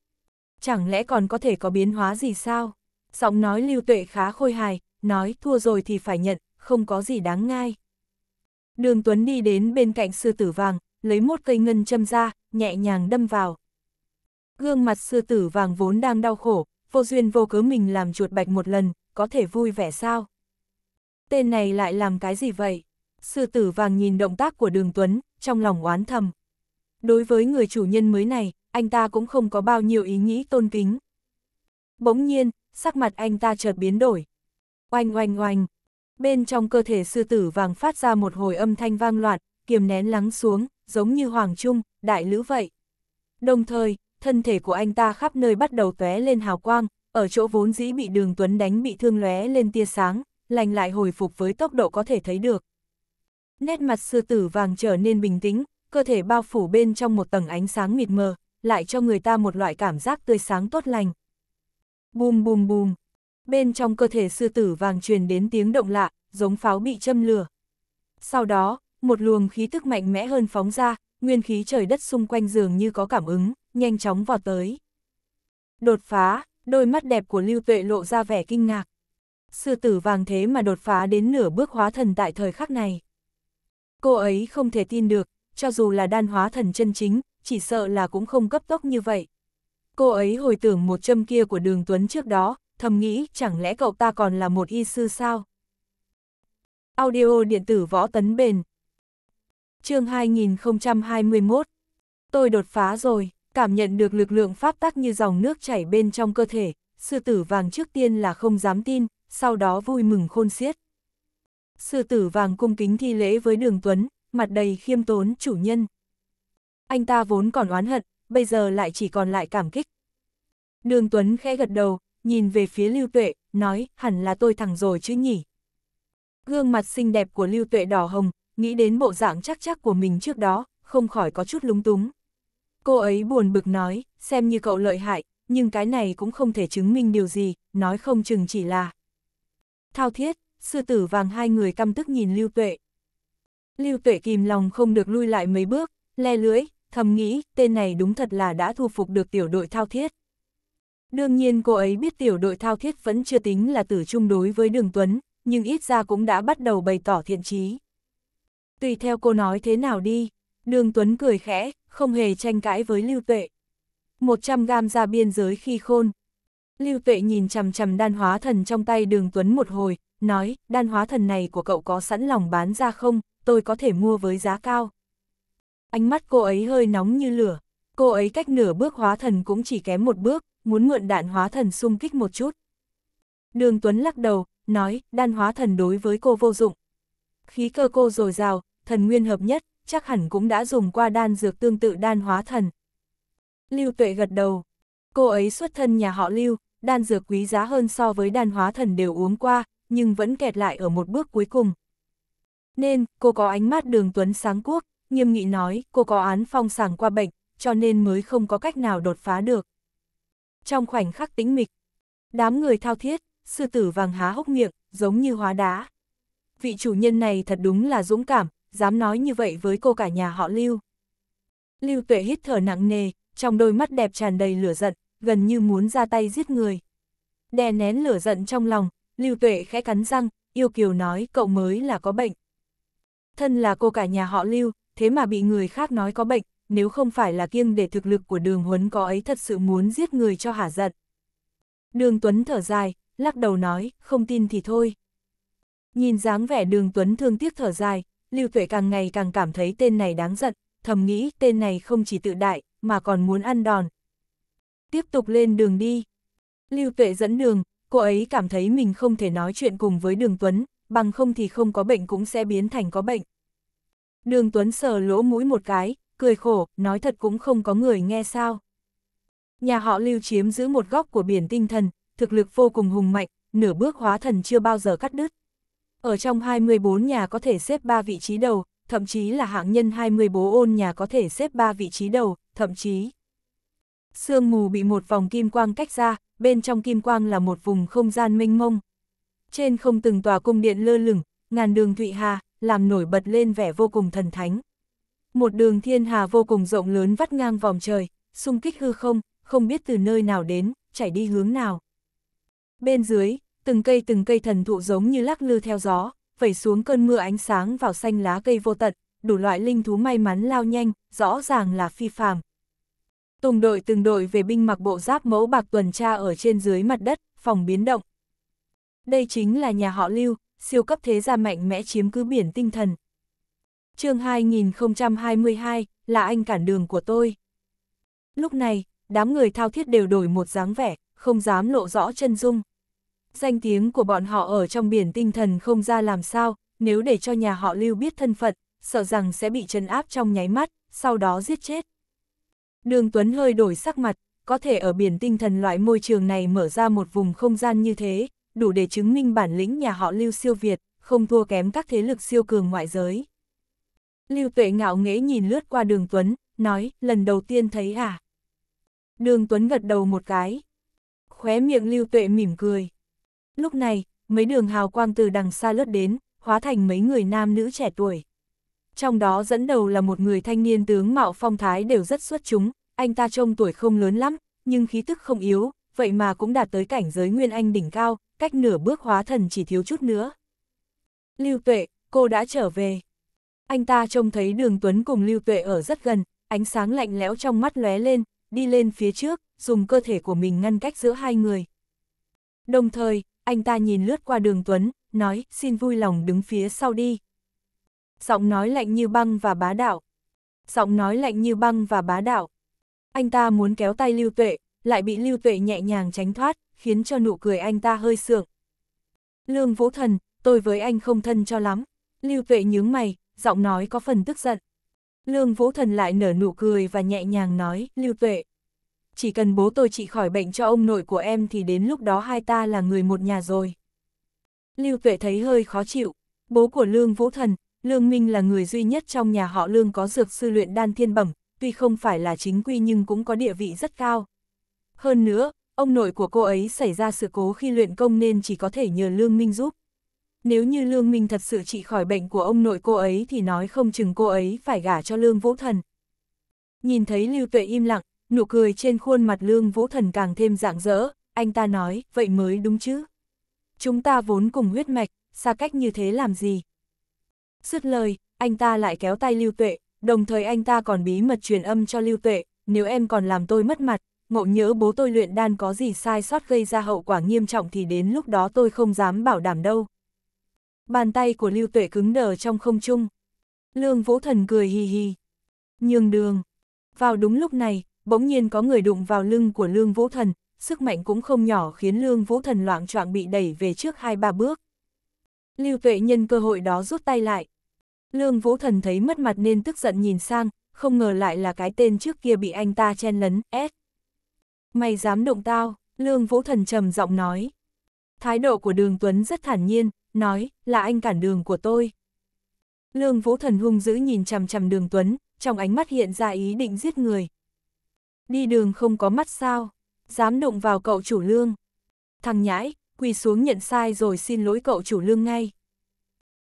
Chẳng lẽ còn có thể có biến hóa gì sao? Giọng nói lưu tuệ khá khôi hài, nói thua rồi thì phải nhận, không có gì đáng ngai. Đường Tuấn đi đến bên cạnh sư tử vàng, lấy một cây ngân châm ra, nhẹ nhàng đâm vào. Gương mặt sư tử vàng vốn đang đau khổ, vô duyên vô cớ mình làm chuột bạch một lần, có thể vui vẻ sao? tên này lại làm cái gì vậy? Sư tử vàng nhìn động tác của đường Tuấn, trong lòng oán thầm. Đối với người chủ nhân mới này, anh ta cũng không có bao nhiêu ý nghĩ tôn kính. Bỗng nhiên, sắc mặt anh ta chợt biến đổi. Oanh oanh oanh, bên trong cơ thể sư tử vàng phát ra một hồi âm thanh vang loạn kiềm nén lắng xuống, giống như hoàng trung, đại lữ vậy. Đồng thời, thân thể của anh ta khắp nơi bắt đầu tóe lên hào quang, ở chỗ vốn dĩ bị đường Tuấn đánh bị thương lóe lên tia sáng, lành lại hồi phục với tốc độ có thể thấy được. Nét mặt sư tử vàng trở nên bình tĩnh, cơ thể bao phủ bên trong một tầng ánh sáng mịt mờ, lại cho người ta một loại cảm giác tươi sáng tốt lành. Bùm bùm bùm, bên trong cơ thể sư tử vàng truyền đến tiếng động lạ, giống pháo bị châm lửa. Sau đó, một luồng khí tức mạnh mẽ hơn phóng ra, nguyên khí trời đất xung quanh dường như có cảm ứng, nhanh chóng vọt tới. Đột phá, đôi mắt đẹp của Lưu Tuệ lộ ra vẻ kinh ngạc sư tử vàng thế mà đột phá đến nửa bước hóa thần tại thời khắc này. Cô ấy không thể tin được, cho dù là đan hóa thần chân chính, chỉ sợ là cũng không cấp tốc như vậy. Cô ấy hồi tưởng một châm kia của đường Tuấn trước đó, thầm nghĩ chẳng lẽ cậu ta còn là một y sư sao? Audio điện tử võ tấn bền chương 2021 Tôi đột phá rồi, cảm nhận được lực lượng pháp tắc như dòng nước chảy bên trong cơ thể, sư tử vàng trước tiên là không dám tin, sau đó vui mừng khôn xiết. Sư tử vàng cung kính thi lễ với đường Tuấn, mặt đầy khiêm tốn chủ nhân. Anh ta vốn còn oán hận, bây giờ lại chỉ còn lại cảm kích. Đường Tuấn khẽ gật đầu, nhìn về phía Lưu Tuệ, nói, hẳn là tôi thẳng rồi chứ nhỉ. Gương mặt xinh đẹp của Lưu Tuệ đỏ hồng, nghĩ đến bộ dạng chắc chắc của mình trước đó, không khỏi có chút lúng túng. Cô ấy buồn bực nói, xem như cậu lợi hại, nhưng cái này cũng không thể chứng minh điều gì, nói không chừng chỉ là Thao thiết, sư tử vàng hai người căm tức nhìn Lưu Tuệ. Lưu Tuệ kìm lòng không được lui lại mấy bước, le lưỡi, thầm nghĩ, tên này đúng thật là đã thu phục được tiểu đội thao thiết. Đương nhiên cô ấy biết tiểu đội thao thiết vẫn chưa tính là tử trung đối với Đường Tuấn, nhưng ít ra cũng đã bắt đầu bày tỏ thiện trí. Tùy theo cô nói thế nào đi, Đường Tuấn cười khẽ, không hề tranh cãi với Lưu Tuệ. 100 gam ra biên giới khi khôn, Lưu Tuệ nhìn chằm chằm đan hóa thần trong tay đường Tuấn một hồi, nói, đan hóa thần này của cậu có sẵn lòng bán ra không, tôi có thể mua với giá cao. Ánh mắt cô ấy hơi nóng như lửa, cô ấy cách nửa bước hóa thần cũng chỉ kém một bước, muốn mượn đạn hóa thần xung kích một chút. Đường Tuấn lắc đầu, nói, đan hóa thần đối với cô vô dụng. Khí cơ cô dồi dào, thần nguyên hợp nhất, chắc hẳn cũng đã dùng qua đan dược tương tự đan hóa thần. Lưu Tuệ gật đầu. Cô ấy xuất thân nhà họ Lưu, đan dược quý giá hơn so với đan hóa thần đều uống qua, nhưng vẫn kẹt lại ở một bước cuối cùng. Nên, cô có ánh mắt đường tuấn sáng quốc, nghiêm nghị nói cô có án phong sàng qua bệnh, cho nên mới không có cách nào đột phá được. Trong khoảnh khắc tĩnh mịch, đám người thao thiết, sư tử vàng há hốc miệng, giống như hóa đá. Vị chủ nhân này thật đúng là dũng cảm, dám nói như vậy với cô cả nhà họ Lưu. Lưu Tuệ hít thở nặng nề, trong đôi mắt đẹp tràn đầy lửa giận, gần như muốn ra tay giết người. Đè nén lửa giận trong lòng, Lưu Tuệ khẽ cắn răng, yêu kiều nói cậu mới là có bệnh. Thân là cô cả nhà họ Lưu, thế mà bị người khác nói có bệnh, nếu không phải là kiêng để thực lực của đường huấn có ấy thật sự muốn giết người cho hả giận. Đường Tuấn thở dài, lắc đầu nói, không tin thì thôi. Nhìn dáng vẻ đường Tuấn thương tiếc thở dài, Lưu Tuệ càng ngày càng cảm thấy tên này đáng giận, thầm nghĩ tên này không chỉ tự đại, mà còn muốn ăn đòn, tiếp tục lên đường đi. Lưu Tuệ dẫn đường, cô ấy cảm thấy mình không thể nói chuyện cùng với Đường Tuấn, bằng không thì không có bệnh cũng sẽ biến thành có bệnh. Đường Tuấn sờ lỗ mũi một cái, cười khổ, nói thật cũng không có người nghe sao. Nhà họ Lưu chiếm giữ một góc của biển tinh thần, thực lực vô cùng hùng mạnh, nửa bước hóa thần chưa bao giờ cắt đứt. Ở trong 24 nhà có thể xếp 3 vị trí đầu, thậm chí là hạng nhân 20 bố ôn nhà có thể xếp 3 vị trí đầu, thậm chí Sương mù bị một vòng kim quang cách ra, bên trong kim quang là một vùng không gian mênh mông. Trên không từng tòa cung điện lơ lửng, ngàn đường thụy hà, làm nổi bật lên vẻ vô cùng thần thánh. Một đường thiên hà vô cùng rộng lớn vắt ngang vòng trời, xung kích hư không, không biết từ nơi nào đến, chảy đi hướng nào. Bên dưới, từng cây từng cây thần thụ giống như lắc lư theo gió, vẩy xuống cơn mưa ánh sáng vào xanh lá cây vô tận, đủ loại linh thú may mắn lao nhanh, rõ ràng là phi phàm, Tùng đội từng đội về binh mặc bộ giáp mẫu bạc tuần tra ở trên dưới mặt đất, phòng biến động. Đây chính là nhà họ Lưu, siêu cấp thế gia mạnh mẽ chiếm cứ biển tinh thần. chương 2022 là anh cản đường của tôi. Lúc này, đám người thao thiết đều đổi một dáng vẻ, không dám lộ rõ chân dung. Danh tiếng của bọn họ ở trong biển tinh thần không ra làm sao, nếu để cho nhà họ lưu biết thân phận, sợ rằng sẽ bị chân áp trong nháy mắt, sau đó giết chết. Đường Tuấn hơi đổi sắc mặt, có thể ở biển tinh thần loại môi trường này mở ra một vùng không gian như thế, đủ để chứng minh bản lĩnh nhà họ Lưu siêu Việt, không thua kém các thế lực siêu cường ngoại giới. Lưu Tuệ ngạo nghễ nhìn lướt qua Đường Tuấn, nói, lần đầu tiên thấy à? Đường Tuấn gật đầu một cái. Khóe miệng Lưu Tuệ mỉm cười. Lúc này, mấy đường hào quang từ đằng xa lướt đến, hóa thành mấy người nam nữ trẻ tuổi trong đó dẫn đầu là một người thanh niên tướng mạo phong thái đều rất xuất chúng, anh ta trông tuổi không lớn lắm, nhưng khí tức không yếu, vậy mà cũng đạt tới cảnh giới nguyên anh đỉnh cao, cách nửa bước hóa thần chỉ thiếu chút nữa. Lưu Tuệ, cô đã trở về. Anh ta trông thấy đường Tuấn cùng Lưu Tuệ ở rất gần, ánh sáng lạnh lẽo trong mắt lóe lên, đi lên phía trước, dùng cơ thể của mình ngăn cách giữa hai người. Đồng thời, anh ta nhìn lướt qua đường Tuấn, nói xin vui lòng đứng phía sau đi, giọng nói lạnh như băng và bá đạo. Giọng nói lạnh như băng và bá đạo. Anh ta muốn kéo tay Lưu Tuệ, lại bị Lưu Tuệ nhẹ nhàng tránh thoát, khiến cho nụ cười anh ta hơi sượng. Lương Vũ Thần, tôi với anh không thân cho lắm. Lưu Tuệ nhướng mày, giọng nói có phần tức giận. Lương Vũ Thần lại nở nụ cười và nhẹ nhàng nói, Lưu Tuệ. Chỉ cần bố tôi trị khỏi bệnh cho ông nội của em thì đến lúc đó hai ta là người một nhà rồi. Lưu Tuệ thấy hơi khó chịu, bố của Lương Vũ Thần, Lương Minh là người duy nhất trong nhà họ Lương có dược sư luyện đan thiên bẩm, tuy không phải là chính quy nhưng cũng có địa vị rất cao. Hơn nữa, ông nội của cô ấy xảy ra sự cố khi luyện công nên chỉ có thể nhờ Lương Minh giúp. Nếu như Lương Minh thật sự trị khỏi bệnh của ông nội cô ấy thì nói không chừng cô ấy phải gả cho Lương Vũ Thần. Nhìn thấy Lưu Tuệ im lặng, nụ cười trên khuôn mặt Lương Vũ Thần càng thêm rạng rỡ, anh ta nói, vậy mới đúng chứ. Chúng ta vốn cùng huyết mạch, xa cách như thế làm gì? Dứt lời, anh ta lại kéo tay Lưu Tuệ, đồng thời anh ta còn bí mật truyền âm cho Lưu Tuệ, nếu em còn làm tôi mất mặt, ngộ nhớ bố tôi luyện đan có gì sai sót gây ra hậu quả nghiêm trọng thì đến lúc đó tôi không dám bảo đảm đâu. Bàn tay của Lưu Tuệ cứng đờ trong không trung. Lương Vũ Thần cười hì hì. Nhường đường. Vào đúng lúc này, bỗng nhiên có người đụng vào lưng của Lương Vũ Thần, sức mạnh cũng không nhỏ khiến Lương Vũ Thần loạn choạng bị đẩy về trước hai ba bước. Lưu Tuệ nhân cơ hội đó rút tay lại, Lương Vũ Thần thấy mất mặt nên tức giận nhìn sang, không ngờ lại là cái tên trước kia bị anh ta chen lấn, ép. Mày dám động tao, Lương Vũ Thần trầm giọng nói. Thái độ của Đường Tuấn rất thản nhiên, nói, là anh cản đường của tôi. Lương Vũ Thần hung dữ nhìn chằm chằm Đường Tuấn, trong ánh mắt hiện ra ý định giết người. Đi đường không có mắt sao, dám động vào cậu chủ Lương. Thằng nhãi, quỳ xuống nhận sai rồi xin lỗi cậu chủ Lương ngay.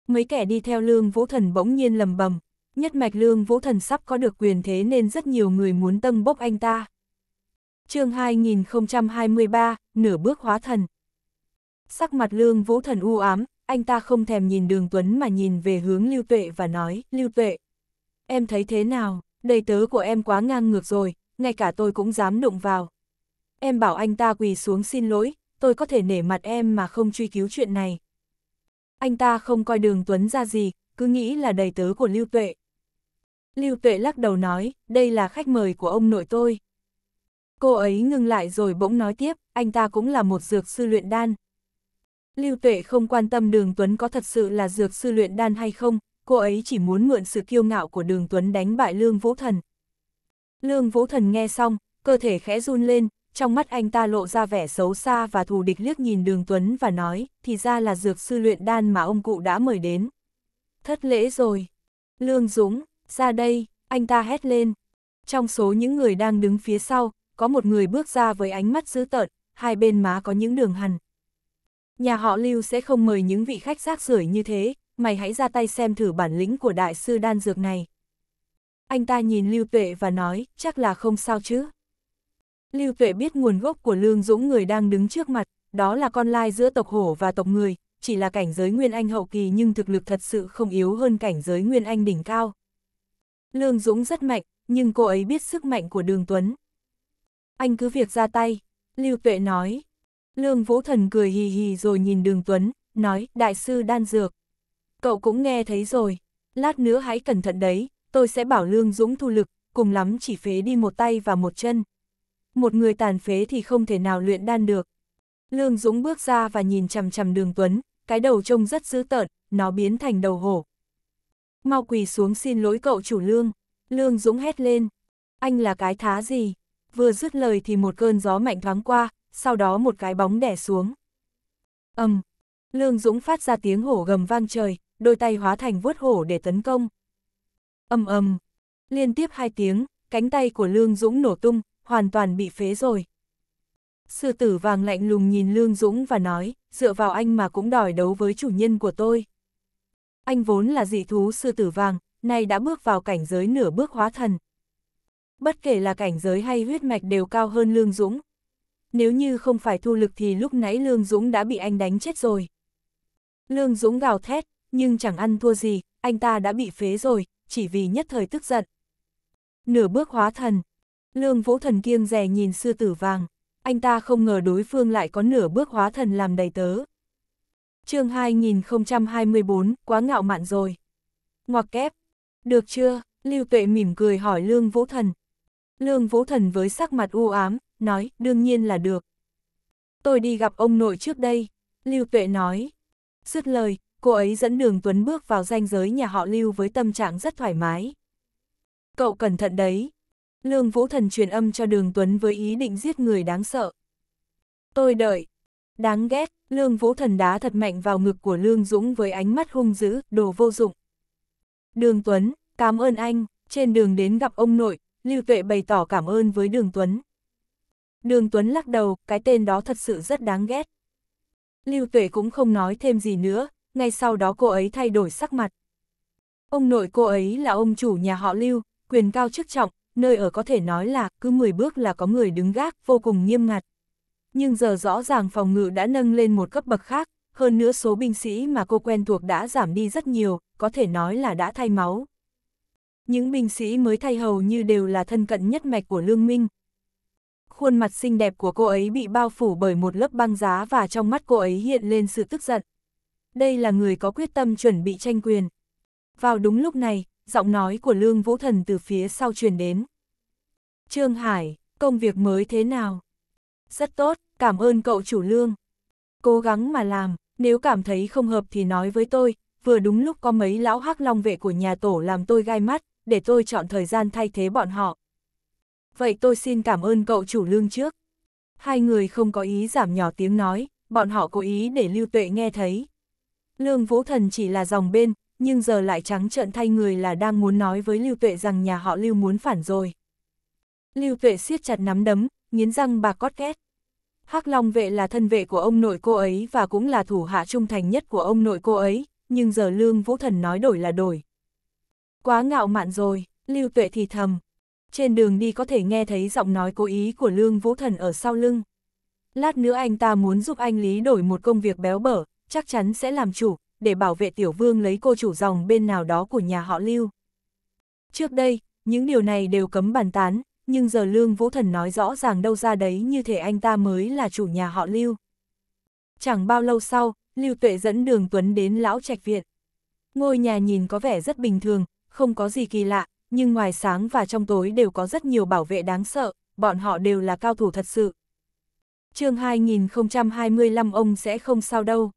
Mấy kẻ đi theo lương vũ thần bỗng nhiên lầm bầm, nhất mạch lương vũ thần sắp có được quyền thế nên rất nhiều người muốn tâng bốc anh ta. chương 2023, nửa bước hóa thần. Sắc mặt lương vũ thần u ám, anh ta không thèm nhìn đường Tuấn mà nhìn về hướng Lưu Tuệ và nói, Lưu Tuệ, em thấy thế nào, đầy tớ của em quá ngang ngược rồi, ngay cả tôi cũng dám đụng vào. Em bảo anh ta quỳ xuống xin lỗi, tôi có thể nể mặt em mà không truy cứu chuyện này. Anh ta không coi đường Tuấn ra gì, cứ nghĩ là đầy tớ của Lưu Tuệ. Lưu Tuệ lắc đầu nói, đây là khách mời của ông nội tôi. Cô ấy ngưng lại rồi bỗng nói tiếp, anh ta cũng là một dược sư luyện đan. Lưu Tuệ không quan tâm Đường Tuấn có thật sự là dược sư luyện đan hay không, cô ấy chỉ muốn mượn sự kiêu ngạo của Đường Tuấn đánh bại Lương Vũ Thần. Lương Vũ Thần nghe xong, cơ thể khẽ run lên, trong mắt anh ta lộ ra vẻ xấu xa và thù địch liếc nhìn đường Tuấn và nói, thì ra là dược sư luyện đan mà ông cụ đã mời đến. Thất lễ rồi. Lương Dũng, ra đây, anh ta hét lên. Trong số những người đang đứng phía sau, có một người bước ra với ánh mắt dữ tợn, hai bên má có những đường hằn. Nhà họ Lưu sẽ không mời những vị khách rác rưởi như thế, mày hãy ra tay xem thử bản lĩnh của đại sư đan dược này. Anh ta nhìn Lưu Tuệ và nói, chắc là không sao chứ. Lưu Tuệ biết nguồn gốc của Lương Dũng người đang đứng trước mặt, đó là con lai giữa tộc hổ và tộc người, chỉ là cảnh giới Nguyên Anh hậu kỳ nhưng thực lực thật sự không yếu hơn cảnh giới Nguyên Anh đỉnh cao. Lương Dũng rất mạnh, nhưng cô ấy biết sức mạnh của Đường Tuấn. Anh cứ việc ra tay, Lưu Tuệ nói. Lương Vũ Thần cười hì hì rồi nhìn Đường Tuấn, nói, đại sư đan dược. Cậu cũng nghe thấy rồi, lát nữa hãy cẩn thận đấy, tôi sẽ bảo Lương Dũng thu lực, cùng lắm chỉ phế đi một tay và một chân một người tàn phế thì không thể nào luyện đan được. Lương Dũng bước ra và nhìn chằm chằm đường Tuấn, cái đầu trông rất dữ tợn, nó biến thành đầu hổ. Mau quỳ xuống xin lỗi cậu chủ Lương. Lương Dũng hét lên. Anh là cái thá gì? Vừa dứt lời thì một cơn gió mạnh thoáng qua, sau đó một cái bóng đẻ xuống. ầm, um, Lương Dũng phát ra tiếng hổ gầm vang trời, đôi tay hóa thành vuốt hổ để tấn công. ầm um, ầm, um. liên tiếp hai tiếng, cánh tay của Lương Dũng nổ tung, hoàn toàn bị phế rồi. Sư tử vàng lạnh lùng nhìn Lương Dũng và nói, dựa vào anh mà cũng đòi đấu với chủ nhân của tôi. Anh vốn là dị thú sư tử vàng, nay đã bước vào cảnh giới nửa bước hóa thần. Bất kể là cảnh giới hay huyết mạch đều cao hơn Lương Dũng. Nếu như không phải thu lực thì lúc nãy Lương Dũng đã bị anh đánh chết rồi. Lương Dũng gào thét, nhưng chẳng ăn thua gì, anh ta đã bị phế rồi, chỉ vì nhất thời tức giận. Nửa bước hóa thần, Lương Vũ Thần kiêng rè nhìn sư tử vàng, anh ta không ngờ đối phương lại có nửa bước hóa thần làm đầy tớ. chương 2024, quá ngạo mạn rồi. Ngoặc kép, được chưa? Lưu Tuệ mỉm cười hỏi Lương Vũ Thần. Lương Vũ Thần với sắc mặt u ám, nói, đương nhiên là được. Tôi đi gặp ông nội trước đây, Lưu Tuệ nói. Dứt lời, cô ấy dẫn đường Tuấn bước vào ranh giới nhà họ Lưu với tâm trạng rất thoải mái. Cậu cẩn thận đấy, Lương Vũ Thần truyền âm cho Đường Tuấn với ý định giết người đáng sợ. Tôi đợi. Đáng ghét, Lương Vũ Thần đá thật mạnh vào ngực của Lương Dũng với ánh mắt hung dữ, đồ vô dụng. Đường Tuấn, cảm ơn anh, trên đường đến gặp ông nội, Lưu Tuệ bày tỏ cảm ơn với Đường Tuấn. Đường Tuấn lắc đầu, cái tên đó thật sự rất đáng ghét. Lưu Tuệ cũng không nói thêm gì nữa, ngay sau đó cô ấy thay đổi sắc mặt. Ông nội cô ấy là ông chủ nhà họ Lưu, quyền cao chức trọng, nơi ở có thể nói là cứ 10 bước là có người đứng gác, vô cùng nghiêm ngặt. Nhưng giờ rõ ràng phòng ngự đã nâng lên một cấp bậc khác, hơn nữa số binh sĩ mà cô quen thuộc đã giảm đi rất nhiều, có thể nói là đã thay máu. Những binh sĩ mới thay hầu như đều là thân cận nhất mạch của Lương Minh. Khuôn mặt xinh đẹp của cô ấy bị bao phủ bởi một lớp băng giá và trong mắt cô ấy hiện lên sự tức giận. Đây là người có quyết tâm chuẩn bị tranh quyền. Vào đúng lúc này, giọng nói của Lương Vũ Thần từ phía sau truyền đến. Trương Hải, công việc mới thế nào? Rất tốt, cảm ơn cậu chủ Lương. Cố gắng mà làm, nếu cảm thấy không hợp thì nói với tôi, vừa đúng lúc có mấy lão hắc long vệ của nhà tổ làm tôi gai mắt, để tôi chọn thời gian thay thế bọn họ. Vậy tôi xin cảm ơn cậu chủ Lương trước. Hai người không có ý giảm nhỏ tiếng nói, bọn họ cố ý để Lưu Tuệ nghe thấy. Lương Vũ Thần chỉ là dòng bên, nhưng giờ lại trắng trợn thay người là đang muốn nói với Lưu Tuệ rằng nhà họ Lưu muốn phản rồi. Lưu Tuệ siết chặt nắm đấm, nghiến răng bà cót két. Hắc Long vệ là thân vệ của ông nội cô ấy và cũng là thủ hạ trung thành nhất của ông nội cô ấy, nhưng giờ Lương Vũ Thần nói đổi là đổi. Quá ngạo mạn rồi, Lưu Tuệ thì thầm. Trên đường đi có thể nghe thấy giọng nói cố ý của Lương Vũ Thần ở sau lưng. Lát nữa anh ta muốn giúp anh lý đổi một công việc béo bở, chắc chắn sẽ làm chủ, để bảo vệ tiểu vương lấy cô chủ dòng bên nào đó của nhà họ Lưu. Trước đây, những điều này đều cấm bàn tán, nhưng giờ Lương Vũ Thần nói rõ ràng đâu ra đấy như thể anh ta mới là chủ nhà họ Lưu. Chẳng bao lâu sau, Lưu Tuệ dẫn đường Tuấn đến Lão Trạch Viện. Ngôi nhà nhìn có vẻ rất bình thường, không có gì kỳ lạ, nhưng ngoài sáng và trong tối đều có rất nhiều bảo vệ đáng sợ, bọn họ đều là cao thủ thật sự. chương 2025 ông sẽ không sao đâu.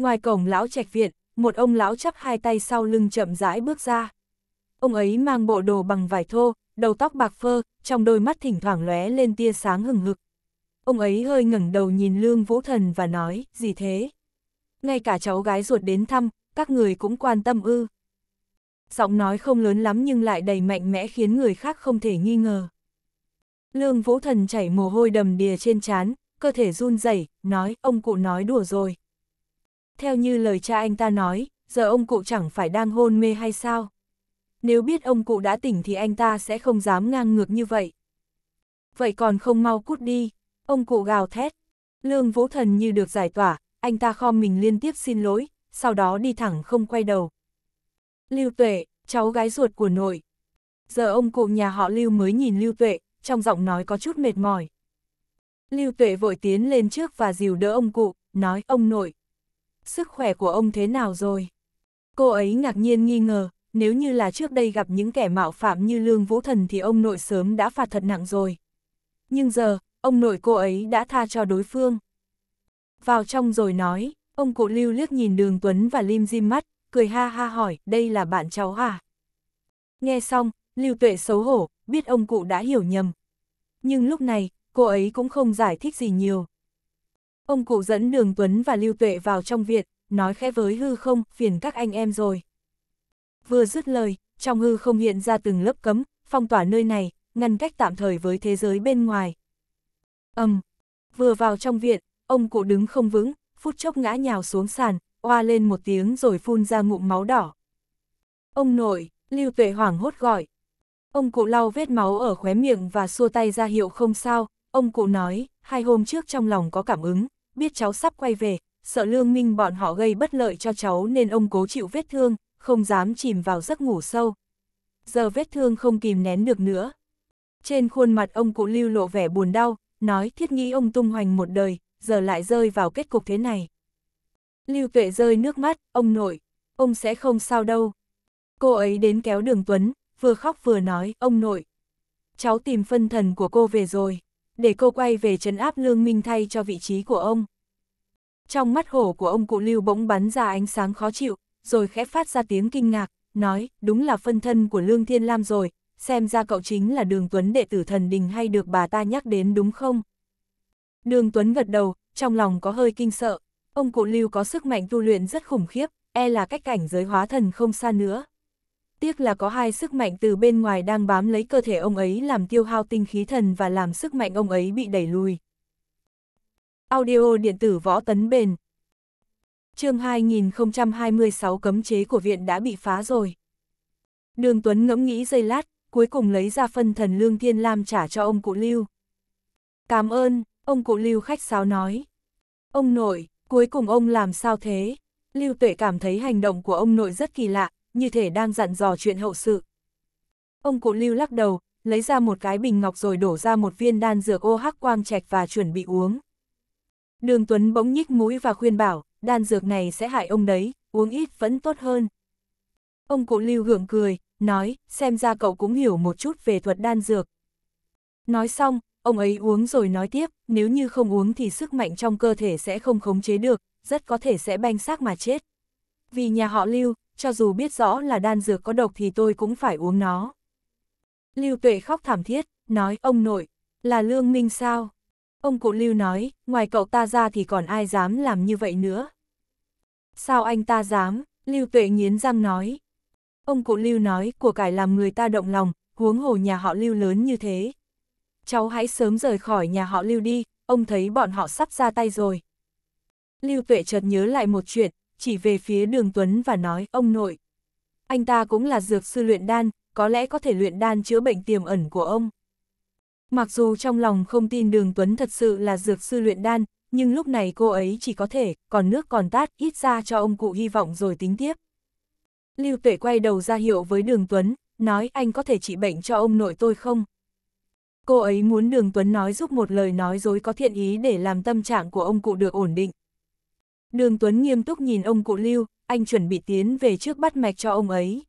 Ngoài cổng lão trạch viện, một ông lão chắp hai tay sau lưng chậm rãi bước ra. Ông ấy mang bộ đồ bằng vải thô, đầu tóc bạc phơ, trong đôi mắt thỉnh thoảng lóe lên tia sáng hừng hực. Ông ấy hơi ngẩng đầu nhìn Lương Vũ Thần và nói, gì thế? Ngay cả cháu gái ruột đến thăm, các người cũng quan tâm ư. Giọng nói không lớn lắm nhưng lại đầy mạnh mẽ khiến người khác không thể nghi ngờ. Lương Vũ Thần chảy mồ hôi đầm đìa trên trán, cơ thể run rẩy, nói, ông cụ nói đùa rồi, theo như lời cha anh ta nói, giờ ông cụ chẳng phải đang hôn mê hay sao? Nếu biết ông cụ đã tỉnh thì anh ta sẽ không dám ngang ngược như vậy. Vậy còn không mau cút đi, ông cụ gào thét. Lương Vũ Thần như được giải tỏa, anh ta khom mình liên tiếp xin lỗi, sau đó đi thẳng không quay đầu. Lưu Tuệ, cháu gái ruột của nội. Giờ ông cụ nhà họ Lưu mới nhìn Lưu Tuệ, trong giọng nói có chút mệt mỏi. Lưu Tuệ vội tiến lên trước và dìu đỡ ông cụ, nói ông nội, sức khỏe của ông thế nào rồi? Cô ấy ngạc nhiên nghi ngờ, nếu như là trước đây gặp những kẻ mạo phạm như Lương Vũ Thần thì ông nội sớm đã phạt thật nặng rồi. Nhưng giờ, ông nội cô ấy đã tha cho đối phương. Vào trong rồi nói, ông cụ lưu liếc nhìn đường Tuấn và Lim Jim mắt, cười ha ha hỏi, đây là bạn cháu à? Nghe xong, lưu tuệ xấu hổ, biết ông cụ đã hiểu nhầm. Nhưng lúc này, cô ấy cũng không giải thích gì nhiều, Ông cụ dẫn đường Tuấn và Lưu Tuệ vào trong viện, nói khẽ với hư không, phiền các anh em rồi. Vừa dứt lời, trong hư không hiện ra từng lớp cấm, phong tỏa nơi này, ngăn cách tạm thời với thế giới bên ngoài. Âm, um, vừa vào trong viện, ông cụ đứng không vững, phút chốc ngã nhào xuống sàn, oa lên một tiếng rồi phun ra ngụm máu đỏ. Ông nội, Lưu Tuệ hoảng hốt gọi. Ông cụ lau vết máu ở khóe miệng và xua tay ra hiệu không sao, ông cụ nói, hai hôm trước trong lòng có cảm ứng, biết cháu sắp quay về, sợ lương minh bọn họ gây bất lợi cho cháu nên ông cố chịu vết thương, không dám chìm vào giấc ngủ sâu. Giờ vết thương không kìm nén được nữa. Trên khuôn mặt ông cụ lưu lộ vẻ buồn đau, nói thiết nghĩ ông tung hoành một đời, giờ lại rơi vào kết cục thế này. Lưu tuệ rơi nước mắt, ông nội, ông sẽ không sao đâu. Cô ấy đến kéo đường Tuấn, vừa khóc vừa nói, ông nội. Cháu tìm phân thần của cô về rồi để cô quay về chấn áp Lương Minh thay cho vị trí của ông. Trong mắt hổ của ông cụ Lưu bỗng bắn ra ánh sáng khó chịu, rồi khẽ phát ra tiếng kinh ngạc, nói, đúng là phân thân của Lương Thiên Lam rồi, xem ra cậu chính là Đường Tuấn đệ tử thần đình hay được bà ta nhắc đến đúng không? Đường Tuấn gật đầu, trong lòng có hơi kinh sợ, ông cụ Lưu có sức mạnh tu luyện rất khủng khiếp, e là cách cảnh giới hóa thần không xa nữa tiếc là có hai sức mạnh từ bên ngoài đang bám lấy cơ thể ông ấy làm tiêu hao tinh khí thần và làm sức mạnh ông ấy bị đẩy lùi. Audio điện tử võ tấn bền Chương 2026 cấm chế của viện đã bị phá rồi. Đường Tuấn ngẫm nghĩ giây lát, cuối cùng lấy ra phân thần lương thiên lam trả cho ông cụ Lưu. Cảm ơn, ông cụ Lưu khách sáo nói. Ông nội, cuối cùng ông làm sao thế? Lưu Tuệ cảm thấy hành động của ông nội rất kỳ lạ, như thể đang dặn dò chuyện hậu sự. Ông cụ lưu lắc đầu, lấy ra một cái bình ngọc rồi đổ ra một viên đan dược ô hắc quang trạch và chuẩn bị uống. Đường Tuấn bỗng nhích mũi và khuyên bảo, đan dược này sẽ hại ông đấy, uống ít vẫn tốt hơn. Ông cụ lưu gượng cười, nói, xem ra cậu cũng hiểu một chút về thuật đan dược. Nói xong, ông ấy uống rồi nói tiếp, nếu như không uống thì sức mạnh trong cơ thể sẽ không khống chế được, rất có thể sẽ banh xác mà chết. Vì nhà họ lưu, cho dù biết rõ là đan dược có độc thì tôi cũng phải uống nó. Lưu Tuệ khóc thảm thiết, nói ông nội, là Lương Minh sao? Ông cụ Lưu nói, ngoài cậu ta ra thì còn ai dám làm như vậy nữa? Sao anh ta dám? Lưu Tuệ nghiến răng nói. Ông cụ Lưu nói, của cải làm người ta động lòng, huống hồ nhà họ Lưu lớn như thế. Cháu hãy sớm rời khỏi nhà họ Lưu đi, ông thấy bọn họ sắp ra tay rồi. Lưu Tuệ chợt nhớ lại một chuyện, chỉ về phía đường Tuấn và nói, ông nội. Anh ta cũng là dược sư luyện đan, có lẽ có thể luyện đan chữa bệnh tiềm ẩn của ông. Mặc dù trong lòng không tin đường Tuấn thật sự là dược sư luyện đan, nhưng lúc này cô ấy chỉ có thể, còn nước còn tát, ít ra cho ông cụ hy vọng rồi tính tiếp. Lưu Tuệ quay đầu ra hiệu với đường Tuấn, nói anh có thể trị bệnh cho ông nội tôi không? Cô ấy muốn đường Tuấn nói giúp một lời nói dối có thiện ý để làm tâm trạng của ông cụ được ổn định. Đường Tuấn nghiêm túc nhìn ông cụ Lưu, anh chuẩn bị tiến về trước bắt mạch cho ông ấy.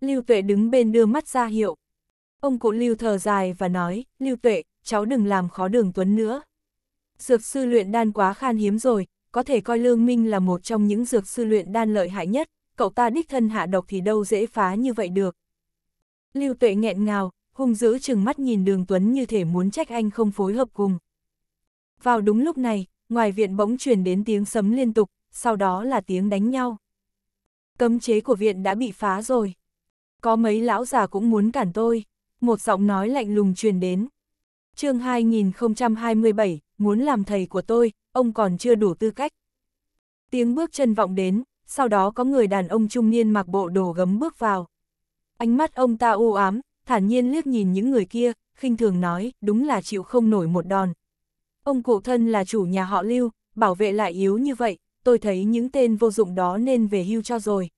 Lưu Tuệ đứng bên đưa mắt ra hiệu. Ông cụ Lưu thở dài và nói, Lưu Tuệ, cháu đừng làm khó đường Tuấn nữa. Dược sư luyện đan quá khan hiếm rồi, có thể coi Lương Minh là một trong những dược sư luyện đan lợi hại nhất, cậu ta đích thân hạ độc thì đâu dễ phá như vậy được. Lưu Tuệ nghẹn ngào, hung dữ chừng mắt nhìn đường Tuấn như thể muốn trách anh không phối hợp cùng. Vào đúng lúc này, ngoài viện bỗng truyền đến tiếng sấm liên tục, sau đó là tiếng đánh nhau. Cấm chế của viện đã bị phá rồi. Có mấy lão già cũng muốn cản tôi, một giọng nói lạnh lùng truyền đến. chương 2027, muốn làm thầy của tôi, ông còn chưa đủ tư cách. Tiếng bước chân vọng đến, sau đó có người đàn ông trung niên mặc bộ đồ gấm bước vào. Ánh mắt ông ta u ám, thản nhiên liếc nhìn những người kia, khinh thường nói, đúng là chịu không nổi một đòn, Ông cụ thân là chủ nhà họ lưu, bảo vệ lại yếu như vậy, tôi thấy những tên vô dụng đó nên về hưu cho rồi.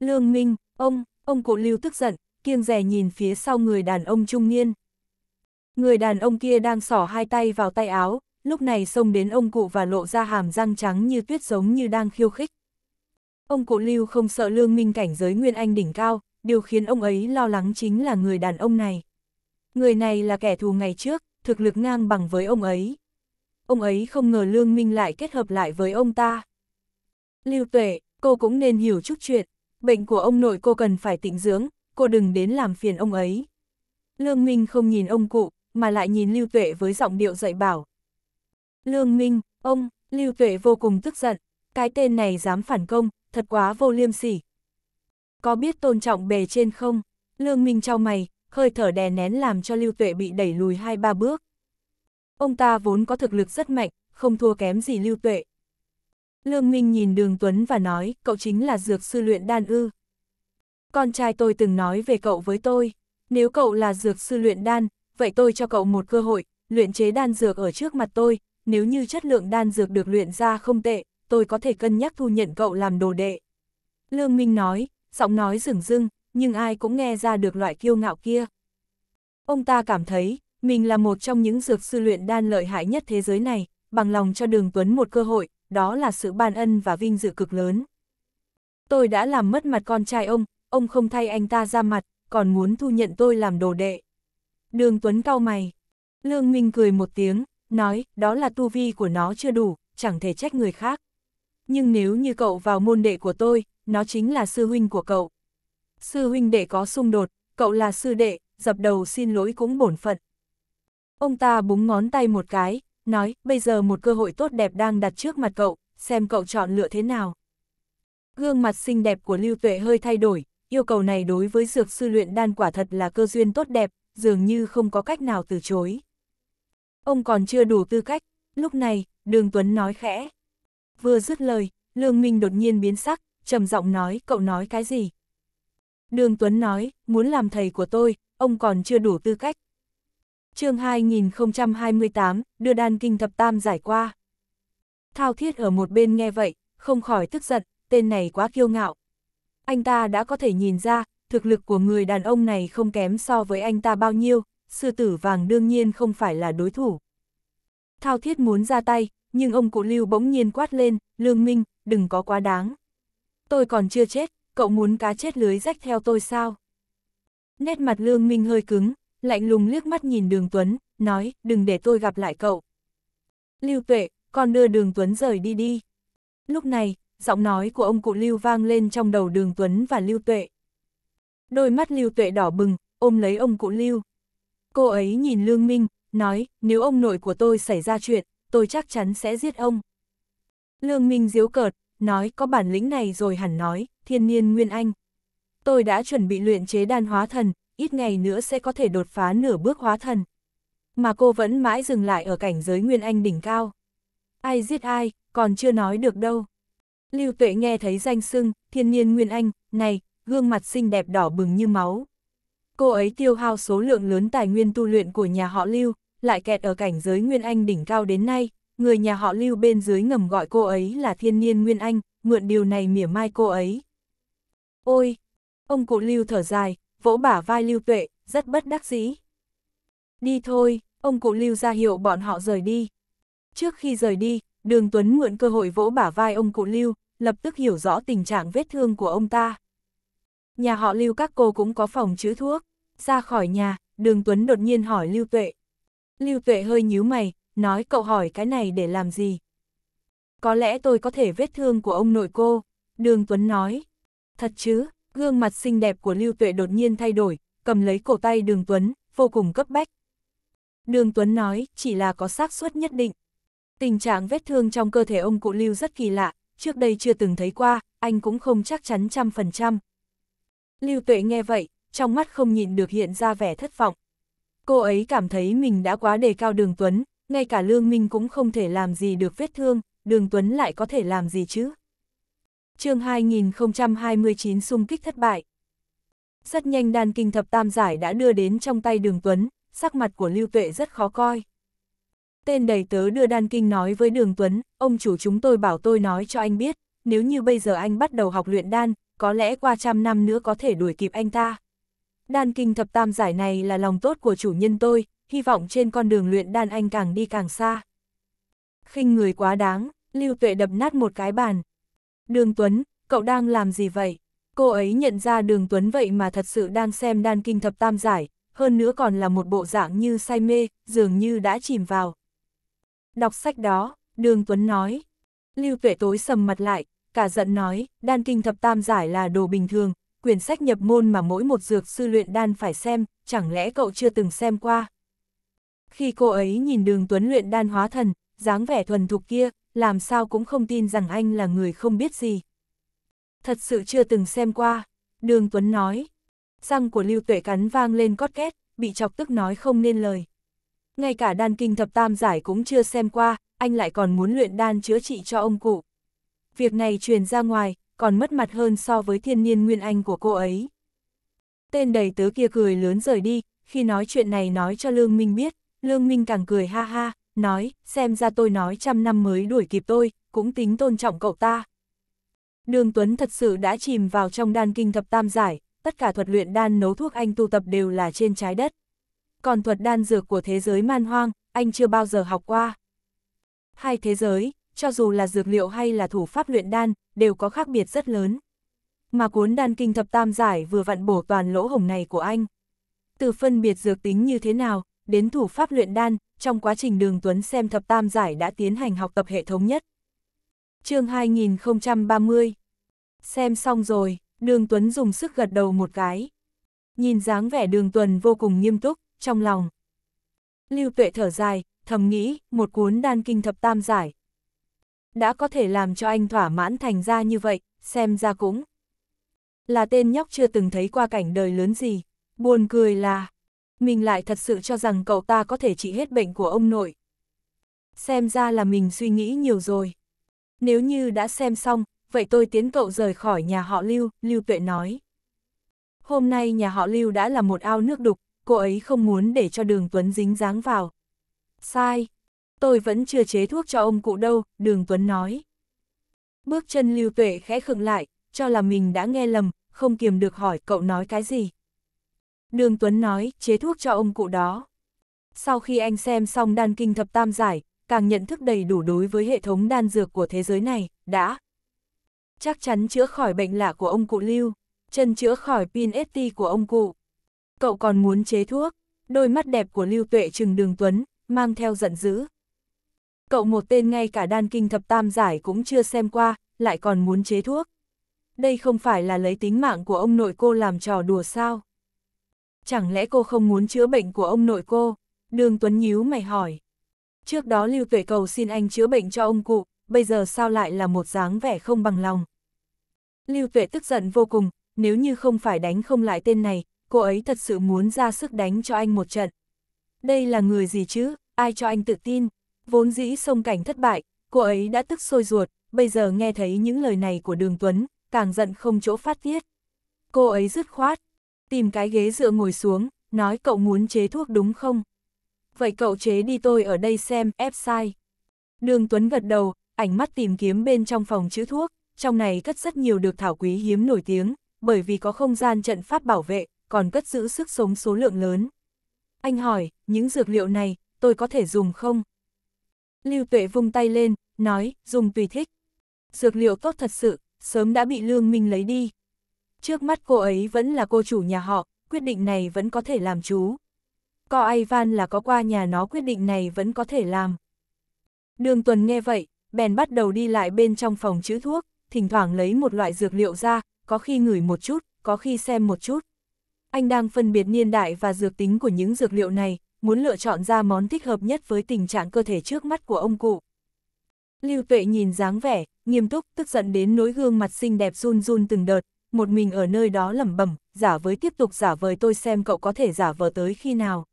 Lương Minh, ông, ông cụ lưu tức giận, kiêng rè nhìn phía sau người đàn ông trung niên. Người đàn ông kia đang sỏ hai tay vào tay áo, lúc này xông đến ông cụ và lộ ra hàm răng trắng như tuyết giống như đang khiêu khích. Ông cụ Lưu không sợ lương minh cảnh giới Nguyên Anh đỉnh cao, điều khiến ông ấy lo lắng chính là người đàn ông này. Người này là kẻ thù ngày trước, thực lực ngang bằng với ông ấy. Ông ấy không ngờ Lương Minh lại kết hợp lại với ông ta. Lưu Tuệ, cô cũng nên hiểu chút chuyện, bệnh của ông nội cô cần phải tĩnh dưỡng, cô đừng đến làm phiền ông ấy. Lương Minh không nhìn ông cụ, mà lại nhìn Lưu Tuệ với giọng điệu dạy bảo. Lương Minh, ông, Lưu Tuệ vô cùng tức giận, cái tên này dám phản công, thật quá vô liêm sỉ. Có biết tôn trọng bề trên không? Lương Minh trao mày, hơi thở đè nén làm cho Lưu Tuệ bị đẩy lùi hai ba bước. Ông ta vốn có thực lực rất mạnh, không thua kém gì Lưu Tuệ. Lương Minh nhìn Đường Tuấn và nói, cậu chính là dược sư luyện đan ư. Con trai tôi từng nói về cậu với tôi, nếu cậu là dược sư luyện đan, vậy tôi cho cậu một cơ hội, luyện chế đan dược ở trước mặt tôi, nếu như chất lượng đan dược được luyện ra không tệ, tôi có thể cân nhắc thu nhận cậu làm đồ đệ. Lương Minh nói, giọng nói rừng rưng, nhưng ai cũng nghe ra được loại kiêu ngạo kia. Ông ta cảm thấy, mình là một trong những dược sư luyện đan lợi hại nhất thế giới này, bằng lòng cho Đường Tuấn một cơ hội, đó là sự ban ân và vinh dự cực lớn. Tôi đã làm mất mặt con trai ông, ông không thay anh ta ra mặt, còn muốn thu nhận tôi làm đồ đệ. Đường Tuấn cau mày. Lương Minh cười một tiếng, nói, đó là tu vi của nó chưa đủ, chẳng thể trách người khác. Nhưng nếu như cậu vào môn đệ của tôi, nó chính là sư huynh của cậu sư huynh đệ có xung đột, cậu là sư đệ, dập đầu xin lỗi cũng bổn phận. Ông ta búng ngón tay một cái, nói, bây giờ một cơ hội tốt đẹp đang đặt trước mặt cậu, xem cậu chọn lựa thế nào. Gương mặt xinh đẹp của Lưu Tuệ hơi thay đổi, yêu cầu này đối với dược sư luyện đan quả thật là cơ duyên tốt đẹp, dường như không có cách nào từ chối. Ông còn chưa đủ tư cách, lúc này, Đường Tuấn nói khẽ. Vừa dứt lời, Lương Minh đột nhiên biến sắc, trầm giọng nói, cậu nói cái gì? Đường Tuấn nói, muốn làm thầy của tôi, ông còn chưa đủ tư cách. chương 2028, đưa đan kinh thập tam giải qua. Thao thiết ở một bên nghe vậy, không khỏi tức giận, tên này quá kiêu ngạo. Anh ta đã có thể nhìn ra, thực lực của người đàn ông này không kém so với anh ta bao nhiêu, sư tử vàng đương nhiên không phải là đối thủ. Thao thiết muốn ra tay, nhưng ông cụ lưu bỗng nhiên quát lên, lương minh, đừng có quá đáng. Tôi còn chưa chết, cậu muốn cá chết lưới rách theo tôi sao? Nét mặt Lương Minh hơi cứng, lạnh lùng liếc mắt nhìn Đường Tuấn, nói, đừng để tôi gặp lại cậu. Lưu Tuệ, con đưa Đường Tuấn rời đi đi. Lúc này, giọng nói của ông cụ Lưu vang lên trong đầu Đường Tuấn và Lưu Tuệ. Đôi mắt Lưu Tuệ đỏ bừng, ôm lấy ông cụ Lưu. Cô ấy nhìn Lương Minh, nói, nếu ông nội của tôi xảy ra chuyện, tôi chắc chắn sẽ giết ông. Lương Minh diếu cợt, nói có bản lĩnh này rồi hẳn nói, thiên niên nguyên anh. Tôi đã chuẩn bị luyện chế đan hóa thần, ít ngày nữa sẽ có thể đột phá nửa bước hóa thần. Mà cô vẫn mãi dừng lại ở cảnh giới nguyên anh đỉnh cao. Ai giết ai, còn chưa nói được đâu. Lưu Tuệ nghe thấy danh xưng, thiên niên nguyên anh, này, gương mặt xinh đẹp đỏ bừng như máu. Cô ấy tiêu hao số lượng lớn tài nguyên tu luyện của nhà họ Lưu, lại kẹt ở cảnh giới nguyên anh đỉnh cao đến nay, người nhà họ lưu bên dưới ngầm gọi cô ấy là thiên niên Nguyên Anh, mượn điều này mỉa mai cô ấy. Ôi! Ông cụ lưu thở dài, vỗ bả vai lưu tuệ, rất bất đắc dĩ. Đi thôi, ông cụ lưu ra hiệu bọn họ rời đi. Trước khi rời đi, đường Tuấn mượn cơ hội vỗ bả vai ông cụ lưu, lập tức hiểu rõ tình trạng vết thương của ông ta. Nhà họ lưu các cô cũng có phòng chữ thuốc. Ra khỏi nhà, đường Tuấn đột nhiên hỏi lưu tuệ. Lưu tuệ hơi nhíu mày, nói cậu hỏi cái này để làm gì. Có lẽ tôi có thể vết thương của ông nội cô, Đường Tuấn nói. Thật chứ, gương mặt xinh đẹp của Lưu Tuệ đột nhiên thay đổi, cầm lấy cổ tay Đường Tuấn, vô cùng cấp bách. Đường Tuấn nói, chỉ là có xác suất nhất định. Tình trạng vết thương trong cơ thể ông cụ Lưu rất kỳ lạ, trước đây chưa từng thấy qua, anh cũng không chắc chắn trăm phần trăm. Lưu Tuệ nghe vậy, trong mắt không nhịn được hiện ra vẻ thất vọng. Cô ấy cảm thấy mình đã quá đề cao Đường Tuấn, ngay cả Lương Minh cũng không thể làm gì được vết thương, Đường Tuấn lại có thể làm gì chứ? chương 2029 xung kích thất bại. Rất nhanh đan kinh thập tam giải đã đưa đến trong tay Đường Tuấn, sắc mặt của Lưu Tuệ rất khó coi. Tên đầy tớ đưa đan kinh nói với Đường Tuấn, ông chủ chúng tôi bảo tôi nói cho anh biết, nếu như bây giờ anh bắt đầu học luyện đan, có lẽ qua trăm năm nữa có thể đuổi kịp anh ta. Đan kinh thập tam giải này là lòng tốt của chủ nhân tôi, hy vọng trên con đường luyện đan anh càng đi càng xa. khinh người quá đáng, Lưu Tuệ đập nát một cái bàn. Đường Tuấn, cậu đang làm gì vậy? Cô ấy nhận ra Đường Tuấn vậy mà thật sự đang xem đan kinh thập tam giải, hơn nữa còn là một bộ dạng như say mê, dường như đã chìm vào. Đọc sách đó, Đường Tuấn nói. Lưu Tuệ tối sầm mặt lại, cả giận nói, đan kinh thập tam giải là đồ bình thường, quyển sách nhập môn mà mỗi một dược sư luyện đan phải xem, chẳng lẽ cậu chưa từng xem qua khi cô ấy nhìn đường tuấn luyện đan hóa thần, dáng vẻ thuần thục kia, làm sao cũng không tin rằng anh là người không biết gì. Thật sự chưa từng xem qua, đường tuấn nói. Răng của lưu tuệ cắn vang lên cót két, bị chọc tức nói không nên lời. Ngay cả đan kinh thập tam giải cũng chưa xem qua, anh lại còn muốn luyện đan chữa trị cho ông cụ. Việc này truyền ra ngoài, còn mất mặt hơn so với thiên niên nguyên anh của cô ấy. Tên đầy tớ kia cười lớn rời đi, khi nói chuyện này nói cho Lương Minh biết, Lương Minh càng cười ha ha, nói, xem ra tôi nói trăm năm mới đuổi kịp tôi, cũng tính tôn trọng cậu ta. Đường Tuấn thật sự đã chìm vào trong đan kinh thập tam giải, tất cả thuật luyện đan nấu thuốc anh tu tập đều là trên trái đất. Còn thuật đan dược của thế giới man hoang, anh chưa bao giờ học qua. Hai thế giới, cho dù là dược liệu hay là thủ pháp luyện đan, đều có khác biệt rất lớn. Mà cuốn đan kinh thập tam giải vừa vặn bổ toàn lỗ hồng này của anh. Từ phân biệt dược tính như thế nào, đến thủ pháp luyện đan, trong quá trình đường Tuấn xem thập tam giải đã tiến hành học tập hệ thống nhất. chương 2030 Xem xong rồi, đường Tuấn dùng sức gật đầu một cái. Nhìn dáng vẻ đường Tuấn vô cùng nghiêm túc, trong lòng. Lưu tuệ thở dài, thầm nghĩ, một cuốn đan kinh thập tam giải. Đã có thể làm cho anh thỏa mãn thành ra như vậy, xem ra cũng. Là tên nhóc chưa từng thấy qua cảnh đời lớn gì. Buồn cười là, mình lại thật sự cho rằng cậu ta có thể trị hết bệnh của ông nội. Xem ra là mình suy nghĩ nhiều rồi. Nếu như đã xem xong, vậy tôi tiến cậu rời khỏi nhà họ Lưu, Lưu Tuệ nói. Hôm nay nhà họ Lưu đã là một ao nước đục, cô ấy không muốn để cho Đường Tuấn dính dáng vào. Sai, tôi vẫn chưa chế thuốc cho ông cụ đâu, Đường Tuấn nói. Bước chân Lưu Tuệ khẽ khựng lại, cho là mình đã nghe lầm, không kiềm được hỏi cậu nói cái gì. Đường Tuấn nói, chế thuốc cho ông cụ đó. Sau khi anh xem xong đan kinh thập tam giải, càng nhận thức đầy đủ đối với hệ thống đan dược của thế giới này, đã. Chắc chắn chữa khỏi bệnh lạ của ông cụ Lưu, chân chữa khỏi pin ST của ông cụ. Cậu còn muốn chế thuốc, đôi mắt đẹp của Lưu Tuệ trừng đường Tuấn, mang theo giận dữ. Cậu một tên ngay cả đan kinh thập tam giải cũng chưa xem qua, lại còn muốn chế thuốc. Đây không phải là lấy tính mạng của ông nội cô làm trò đùa sao chẳng lẽ cô không muốn chữa bệnh của ông nội cô? Đường Tuấn nhíu mày hỏi. Trước đó Lưu Tuệ cầu xin anh chữa bệnh cho ông cụ, bây giờ sao lại là một dáng vẻ không bằng lòng. Lưu Tuệ tức giận vô cùng, nếu như không phải đánh không lại tên này, cô ấy thật sự muốn ra sức đánh cho anh một trận. Đây là người gì chứ, ai cho anh tự tin? Vốn dĩ sông cảnh thất bại, cô ấy đã tức sôi ruột, bây giờ nghe thấy những lời này của Đường Tuấn, càng giận không chỗ phát tiết. Cô ấy dứt khoát, Tìm cái ghế dựa ngồi xuống, nói cậu muốn chế thuốc đúng không? Vậy cậu chế đi tôi ở đây xem, ép sai. Đường Tuấn gật đầu, ánh mắt tìm kiếm bên trong phòng chữ thuốc, trong này cất rất nhiều được thảo quý hiếm nổi tiếng, bởi vì có không gian trận pháp bảo vệ, còn cất giữ sức sống số lượng lớn. Anh hỏi, những dược liệu này, tôi có thể dùng không? Lưu Tuệ vung tay lên, nói, dùng tùy thích. Dược liệu tốt thật sự, sớm đã bị Lương Minh lấy đi, Trước mắt cô ấy vẫn là cô chủ nhà họ, quyết định này vẫn có thể làm chú. Co Ivan là có qua nhà nó quyết định này vẫn có thể làm. Đường Tuần nghe vậy, bèn bắt đầu đi lại bên trong phòng chữ thuốc, thỉnh thoảng lấy một loại dược liệu ra, có khi ngửi một chút, có khi xem một chút. Anh đang phân biệt niên đại và dược tính của những dược liệu này, muốn lựa chọn ra món thích hợp nhất với tình trạng cơ thể trước mắt của ông cụ. Lưu Tuệ nhìn dáng vẻ, nghiêm túc, tức giận đến nỗi gương mặt xinh đẹp run run từng đợt, một mình ở nơi đó lẩm bẩm, giả với tiếp tục giả vời tôi xem cậu có thể giả vờ tới khi nào.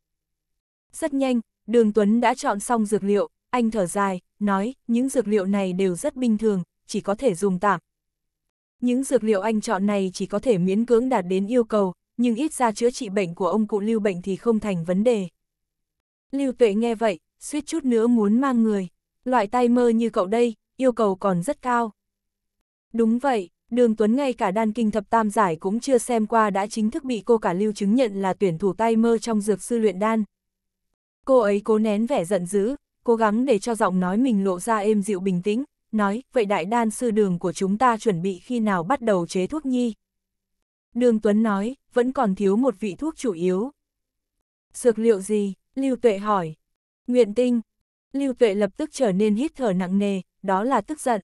Rất nhanh, Đường Tuấn đã chọn xong dược liệu, anh thở dài, nói, những dược liệu này đều rất bình thường, chỉ có thể dùng tạm. Những dược liệu anh chọn này chỉ có thể miễn cưỡng đạt đến yêu cầu, nhưng ít ra chữa trị bệnh của ông cụ lưu bệnh thì không thành vấn đề. Lưu tuệ nghe vậy, suýt chút nữa muốn mang người. Loại tay mơ như cậu đây, yêu cầu còn rất cao. Đúng vậy, Đường Tuấn ngay cả đan kinh thập tam giải cũng chưa xem qua đã chính thức bị cô cả lưu chứng nhận là tuyển thủ tay mơ trong dược sư luyện đan. Cô ấy cố nén vẻ giận dữ, cố gắng để cho giọng nói mình lộ ra êm dịu bình tĩnh, nói, vậy đại đan sư đường của chúng ta chuẩn bị khi nào bắt đầu chế thuốc nhi. Đường Tuấn nói, vẫn còn thiếu một vị thuốc chủ yếu. Dược liệu gì? Lưu Tuệ hỏi. Nguyện tinh. Lưu Tuệ lập tức trở nên hít thở nặng nề, đó là tức giận.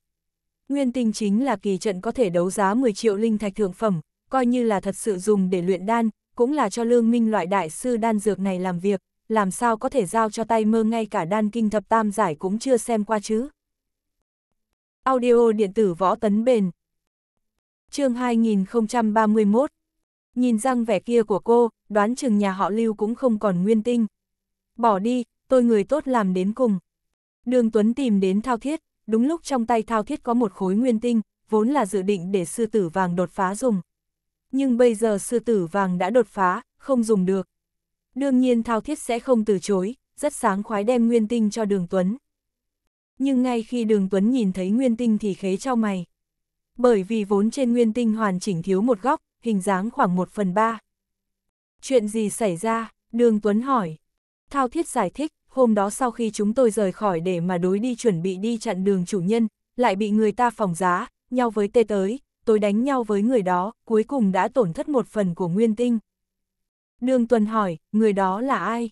Nguyên tinh chính là kỳ trận có thể đấu giá 10 triệu linh thạch thượng phẩm, coi như là thật sự dùng để luyện đan, cũng là cho lương minh loại đại sư đan dược này làm việc, làm sao có thể giao cho tay mơ ngay cả đan kinh thập tam giải cũng chưa xem qua chứ. Audio điện tử võ tấn bền chương 2031 Nhìn răng vẻ kia của cô, đoán chừng nhà họ lưu cũng không còn nguyên tinh. Bỏ đi, tôi người tốt làm đến cùng. Đường Tuấn tìm đến thao thiết, đúng lúc trong tay thao thiết có một khối nguyên tinh, vốn là dự định để sư tử vàng đột phá dùng. Nhưng bây giờ sư tử vàng đã đột phá, không dùng được. Đương nhiên thao thiết sẽ không từ chối, rất sáng khoái đem nguyên tinh cho đường Tuấn. Nhưng ngay khi đường Tuấn nhìn thấy nguyên tinh thì khế cho mày. Bởi vì vốn trên nguyên tinh hoàn chỉnh thiếu một góc, hình dáng khoảng 1 phần ba Chuyện gì xảy ra? Đường Tuấn hỏi. Thao thiết giải thích, hôm đó sau khi chúng tôi rời khỏi để mà đối đi chuẩn bị đi chặn đường chủ nhân, lại bị người ta phòng giá, nhau với tê tới, tôi đánh nhau với người đó, cuối cùng đã tổn thất một phần của nguyên tinh. Đường Tuần hỏi, người đó là ai?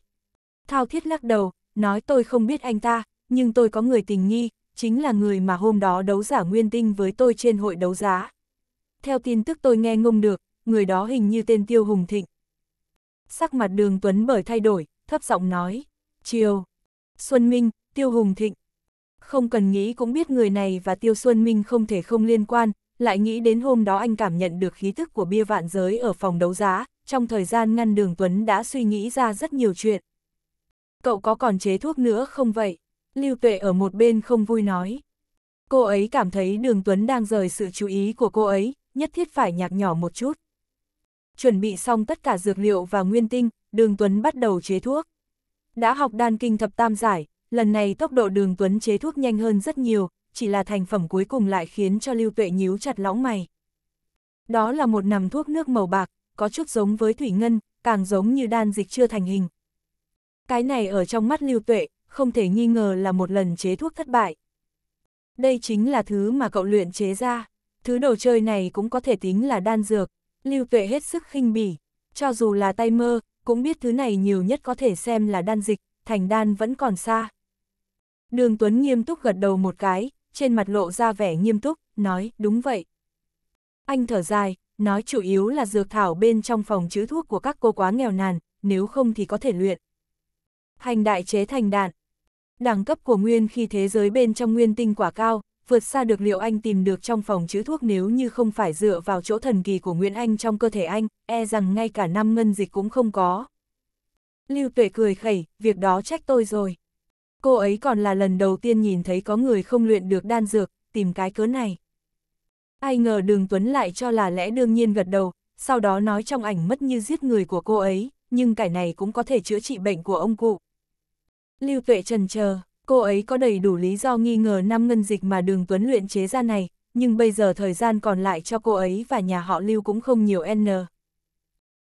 Thao Thiết lắc đầu, nói tôi không biết anh ta, nhưng tôi có người tình nghi, chính là người mà hôm đó đấu giả nguyên tinh với tôi trên hội đấu giá. Theo tin tức tôi nghe ngông được, người đó hình như tên Tiêu Hùng Thịnh. Sắc mặt đường Tuấn bởi thay đổi, thấp giọng nói. Triều, Xuân Minh, Tiêu Hùng Thịnh. Không cần nghĩ cũng biết người này và Tiêu Xuân Minh không thể không liên quan, lại nghĩ đến hôm đó anh cảm nhận được khí thức của bia vạn giới ở phòng đấu giá, trong thời gian ngăn đường Tuấn đã suy nghĩ ra rất nhiều chuyện. Cậu có còn chế thuốc nữa không vậy? Lưu Tuệ ở một bên không vui nói. Cô ấy cảm thấy đường Tuấn đang rời sự chú ý của cô ấy, nhất thiết phải nhạc nhỏ một chút. Chuẩn bị xong tất cả dược liệu và nguyên tinh, đường Tuấn bắt đầu chế thuốc. Đã học đan kinh thập tam giải, lần này tốc độ đường tuấn chế thuốc nhanh hơn rất nhiều, chỉ là thành phẩm cuối cùng lại khiến cho lưu tuệ nhíu chặt lõng mày. Đó là một nằm thuốc nước màu bạc, có chút giống với thủy ngân, càng giống như đan dịch chưa thành hình. Cái này ở trong mắt lưu tuệ, không thể nghi ngờ là một lần chế thuốc thất bại. Đây chính là thứ mà cậu luyện chế ra, thứ đồ chơi này cũng có thể tính là đan dược, lưu tuệ hết sức khinh bỉ, cho dù là tay mơ, cũng biết thứ này nhiều nhất có thể xem là đan dịch, thành đan vẫn còn xa. Đường Tuấn nghiêm túc gật đầu một cái, trên mặt lộ ra vẻ nghiêm túc, nói, đúng vậy. Anh thở dài, nói chủ yếu là dược thảo bên trong phòng chữ thuốc của các cô quá nghèo nàn, nếu không thì có thể luyện. Hành đại chế thành đạn. Đẳng cấp của Nguyên khi thế giới bên trong Nguyên tinh quả cao, vượt xa được liệu anh tìm được trong phòng chữ thuốc nếu như không phải dựa vào chỗ thần kỳ của Nguyễn Anh trong cơ thể anh, e rằng ngay cả năm ngân dịch cũng không có. Lưu Tuệ cười khẩy, việc đó trách tôi rồi. Cô ấy còn là lần đầu tiên nhìn thấy có người không luyện được đan dược, tìm cái cớ này. Ai ngờ đường Tuấn lại cho là lẽ đương nhiên gật đầu, sau đó nói trong ảnh mất như giết người của cô ấy, nhưng cái này cũng có thể chữa trị bệnh của ông cụ. Lưu Tuệ trần chờ Cô ấy có đầy đủ lý do nghi ngờ năm ngân dịch mà đường Tuấn luyện chế ra này, nhưng bây giờ thời gian còn lại cho cô ấy và nhà họ lưu cũng không nhiều n.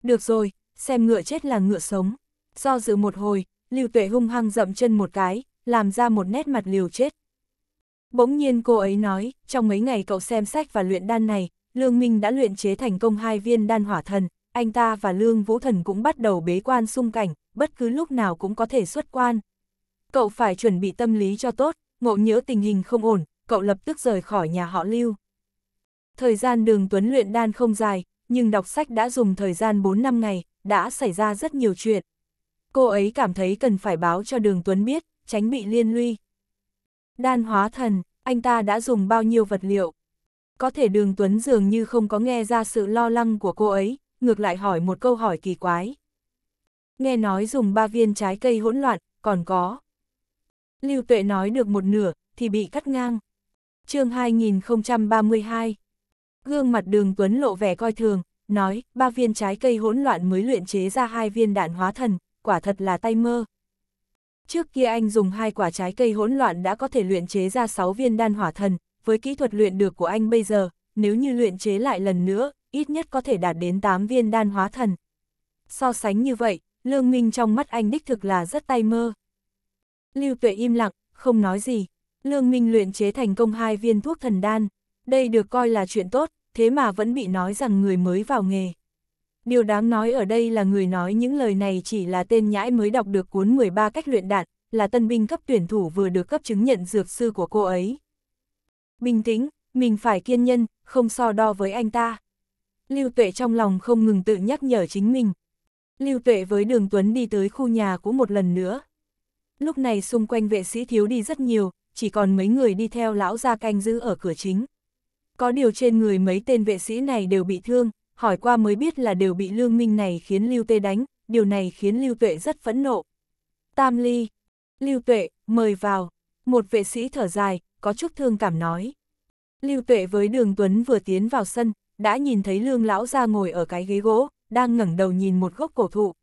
Được rồi, xem ngựa chết là ngựa sống. Do dự một hồi, lưu tuệ hung hăng dậm chân một cái, làm ra một nét mặt liều chết. Bỗng nhiên cô ấy nói, trong mấy ngày cậu xem sách và luyện đan này, Lương Minh đã luyện chế thành công hai viên đan hỏa thần, anh ta và Lương Vũ Thần cũng bắt đầu bế quan xung cảnh, bất cứ lúc nào cũng có thể xuất quan. Cậu phải chuẩn bị tâm lý cho tốt, ngộ nhớ tình hình không ổn, cậu lập tức rời khỏi nhà họ lưu. Thời gian đường tuấn luyện đan không dài, nhưng đọc sách đã dùng thời gian 4 năm ngày, đã xảy ra rất nhiều chuyện. Cô ấy cảm thấy cần phải báo cho đường tuấn biết, tránh bị liên lụy. Đan hóa thần, anh ta đã dùng bao nhiêu vật liệu? Có thể đường tuấn dường như không có nghe ra sự lo lắng của cô ấy, ngược lại hỏi một câu hỏi kỳ quái. Nghe nói dùng ba viên trái cây hỗn loạn, còn có. Lưu Tuệ nói được một nửa, thì bị cắt ngang. chương 2032 Gương mặt đường Tuấn lộ vẻ coi thường, nói, ba viên trái cây hỗn loạn mới luyện chế ra hai viên đạn hóa thần, quả thật là tay mơ. Trước kia anh dùng hai quả trái cây hỗn loạn đã có thể luyện chế ra sáu viên đan hỏa thần, với kỹ thuật luyện được của anh bây giờ, nếu như luyện chế lại lần nữa, ít nhất có thể đạt đến tám viên đan hóa thần. So sánh như vậy, Lương Minh trong mắt anh đích thực là rất tay mơ. Lưu Tuệ im lặng, không nói gì. Lương Minh luyện chế thành công hai viên thuốc thần đan. Đây được coi là chuyện tốt, thế mà vẫn bị nói rằng người mới vào nghề. Điều đáng nói ở đây là người nói những lời này chỉ là tên nhãi mới đọc được cuốn 13 cách luyện đạn, là tân binh cấp tuyển thủ vừa được cấp chứng nhận dược sư của cô ấy. Bình tĩnh, mình phải kiên nhân, không so đo với anh ta. Lưu Tuệ trong lòng không ngừng tự nhắc nhở chính mình. Lưu Tuệ với Đường Tuấn đi tới khu nhà của một lần nữa lúc này xung quanh vệ sĩ thiếu đi rất nhiều, chỉ còn mấy người đi theo lão ra canh giữ ở cửa chính. Có điều trên người mấy tên vệ sĩ này đều bị thương, hỏi qua mới biết là đều bị lương minh này khiến Lưu Tê đánh, điều này khiến Lưu Tuệ rất phẫn nộ. Tam Ly, Lưu Tuệ, mời vào, một vệ sĩ thở dài, có chút thương cảm nói. Lưu Tuệ với Đường Tuấn vừa tiến vào sân, đã nhìn thấy Lương Lão ra ngồi ở cái ghế gỗ, đang ngẩng đầu nhìn một gốc cổ thụ.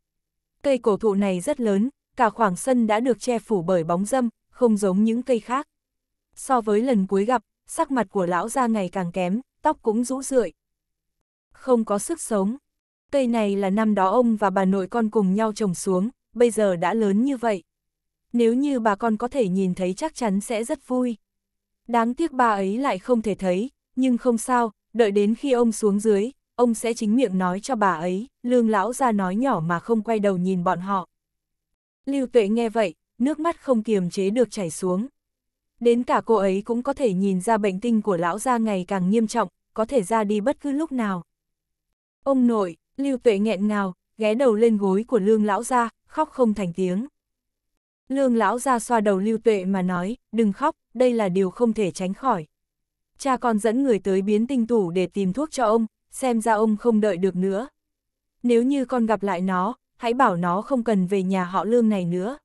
Cây cổ thụ này rất lớn, cả khoảng sân đã được che phủ bởi bóng dâm, không giống những cây khác. So với lần cuối gặp, sắc mặt của lão ra ngày càng kém, tóc cũng rũ rượi. Không có sức sống. Cây này là năm đó ông và bà nội con cùng nhau trồng xuống, bây giờ đã lớn như vậy. Nếu như bà con có thể nhìn thấy chắc chắn sẽ rất vui. Đáng tiếc bà ấy lại không thể thấy, nhưng không sao, đợi đến khi ông xuống dưới, ông sẽ chính miệng nói cho bà ấy, lương lão ra nói nhỏ mà không quay đầu nhìn bọn họ. Lưu Tuệ nghe vậy, nước mắt không kiềm chế được chảy xuống. Đến cả cô ấy cũng có thể nhìn ra bệnh tinh của lão gia ngày càng nghiêm trọng, có thể ra đi bất cứ lúc nào. Ông nội, Lưu Tuệ nghẹn ngào, ghé đầu lên gối của Lương lão gia, khóc không thành tiếng. Lương lão gia xoa đầu Lưu Tuệ mà nói, đừng khóc, đây là điều không thể tránh khỏi. Cha con dẫn người tới biến tinh tủ để tìm thuốc cho ông, xem ra ông không đợi được nữa. Nếu như con gặp lại nó, hãy bảo nó không cần về nhà họ lương này nữa.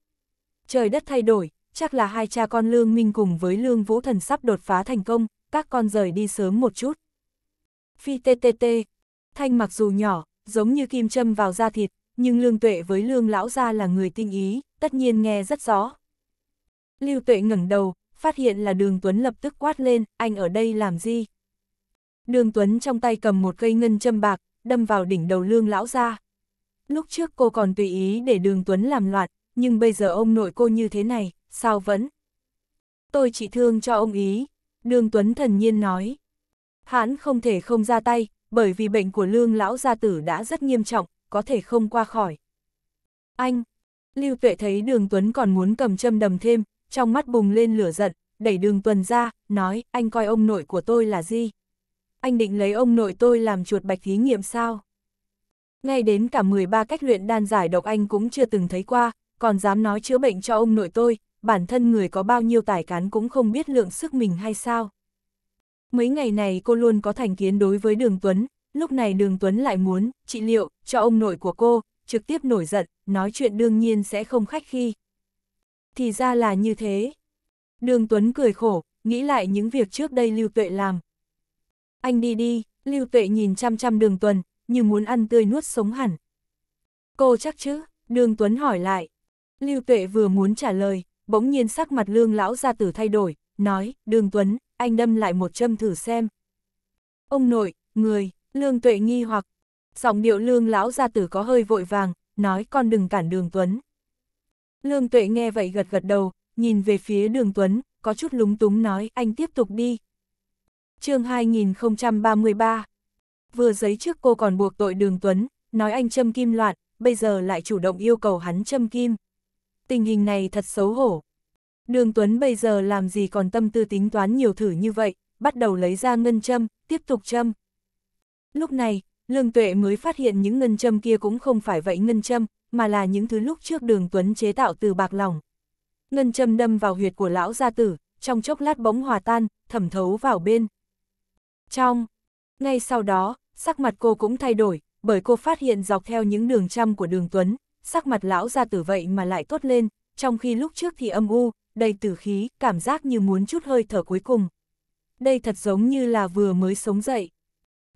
Trời đất thay đổi, chắc là hai cha con lương minh cùng với lương vũ thần sắp đột phá thành công, các con rời đi sớm một chút. Phi TTT, Thanh mặc dù nhỏ, giống như kim châm vào da thịt, nhưng lương tuệ với lương lão gia là người tinh ý, tất nhiên nghe rất rõ. Lưu tuệ ngẩng đầu, phát hiện là đường Tuấn lập tức quát lên, anh ở đây làm gì? Đường Tuấn trong tay cầm một cây ngân châm bạc, đâm vào đỉnh đầu lương lão gia. Lúc trước cô còn tùy ý để đường Tuấn làm loạn, nhưng bây giờ ông nội cô như thế này, sao vẫn? Tôi chỉ thương cho ông ý, đường Tuấn thần nhiên nói. Hãn không thể không ra tay, bởi vì bệnh của lương lão gia tử đã rất nghiêm trọng, có thể không qua khỏi. Anh! Lưu Tuệ thấy đường Tuấn còn muốn cầm châm đầm thêm, trong mắt bùng lên lửa giận, đẩy đường Tuấn ra, nói, anh coi ông nội của tôi là gì? Anh định lấy ông nội tôi làm chuột bạch thí nghiệm sao? Ngay đến cả 13 cách luyện đan giải độc anh cũng chưa từng thấy qua, còn dám nói chữa bệnh cho ông nội tôi, bản thân người có bao nhiêu tài cán cũng không biết lượng sức mình hay sao. Mấy ngày này cô luôn có thành kiến đối với Đường Tuấn, lúc này Đường Tuấn lại muốn trị liệu cho ông nội của cô, trực tiếp nổi giận, nói chuyện đương nhiên sẽ không khách khi. Thì ra là như thế. Đường Tuấn cười khổ, nghĩ lại những việc trước đây Lưu Tuệ làm. Anh đi đi, Lưu Tuệ nhìn chăm chăm Đường Tuấn như muốn ăn tươi nuốt sống hẳn. Cô chắc chứ, Đường Tuấn hỏi lại. Lưu Tuệ vừa muốn trả lời, bỗng nhiên sắc mặt lương lão gia tử thay đổi, nói, Đường Tuấn, anh đâm lại một châm thử xem. Ông nội, người, lương tuệ nghi hoặc, giọng điệu lương lão gia tử có hơi vội vàng, nói con đừng cản đường Tuấn. Lương tuệ nghe vậy gật gật đầu, nhìn về phía đường Tuấn, có chút lúng túng nói anh tiếp tục đi. chương 2033, vừa giấy trước cô còn buộc tội đường Tuấn, nói anh châm kim loạn, bây giờ lại chủ động yêu cầu hắn châm kim. Tình hình này thật xấu hổ. Đường Tuấn bây giờ làm gì còn tâm tư tính toán nhiều thử như vậy, bắt đầu lấy ra ngân châm, tiếp tục châm. Lúc này, Lương Tuệ mới phát hiện những ngân châm kia cũng không phải vậy ngân châm, mà là những thứ lúc trước đường Tuấn chế tạo từ bạc lòng Ngân châm đâm vào huyệt của lão gia tử, trong chốc lát bỗng hòa tan, thẩm thấu vào bên. Trong, ngay sau đó, sắc mặt cô cũng thay đổi, bởi cô phát hiện dọc theo những đường trăm của đường Tuấn, sắc mặt lão ra tử vậy mà lại tốt lên, trong khi lúc trước thì âm u, đầy tử khí, cảm giác như muốn chút hơi thở cuối cùng. Đây thật giống như là vừa mới sống dậy.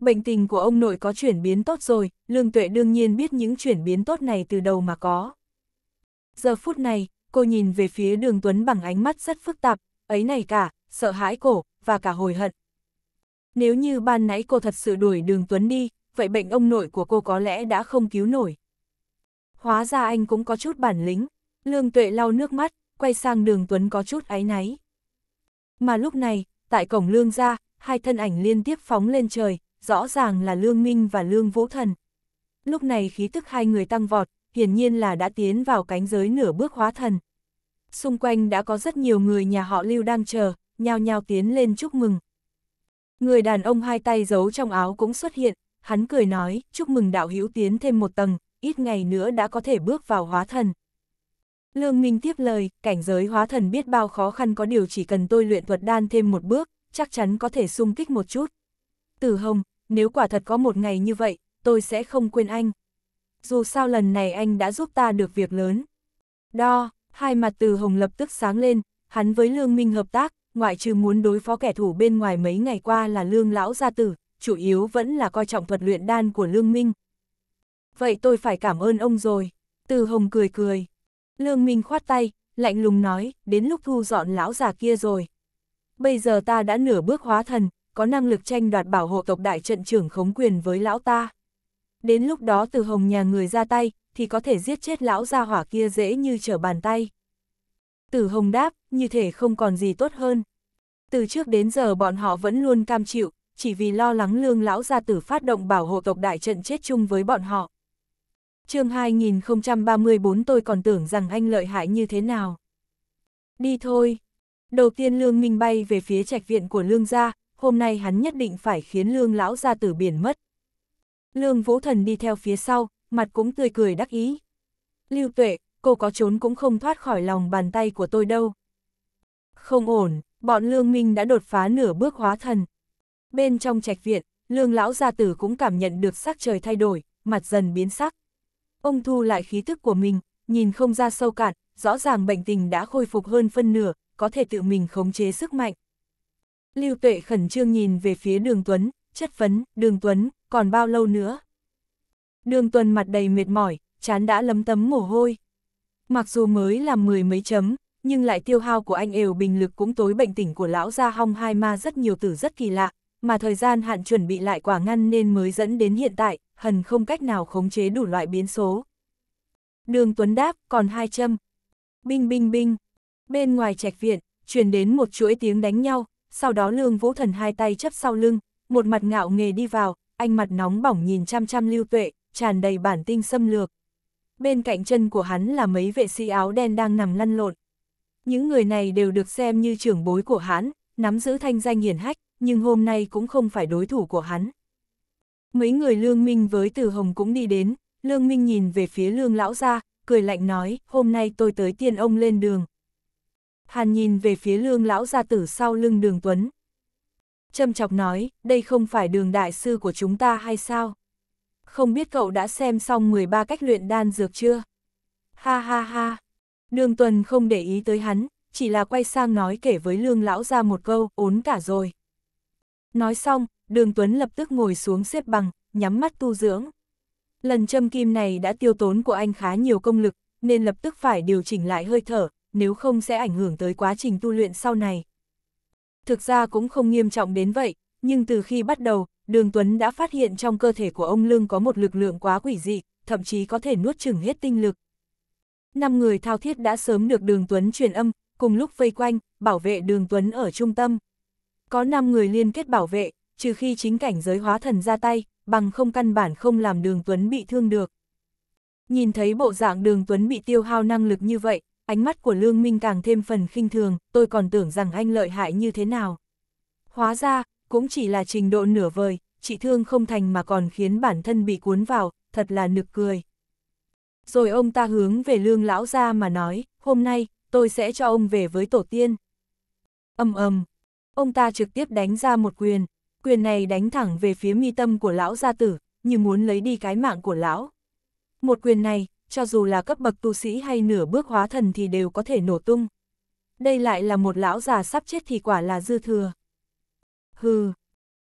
Bệnh tình của ông nội có chuyển biến tốt rồi, Lương Tuệ đương nhiên biết những chuyển biến tốt này từ đầu mà có. Giờ phút này, cô nhìn về phía đường Tuấn bằng ánh mắt rất phức tạp, ấy này cả, sợ hãi cổ, và cả hồi hận, nếu như ban nãy cô thật sự đuổi đường Tuấn đi, vậy bệnh ông nội của cô có lẽ đã không cứu nổi. Hóa ra anh cũng có chút bản lĩnh, Lương Tuệ lau nước mắt, quay sang đường Tuấn có chút áy náy. Mà lúc này, tại cổng Lương ra, hai thân ảnh liên tiếp phóng lên trời, rõ ràng là Lương Minh và Lương Vũ Thần. Lúc này khí tức hai người tăng vọt, hiển nhiên là đã tiến vào cánh giới nửa bước hóa thần. Xung quanh đã có rất nhiều người nhà họ Lưu đang chờ, nhao nhao tiến lên chúc mừng. Người đàn ông hai tay giấu trong áo cũng xuất hiện, hắn cười nói, chúc mừng đạo hữu tiến thêm một tầng, ít ngày nữa đã có thể bước vào hóa thần. Lương Minh tiếp lời, cảnh giới hóa thần biết bao khó khăn có điều chỉ cần tôi luyện thuật đan thêm một bước, chắc chắn có thể sung kích một chút. Tử Hồng, nếu quả thật có một ngày như vậy, tôi sẽ không quên anh. Dù sao lần này anh đã giúp ta được việc lớn. Đo, hai mặt Từ Hồng lập tức sáng lên, hắn với Lương Minh hợp tác, ngoại trừ muốn đối phó kẻ thù bên ngoài mấy ngày qua là lương lão gia tử, chủ yếu vẫn là coi trọng thuật luyện đan của lương minh. Vậy tôi phải cảm ơn ông rồi, từ hồng cười cười. Lương minh khoát tay, lạnh lùng nói, đến lúc thu dọn lão già kia rồi. Bây giờ ta đã nửa bước hóa thần, có năng lực tranh đoạt bảo hộ tộc đại trận trưởng khống quyền với lão ta. Đến lúc đó từ hồng nhà người ra tay, thì có thể giết chết lão gia hỏa kia dễ như trở bàn tay. Tử Hồng đáp, như thể không còn gì tốt hơn. Từ trước đến giờ bọn họ vẫn luôn cam chịu, chỉ vì lo lắng lương lão gia tử phát động bảo hộ tộc đại trận chết chung với bọn họ. chương 2034 tôi còn tưởng rằng anh lợi hại như thế nào. Đi thôi. Đầu tiên lương minh bay về phía trạch viện của lương gia, hôm nay hắn nhất định phải khiến lương lão gia tử biển mất. Lương vũ thần đi theo phía sau, mặt cũng tươi cười đắc ý. Lưu tuệ, cô có trốn cũng không thoát khỏi lòng bàn tay của tôi đâu. Không ổn, bọn Lương Minh đã đột phá nửa bước hóa thần. Bên trong trạch viện, Lương Lão Gia Tử cũng cảm nhận được sắc trời thay đổi, mặt dần biến sắc. Ông thu lại khí thức của mình, nhìn không ra sâu cạn, rõ ràng bệnh tình đã khôi phục hơn phân nửa, có thể tự mình khống chế sức mạnh. Lưu Tuệ khẩn trương nhìn về phía Đường Tuấn, chất vấn, Đường Tuấn, còn bao lâu nữa? Đường Tuấn mặt đầy mệt mỏi, chán đã lấm tấm mồ hôi. Mặc dù mới là mười mấy chấm, nhưng lại tiêu hao của anh đều bình lực cũng tối bệnh tỉnh của lão gia hong hai ma rất nhiều tử rất kỳ lạ, mà thời gian hạn chuẩn bị lại quả ngăn nên mới dẫn đến hiện tại, hần không cách nào khống chế đủ loại biến số. Đường Tuấn đáp, còn hai châm. Binh binh binh. Bên ngoài trạch viện, truyền đến một chuỗi tiếng đánh nhau, sau đó Lương Vũ Thần hai tay chấp sau lưng, một mặt ngạo nghề đi vào, anh mặt nóng bỏng nhìn chăm chăm lưu tuệ, tràn đầy bản tinh xâm lược, bên cạnh chân của hắn là mấy vệ sĩ áo đen đang nằm lăn lộn. Những người này đều được xem như trưởng bối của hắn, nắm giữ thanh danh hiển hách, nhưng hôm nay cũng không phải đối thủ của hắn. Mấy người Lương Minh với Từ Hồng cũng đi đến, Lương Minh nhìn về phía Lương Lão ra, cười lạnh nói, hôm nay tôi tới tiên ông lên đường. Hàn nhìn về phía Lương Lão ra tử sau lưng đường Tuấn. Châm chọc nói, đây không phải đường đại sư của chúng ta hay sao? không biết cậu đã xem xong 13 cách luyện đan dược chưa? Ha ha ha! Đường tuần không để ý tới hắn, chỉ là quay sang nói kể với lương lão ra một câu, ốn cả rồi. Nói xong, đường tuấn lập tức ngồi xuống xếp bằng, nhắm mắt tu dưỡng. Lần châm kim này đã tiêu tốn của anh khá nhiều công lực, nên lập tức phải điều chỉnh lại hơi thở, nếu không sẽ ảnh hưởng tới quá trình tu luyện sau này. Thực ra cũng không nghiêm trọng đến vậy, nhưng từ khi bắt đầu, đường Tuấn đã phát hiện trong cơ thể của ông Lương có một lực lượng quá quỷ dị, thậm chí có thể nuốt chửng hết tinh lực. Năm người thao thiết đã sớm được đường Tuấn truyền âm, cùng lúc vây quanh, bảo vệ đường Tuấn ở trung tâm. Có 5 người liên kết bảo vệ, trừ khi chính cảnh giới hóa thần ra tay, bằng không căn bản không làm đường Tuấn bị thương được. Nhìn thấy bộ dạng đường Tuấn bị tiêu hao năng lực như vậy, ánh mắt của Lương Minh càng thêm phần khinh thường, tôi còn tưởng rằng anh lợi hại như thế nào. Hóa ra, cũng chỉ là trình độ nửa vời, chị thương không thành mà còn khiến bản thân bị cuốn vào, thật là nực cười. Rồi ông ta hướng về lương lão ra mà nói, hôm nay, tôi sẽ cho ông về với tổ tiên. ầm ầm, ông ta trực tiếp đánh ra một quyền, quyền này đánh thẳng về phía mi tâm của lão gia tử, như muốn lấy đi cái mạng của lão. Một quyền này, cho dù là cấp bậc tu sĩ hay nửa bước hóa thần thì đều có thể nổ tung. Đây lại là một lão già sắp chết thì quả là dư thừa. Hừ.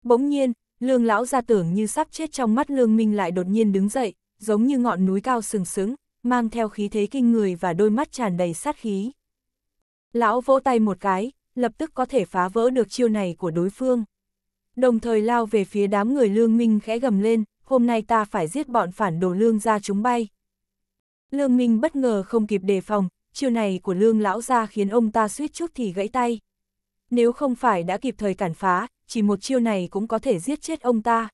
Bỗng nhiên, lương lão gia tưởng như sắp chết trong mắt lương minh lại đột nhiên đứng dậy, giống như ngọn núi cao sừng sững, mang theo khí thế kinh người và đôi mắt tràn đầy sát khí. Lão vỗ tay một cái, lập tức có thể phá vỡ được chiêu này của đối phương. Đồng thời lao về phía đám người lương minh khẽ gầm lên, hôm nay ta phải giết bọn phản đồ lương ra chúng bay. Lương minh bất ngờ không kịp đề phòng, chiêu này của lương lão ra khiến ông ta suýt chút thì gãy tay. Nếu không phải đã kịp thời cản phá, chỉ một chiêu này cũng có thể giết chết ông ta.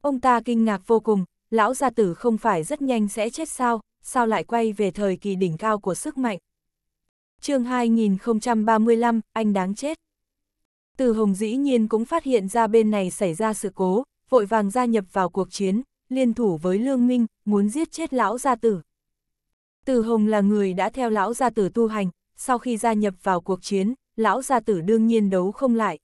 Ông ta kinh ngạc vô cùng, lão gia tử không phải rất nhanh sẽ chết sao, sao lại quay về thời kỳ đỉnh cao của sức mạnh. chương 2035, anh đáng chết. Từ Hồng dĩ nhiên cũng phát hiện ra bên này xảy ra sự cố, vội vàng gia nhập vào cuộc chiến, liên thủ với Lương Minh, muốn giết chết lão gia tử. Từ Hồng là người đã theo lão gia tử tu hành, sau khi gia nhập vào cuộc chiến, lão gia tử đương nhiên đấu không lại,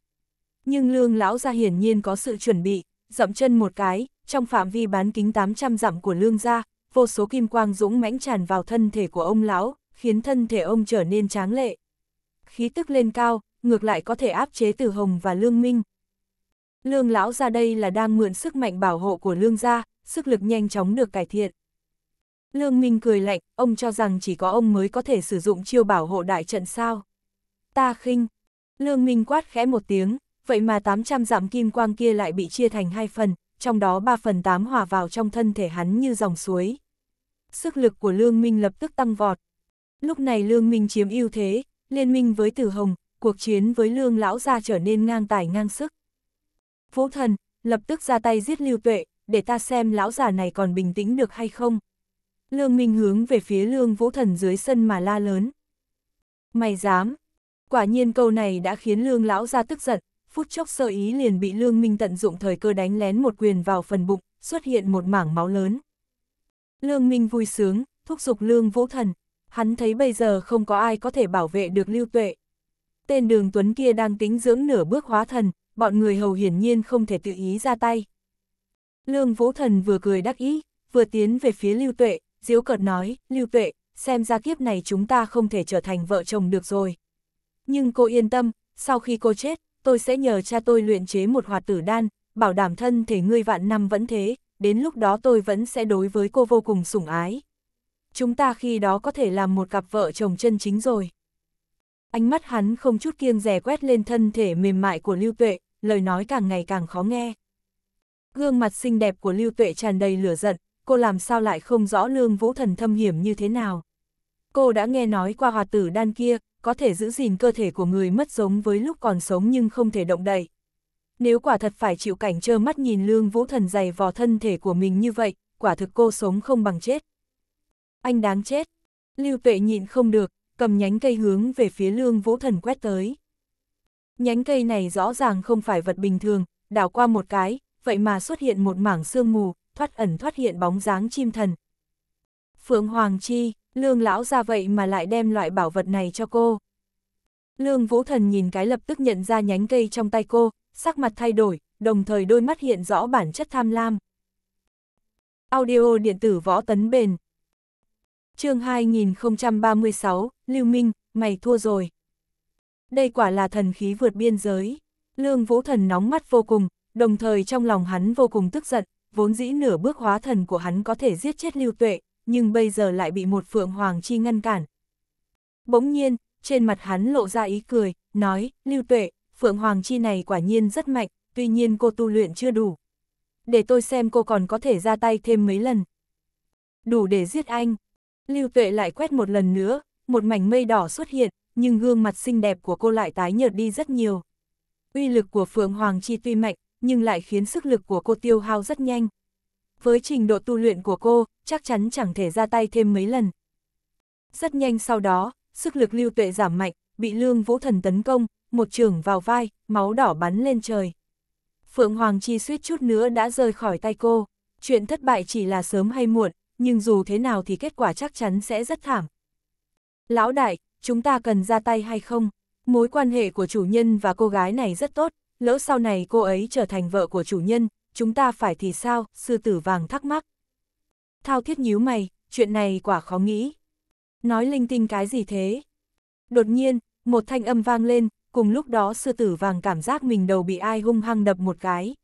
nhưng lương lão gia hiển nhiên có sự chuẩn bị, dậm chân một cái, trong phạm vi bán kính 800 dặm của lương gia, vô số kim quang dũng mãnh tràn vào thân thể của ông lão, khiến thân thể ông trở nên tráng lệ. Khí tức lên cao, ngược lại có thể áp chế Từ Hồng và Lương Minh. Lương lão gia đây là đang mượn sức mạnh bảo hộ của Lương gia, sức lực nhanh chóng được cải thiện. Lương Minh cười lạnh, ông cho rằng chỉ có ông mới có thể sử dụng chiêu bảo hộ đại trận sao. Ta khinh. Lương Minh quát khẽ một tiếng, vậy mà 800 dặm kim quang kia lại bị chia thành hai phần, trong đó 3 phần 8 hòa vào trong thân thể hắn như dòng suối. Sức lực của Lương Minh lập tức tăng vọt. Lúc này Lương Minh chiếm ưu thế, liên minh với Tử Hồng, cuộc chiến với Lương Lão Gia trở nên ngang tài ngang sức. Vũ thần, lập tức ra tay giết Lưu Tuệ, để ta xem lão già này còn bình tĩnh được hay không. Lương Minh hướng về phía Lương Vũ Thần dưới sân mà la lớn. Mày dám! Quả nhiên câu này đã khiến Lương Lão gia tức giận, phút chốc sơ ý liền bị Lương Minh tận dụng thời cơ đánh lén một quyền vào phần bụng, xuất hiện một mảng máu lớn. Lương Minh vui sướng, thúc giục Lương Vũ Thần, hắn thấy bây giờ không có ai có thể bảo vệ được lưu tuệ. Tên đường Tuấn kia đang tính dưỡng nửa bước hóa thần, bọn người hầu hiển nhiên không thể tự ý ra tay. Lương Vũ Thần vừa cười đắc ý, vừa tiến về phía lưu tuệ, diếu cợt nói, lưu tuệ, xem ra kiếp này chúng ta không thể trở thành vợ chồng được rồi. Nhưng cô yên tâm, sau khi cô chết, tôi sẽ nhờ cha tôi luyện chế một hòa tử đan, bảo đảm thân thể ngươi vạn năm vẫn thế, đến lúc đó tôi vẫn sẽ đối với cô vô cùng sủng ái. Chúng ta khi đó có thể làm một cặp vợ chồng chân chính rồi. Ánh mắt hắn không chút kiêng rè quét lên thân thể mềm mại của Lưu Tuệ, lời nói càng ngày càng khó nghe. Gương mặt xinh đẹp của Lưu Tuệ tràn đầy lửa giận, cô làm sao lại không rõ lương vũ thần thâm hiểm như thế nào. Cô đã nghe nói qua hòa tử đan kia, có thể giữ gìn cơ thể của người mất giống với lúc còn sống nhưng không thể động đậy. Nếu quả thật phải chịu cảnh trơ mắt nhìn Lương Vũ Thần dày vò thân thể của mình như vậy, quả thực cô sống không bằng chết. Anh đáng chết. Lưu Tuệ nhịn không được, cầm nhánh cây hướng về phía Lương Vũ Thần quét tới. Nhánh cây này rõ ràng không phải vật bình thường, đảo qua một cái, vậy mà xuất hiện một mảng sương mù, thoát ẩn thoát hiện bóng dáng chim thần. Phượng Hoàng Chi, lương lão ra vậy mà lại đem loại bảo vật này cho cô. Lương vũ thần nhìn cái lập tức nhận ra nhánh cây trong tay cô, sắc mặt thay đổi, đồng thời đôi mắt hiện rõ bản chất tham lam. Audio điện tử võ tấn bền chương 2036, Lưu Minh, mày thua rồi. Đây quả là thần khí vượt biên giới. Lương vũ thần nóng mắt vô cùng, đồng thời trong lòng hắn vô cùng tức giận, vốn dĩ nửa bước hóa thần của hắn có thể giết chết lưu tuệ, nhưng bây giờ lại bị một phượng hoàng chi ngăn cản. Bỗng nhiên, trên mặt hắn lộ ra ý cười, nói, lưu tuệ, phượng hoàng chi này quả nhiên rất mạnh, tuy nhiên cô tu luyện chưa đủ. Để tôi xem cô còn có thể ra tay thêm mấy lần. Đủ để giết anh. Lưu tuệ lại quét một lần nữa, một mảnh mây đỏ xuất hiện, nhưng gương mặt xinh đẹp của cô lại tái nhợt đi rất nhiều. Uy lực của Phượng Hoàng Chi tuy mạnh, nhưng lại khiến sức lực của cô tiêu hao rất nhanh với trình độ tu luyện của cô, chắc chắn chẳng thể ra tay thêm mấy lần. Rất nhanh sau đó, sức lực lưu tuệ giảm mạnh, bị lương vũ thần tấn công, một trường vào vai, máu đỏ bắn lên trời. Phượng Hoàng Chi suýt chút nữa đã rời khỏi tay cô. Chuyện thất bại chỉ là sớm hay muộn, nhưng dù thế nào thì kết quả chắc chắn sẽ rất thảm. Lão đại, chúng ta cần ra tay hay không? Mối quan hệ của chủ nhân và cô gái này rất tốt, lỡ sau này cô ấy trở thành vợ của chủ nhân, chúng ta phải thì sao, sư tử vàng thắc mắc. Thao thiết nhíu mày, chuyện này quả khó nghĩ. Nói linh tinh cái gì thế? Đột nhiên, một thanh âm vang lên, cùng lúc đó sư tử vàng cảm giác mình đầu bị ai hung hăng đập một cái.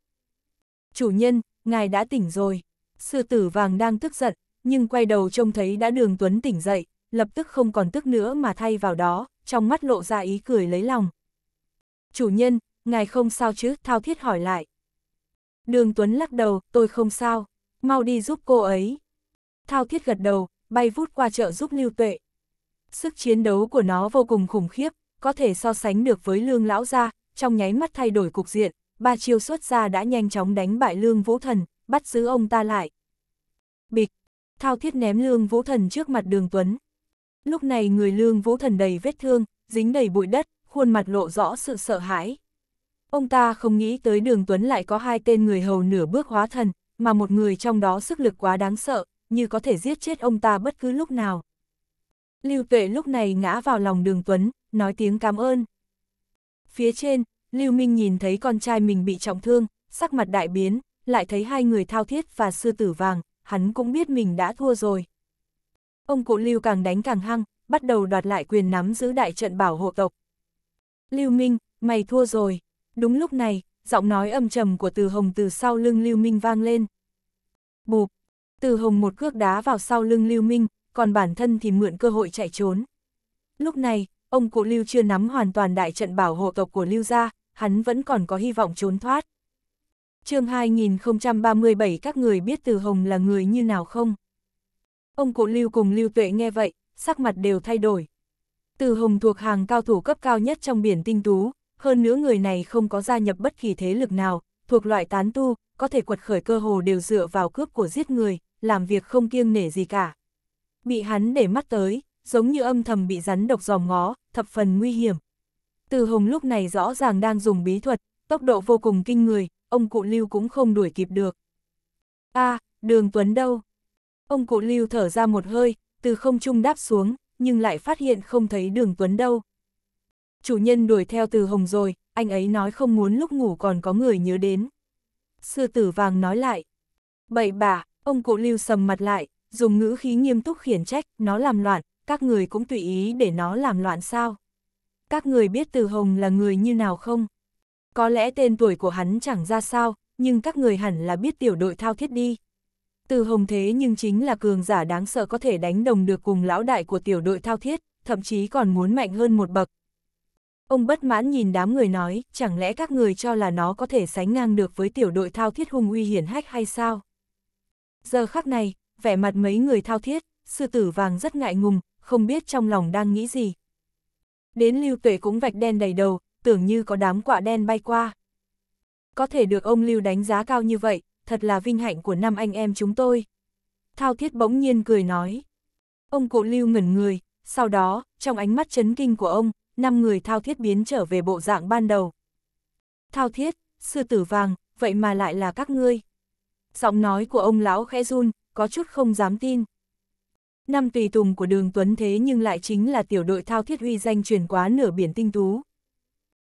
Chủ nhân, ngài đã tỉnh rồi. Sư tử vàng đang tức giận, nhưng quay đầu trông thấy đã đường tuấn tỉnh dậy, lập tức không còn tức nữa mà thay vào đó, trong mắt lộ ra ý cười lấy lòng. Chủ nhân, ngài không sao chứ, thao thiết hỏi lại. Đường Tuấn lắc đầu, tôi không sao, mau đi giúp cô ấy. Thao thiết gật đầu, bay vút qua chợ giúp lưu tuệ. Sức chiến đấu của nó vô cùng khủng khiếp, có thể so sánh được với lương lão gia, trong nháy mắt thay đổi cục diện, ba chiêu xuất ra đã nhanh chóng đánh bại lương vũ thần, bắt giữ ông ta lại. Bịch, thao thiết ném lương vũ thần trước mặt đường Tuấn. Lúc này người lương vũ thần đầy vết thương, dính đầy bụi đất, khuôn mặt lộ rõ sự sợ hãi. Ông ta không nghĩ tới đường Tuấn lại có hai tên người hầu nửa bước hóa thần, mà một người trong đó sức lực quá đáng sợ, như có thể giết chết ông ta bất cứ lúc nào. Lưu Tuệ lúc này ngã vào lòng đường Tuấn, nói tiếng cảm ơn. Phía trên, Lưu Minh nhìn thấy con trai mình bị trọng thương, sắc mặt đại biến, lại thấy hai người thao thiết và sư tử vàng, hắn cũng biết mình đã thua rồi. Ông cụ Lưu càng đánh càng hăng, bắt đầu đoạt lại quyền nắm giữ đại trận bảo hộ tộc. Lưu Minh, mày thua rồi. Đúng lúc này, giọng nói âm trầm của Từ Hồng từ sau lưng Lưu Minh vang lên. Bụp, Từ Hồng một cước đá vào sau lưng Lưu Minh, còn bản thân thì mượn cơ hội chạy trốn. Lúc này, ông cụ Lưu chưa nắm hoàn toàn đại trận bảo hộ tộc của Lưu gia, hắn vẫn còn có hy vọng trốn thoát. Chương 2037 các người biết Từ Hồng là người như nào không? Ông cụ Lưu cùng Lưu Tuệ nghe vậy, sắc mặt đều thay đổi. Từ Hồng thuộc hàng cao thủ cấp cao nhất trong biển tinh tú, hơn nữa người này không có gia nhập bất kỳ thế lực nào, thuộc loại tán tu, có thể quật khởi cơ hồ đều dựa vào cướp của giết người, làm việc không kiêng nể gì cả. Bị hắn để mắt tới, giống như âm thầm bị rắn độc dòm ngó, thập phần nguy hiểm. Từ Hồng lúc này rõ ràng đang dùng bí thuật, tốc độ vô cùng kinh người, ông cụ Lưu cũng không đuổi kịp được. a đường Tuấn đâu? Ông cụ Lưu thở ra một hơi, từ không trung đáp xuống, nhưng lại phát hiện không thấy đường Tuấn đâu, Chủ nhân đuổi theo từ hồng rồi, anh ấy nói không muốn lúc ngủ còn có người nhớ đến. Sư tử vàng nói lại. Bậy bà, ông cụ lưu sầm mặt lại, dùng ngữ khí nghiêm túc khiển trách, nó làm loạn, các người cũng tùy ý để nó làm loạn sao. Các người biết từ hồng là người như nào không? Có lẽ tên tuổi của hắn chẳng ra sao, nhưng các người hẳn là biết tiểu đội thao thiết đi. Từ hồng thế nhưng chính là cường giả đáng sợ có thể đánh đồng được cùng lão đại của tiểu đội thao thiết, thậm chí còn muốn mạnh hơn một bậc, Ông bất mãn nhìn đám người nói, chẳng lẽ các người cho là nó có thể sánh ngang được với tiểu đội thao thiết hung uy hiển hách hay sao? Giờ khắc này, vẻ mặt mấy người thao thiết, sư tử vàng rất ngại ngùng, không biết trong lòng đang nghĩ gì. Đến lưu tuệ cũng vạch đen đầy đầu, tưởng như có đám quạ đen bay qua. Có thể được ông lưu đánh giá cao như vậy, thật là vinh hạnh của năm anh em chúng tôi. Thao thiết bỗng nhiên cười nói. Ông cụ lưu ngẩn người, sau đó, trong ánh mắt chấn kinh của ông, năm người thao thiết biến trở về bộ dạng ban đầu. Thao thiết, sư tử vàng, vậy mà lại là các ngươi. Giọng nói của ông lão khẽ run, có chút không dám tin. Năm tùy tùng của đường Tuấn thế nhưng lại chính là tiểu đội thao thiết huy danh truyền quá nửa biển tinh tú.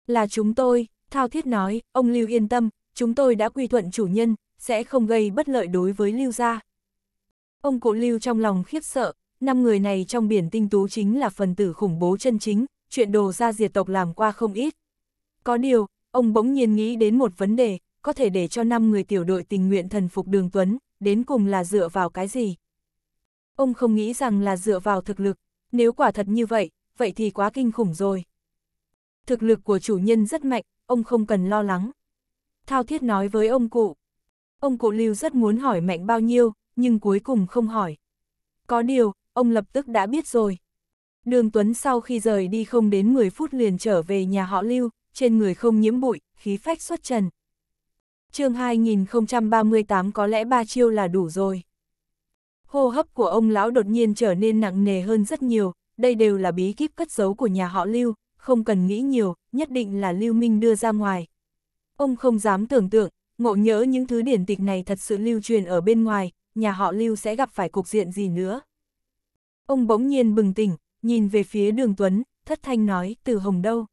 Là chúng tôi, thao thiết nói, ông Lưu yên tâm, chúng tôi đã quy thuận chủ nhân, sẽ không gây bất lợi đối với Lưu gia. Ông cụ Lưu trong lòng khiếp sợ, năm người này trong biển tinh tú chính là phần tử khủng bố chân chính, chuyện đồ ra diệt tộc làm qua không ít. Có điều, ông bỗng nhiên nghĩ đến một vấn đề, có thể để cho 5 người tiểu đội tình nguyện thần phục đường Tuấn, đến cùng là dựa vào cái gì? Ông không nghĩ rằng là dựa vào thực lực, nếu quả thật như vậy, vậy thì quá kinh khủng rồi. Thực lực của chủ nhân rất mạnh, ông không cần lo lắng. Thao thiết nói với ông cụ. Ông cụ Lưu rất muốn hỏi mạnh bao nhiêu, nhưng cuối cùng không hỏi. Có điều, ông lập tức đã biết rồi. Đường Tuấn sau khi rời đi không đến 10 phút liền trở về nhà họ Lưu, trên người không nhiễm bụi, khí phách xuất trần. chương 2038 có lẽ ba chiêu là đủ rồi. Hô hấp của ông lão đột nhiên trở nên nặng nề hơn rất nhiều, đây đều là bí kíp cất giấu của nhà họ Lưu, không cần nghĩ nhiều, nhất định là Lưu Minh đưa ra ngoài. Ông không dám tưởng tượng, ngộ nhớ những thứ điển tịch này thật sự lưu truyền ở bên ngoài, nhà họ Lưu sẽ gặp phải cục diện gì nữa. Ông bỗng nhiên bừng tỉnh, nhìn về phía đường Tuấn, thất thanh nói, từ hồng đâu?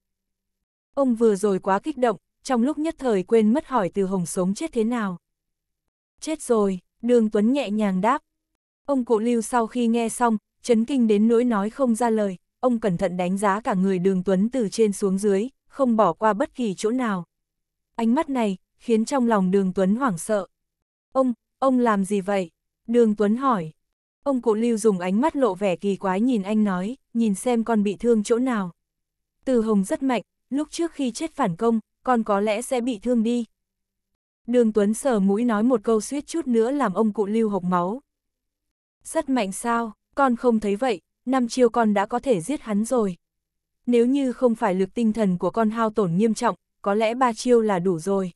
Ông vừa rồi quá kích động, trong lúc nhất thời quên mất hỏi từ hồng sống chết thế nào. Chết rồi, đường Tuấn nhẹ nhàng đáp. Ông cụ lưu sau khi nghe xong, chấn kinh đến nỗi nói không ra lời, ông cẩn thận đánh giá cả người đường Tuấn từ trên xuống dưới, không bỏ qua bất kỳ chỗ nào. Ánh mắt này, khiến trong lòng đường Tuấn hoảng sợ. Ông, ông làm gì vậy? Đường Tuấn hỏi. Ông cụ lưu dùng ánh mắt lộ vẻ kỳ quái nhìn anh nói, nhìn xem con bị thương chỗ nào. Từ hồng rất mạnh, lúc trước khi chết phản công, con có lẽ sẽ bị thương đi. Đường Tuấn sờ mũi nói một câu suýt chút nữa làm ông cụ lưu hộc máu. Rất mạnh sao, con không thấy vậy, năm chiêu con đã có thể giết hắn rồi. Nếu như không phải lực tinh thần của con hao tổn nghiêm trọng, có lẽ ba chiêu là đủ rồi.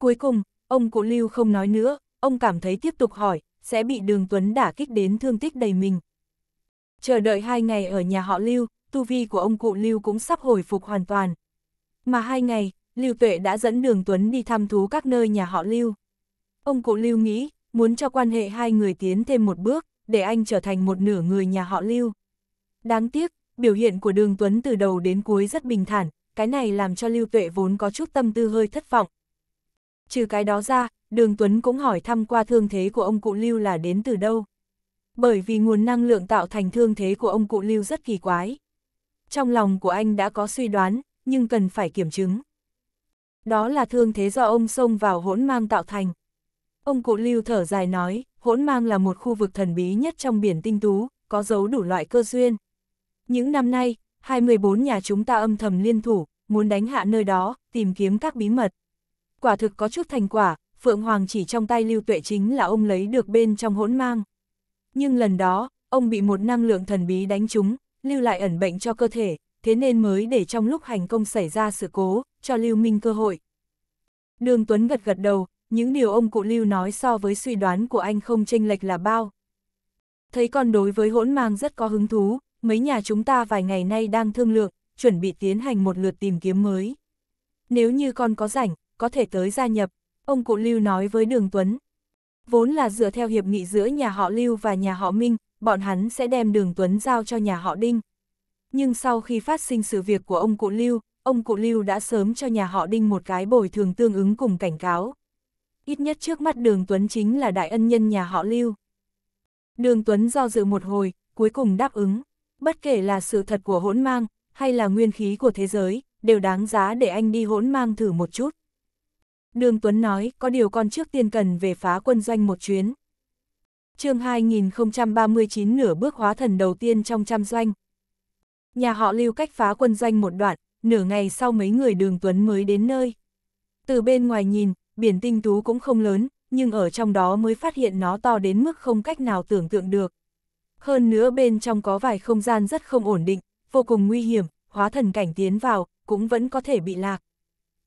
Cuối cùng, ông cụ lưu không nói nữa, ông cảm thấy tiếp tục hỏi, sẽ bị đường Tuấn đả kích đến thương tích đầy mình. Chờ đợi hai ngày ở nhà họ Lưu, tu vi của ông cụ Lưu cũng sắp hồi phục hoàn toàn. Mà hai ngày, Lưu Tuệ đã dẫn đường Tuấn đi thăm thú các nơi nhà họ Lưu. Ông cụ Lưu nghĩ, muốn cho quan hệ hai người tiến thêm một bước, để anh trở thành một nửa người nhà họ Lưu. Đáng tiếc, biểu hiện của đường Tuấn từ đầu đến cuối rất bình thản, cái này làm cho Lưu Tuệ vốn có chút tâm tư hơi thất vọng, Trừ cái đó ra, Đường Tuấn cũng hỏi thăm qua thương thế của ông cụ Lưu là đến từ đâu. Bởi vì nguồn năng lượng tạo thành thương thế của ông cụ Lưu rất kỳ quái. Trong lòng của anh đã có suy đoán, nhưng cần phải kiểm chứng. Đó là thương thế do ông xông vào hỗn mang tạo thành. Ông cụ Lưu thở dài nói, hỗn mang là một khu vực thần bí nhất trong biển tinh tú, có dấu đủ loại cơ duyên. Những năm nay, 24 nhà chúng ta âm thầm liên thủ, muốn đánh hạ nơi đó, tìm kiếm các bí mật quả thực có chút thành quả, Phượng Hoàng chỉ trong tay Lưu Tuệ chính là ông lấy được bên trong hỗn mang. Nhưng lần đó, ông bị một năng lượng thần bí đánh trúng, lưu lại ẩn bệnh cho cơ thể, thế nên mới để trong lúc hành công xảy ra sự cố, cho Lưu Minh cơ hội. Đường Tuấn gật gật đầu, những điều ông cụ Lưu nói so với suy đoán của anh không chênh lệch là bao. Thấy con đối với hỗn mang rất có hứng thú, mấy nhà chúng ta vài ngày nay đang thương lượng, chuẩn bị tiến hành một lượt tìm kiếm mới. Nếu như con có rảnh, có thể tới gia nhập, ông cụ Lưu nói với Đường Tuấn. Vốn là dựa theo hiệp nghị giữa nhà họ Lưu và nhà họ Minh, bọn hắn sẽ đem Đường Tuấn giao cho nhà họ Đinh. Nhưng sau khi phát sinh sự việc của ông cụ Lưu, ông cụ Lưu đã sớm cho nhà họ Đinh một cái bồi thường tương ứng cùng cảnh cáo. Ít nhất trước mắt Đường Tuấn chính là đại ân nhân nhà họ Lưu. Đường Tuấn do dự một hồi, cuối cùng đáp ứng. Bất kể là sự thật của hỗn mang, hay là nguyên khí của thế giới, đều đáng giá để anh đi hỗn mang thử một chút. Đường Tuấn nói, có điều con trước tiên cần về phá quân doanh một chuyến. chương 2039 nửa bước hóa thần đầu tiên trong trăm doanh. Nhà họ lưu cách phá quân doanh một đoạn, nửa ngày sau mấy người đường Tuấn mới đến nơi. Từ bên ngoài nhìn, biển tinh tú cũng không lớn, nhưng ở trong đó mới phát hiện nó to đến mức không cách nào tưởng tượng được. Hơn nữa bên trong có vài không gian rất không ổn định, vô cùng nguy hiểm, hóa thần cảnh tiến vào, cũng vẫn có thể bị lạc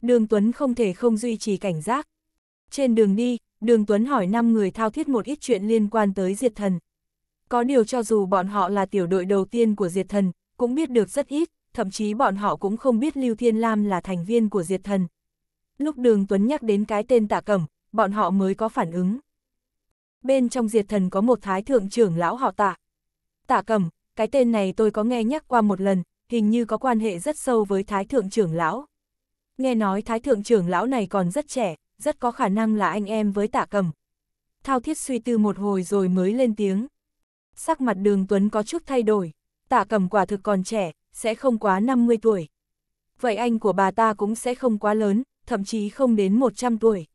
đường Tuấn không thể không duy trì cảnh giác. Trên đường đi, đường Tuấn hỏi 5 người thao thiết một ít chuyện liên quan tới diệt thần. Có điều cho dù bọn họ là tiểu đội đầu tiên của diệt thần, cũng biết được rất ít, thậm chí bọn họ cũng không biết Lưu Thiên Lam là thành viên của diệt thần. Lúc đường Tuấn nhắc đến cái tên tạ cẩm, bọn họ mới có phản ứng. Bên trong diệt thần có một thái thượng trưởng lão họ tạ. Tạ cẩm, cái tên này tôi có nghe nhắc qua một lần, hình như có quan hệ rất sâu với thái thượng trưởng lão nghe nói thái thượng trưởng lão này còn rất trẻ, rất có khả năng là anh em với tạ cầm. Thao thiết suy tư một hồi rồi mới lên tiếng. Sắc mặt đường Tuấn có chút thay đổi, tạ cầm quả thực còn trẻ, sẽ không quá 50 tuổi. Vậy anh của bà ta cũng sẽ không quá lớn, thậm chí không đến 100 tuổi.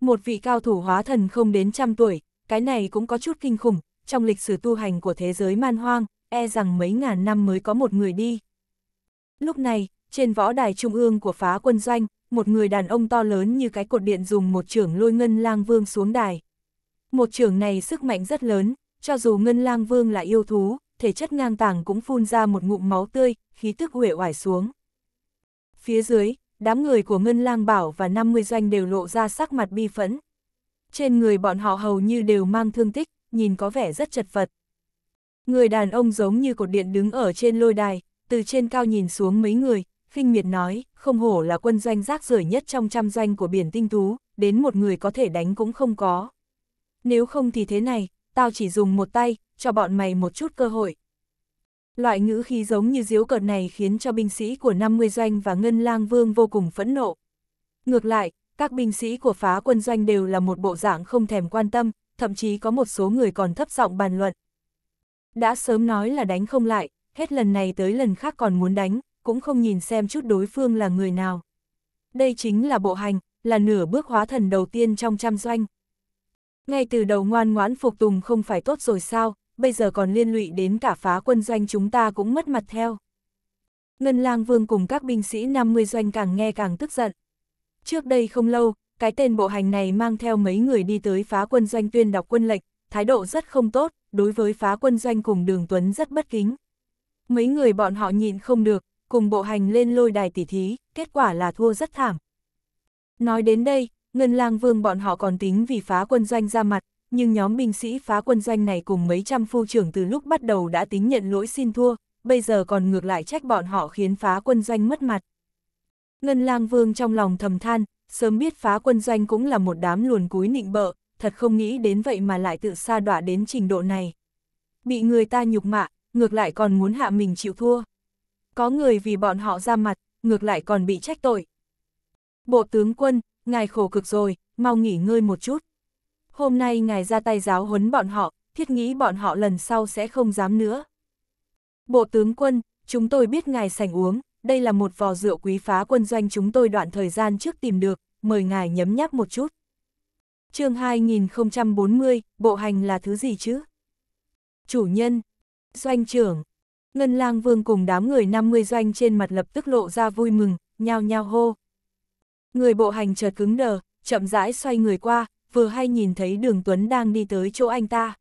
Một vị cao thủ hóa thần không đến trăm tuổi, cái này cũng có chút kinh khủng, trong lịch sử tu hành của thế giới man hoang, e rằng mấy ngàn năm mới có một người đi. Lúc này, trên võ đài trung ương của phá quân doanh, một người đàn ông to lớn như cái cột điện dùng một trưởng lôi Ngân Lang Vương xuống đài. Một trưởng này sức mạnh rất lớn, cho dù Ngân Lang Vương là yêu thú, thể chất ngang tàng cũng phun ra một ngụm máu tươi, khí tức huệ oải xuống. Phía dưới, đám người của Ngân Lang Bảo và 50 doanh đều lộ ra sắc mặt bi phẫn. Trên người bọn họ hầu như đều mang thương tích, nhìn có vẻ rất chật vật. Người đàn ông giống như cột điện đứng ở trên lôi đài, từ trên cao nhìn xuống mấy người, khinh miệt nói, không hổ là quân doanh rác rưởi nhất trong trăm doanh của biển tinh tú, đến một người có thể đánh cũng không có. Nếu không thì thế này, tao chỉ dùng một tay, cho bọn mày một chút cơ hội. Loại ngữ khí giống như diếu cợt này khiến cho binh sĩ của 50 doanh và Ngân Lang Vương vô cùng phẫn nộ. Ngược lại, các binh sĩ của phá quân doanh đều là một bộ dạng không thèm quan tâm, thậm chí có một số người còn thấp giọng bàn luận. Đã sớm nói là đánh không lại, hết lần này tới lần khác còn muốn đánh, cũng không nhìn xem chút đối phương là người nào. Đây chính là bộ hành, là nửa bước hóa thần đầu tiên trong trăm doanh. Ngay từ đầu ngoan ngoãn phục tùng không phải tốt rồi sao, bây giờ còn liên lụy đến cả phá quân doanh chúng ta cũng mất mặt theo. Ngân lang vương cùng các binh sĩ 50 doanh càng nghe càng tức giận. Trước đây không lâu, cái tên bộ hành này mang theo mấy người đi tới phá quân doanh tuyên đọc quân lệnh, thái độ rất không tốt, đối với phá quân doanh cùng đường Tuấn rất bất kính. Mấy người bọn họ nhịn không được, cùng bộ hành lên lôi đài tỉ thí, kết quả là thua rất thảm. Nói đến đây, Ngân lang Vương bọn họ còn tính vì phá quân doanh ra mặt, nhưng nhóm binh sĩ phá quân doanh này cùng mấy trăm phu trưởng từ lúc bắt đầu đã tính nhận lỗi xin thua, bây giờ còn ngược lại trách bọn họ khiến phá quân doanh mất mặt. Ngân lang Vương trong lòng thầm than, sớm biết phá quân doanh cũng là một đám luồn cúi nịnh bợ, thật không nghĩ đến vậy mà lại tự sa đọa đến trình độ này. Bị người ta nhục mạ, ngược lại còn muốn hạ mình chịu thua có người vì bọn họ ra mặt, ngược lại còn bị trách tội. Bộ tướng quân, ngài khổ cực rồi, mau nghỉ ngơi một chút. Hôm nay ngài ra tay giáo huấn bọn họ, thiết nghĩ bọn họ lần sau sẽ không dám nữa. Bộ tướng quân, chúng tôi biết ngài sành uống, đây là một vò rượu quý phá quân doanh chúng tôi đoạn thời gian trước tìm được, mời ngài nhấm nháp một chút. chương 2040, bộ hành là thứ gì chứ? Chủ nhân, doanh trưởng, Ngân lang vương cùng đám người 50 doanh trên mặt lập tức lộ ra vui mừng, nhao nhao hô. Người bộ hành chợt cứng đờ, chậm rãi xoay người qua, vừa hay nhìn thấy đường Tuấn đang đi tới chỗ anh ta.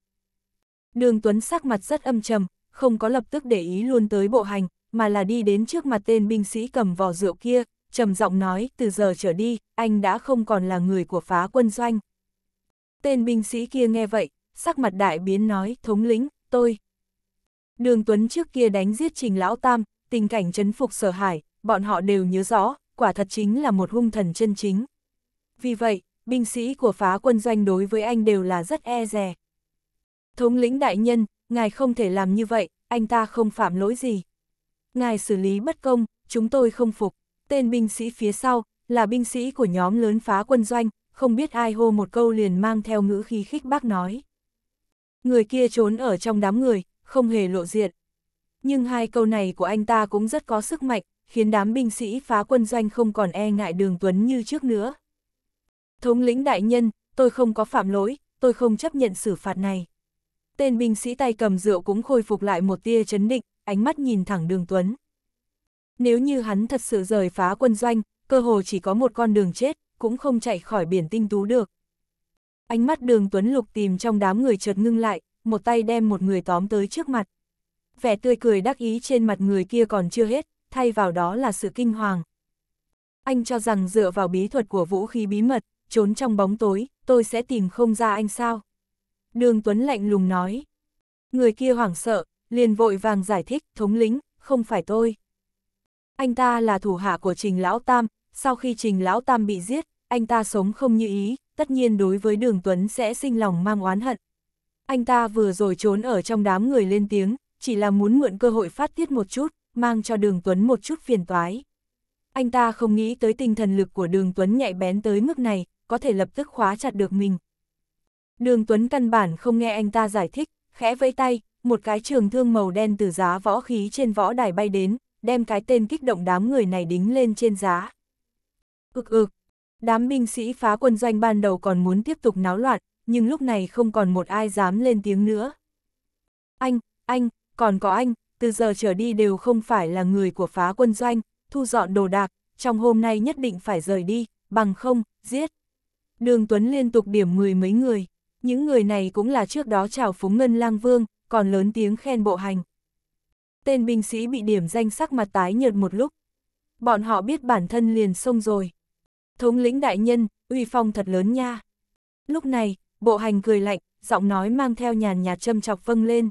Đường Tuấn sắc mặt rất âm trầm, không có lập tức để ý luôn tới bộ hành, mà là đi đến trước mặt tên binh sĩ cầm vỏ rượu kia, trầm giọng nói, từ giờ trở đi, anh đã không còn là người của phá quân doanh. Tên binh sĩ kia nghe vậy, sắc mặt đại biến nói, thống lĩnh, tôi, Đường Tuấn trước kia đánh giết Trình Lão Tam, tình cảnh chấn phục sở hải, bọn họ đều nhớ rõ, quả thật chính là một hung thần chân chính. Vì vậy, binh sĩ của phá quân doanh đối với anh đều là rất e dè. Thống lĩnh đại nhân, ngài không thể làm như vậy, anh ta không phạm lỗi gì. Ngài xử lý bất công, chúng tôi không phục. Tên binh sĩ phía sau, là binh sĩ của nhóm lớn phá quân doanh, không biết ai hô một câu liền mang theo ngữ khí khích bác nói. Người kia trốn ở trong đám người, không hề lộ diện. Nhưng hai câu này của anh ta cũng rất có sức mạnh, khiến đám binh sĩ phá quân doanh không còn e ngại đường Tuấn như trước nữa. Thống lĩnh đại nhân, tôi không có phạm lỗi, tôi không chấp nhận xử phạt này. Tên binh sĩ tay cầm rượu cũng khôi phục lại một tia chấn định, ánh mắt nhìn thẳng đường Tuấn. Nếu như hắn thật sự rời phá quân doanh, cơ hồ chỉ có một con đường chết, cũng không chạy khỏi biển tinh tú được. Ánh mắt đường Tuấn lục tìm trong đám người chợt ngưng lại, một tay đem một người tóm tới trước mặt. Vẻ tươi cười đắc ý trên mặt người kia còn chưa hết, thay vào đó là sự kinh hoàng. Anh cho rằng dựa vào bí thuật của vũ khí bí mật, trốn trong bóng tối, tôi sẽ tìm không ra anh sao. Đường Tuấn lạnh lùng nói. Người kia hoảng sợ, liền vội vàng giải thích, thống lĩnh, không phải tôi. Anh ta là thủ hạ của Trình Lão Tam, sau khi Trình Lão Tam bị giết, anh ta sống không như ý, tất nhiên đối với Đường Tuấn sẽ sinh lòng mang oán hận anh ta vừa rồi trốn ở trong đám người lên tiếng, chỉ là muốn mượn cơ hội phát tiết một chút, mang cho Đường Tuấn một chút phiền toái. Anh ta không nghĩ tới tinh thần lực của Đường Tuấn nhạy bén tới mức này, có thể lập tức khóa chặt được mình. Đường Tuấn căn bản không nghe anh ta giải thích, khẽ vẫy tay, một cái trường thương màu đen từ giá võ khí trên võ đài bay đến, đem cái tên kích động đám người này đính lên trên giá. Ực ực, đám binh sĩ phá quân doanh ban đầu còn muốn tiếp tục náo loạn, nhưng lúc này không còn một ai dám lên tiếng nữa. Anh, anh, còn có anh, từ giờ trở đi đều không phải là người của phá quân doanh, thu dọn đồ đạc, trong hôm nay nhất định phải rời đi, bằng không, giết. Đường Tuấn liên tục điểm mười mấy người, những người này cũng là trước đó chào phúng Ngân Lang Vương, còn lớn tiếng khen bộ hành. Tên binh sĩ bị điểm danh sắc mặt tái nhợt một lúc. Bọn họ biết bản thân liền xông rồi. Thống lĩnh đại nhân, uy phong thật lớn nha. Lúc này, bộ hành cười lạnh, giọng nói mang theo nhàn nhạt châm chọc vâng lên.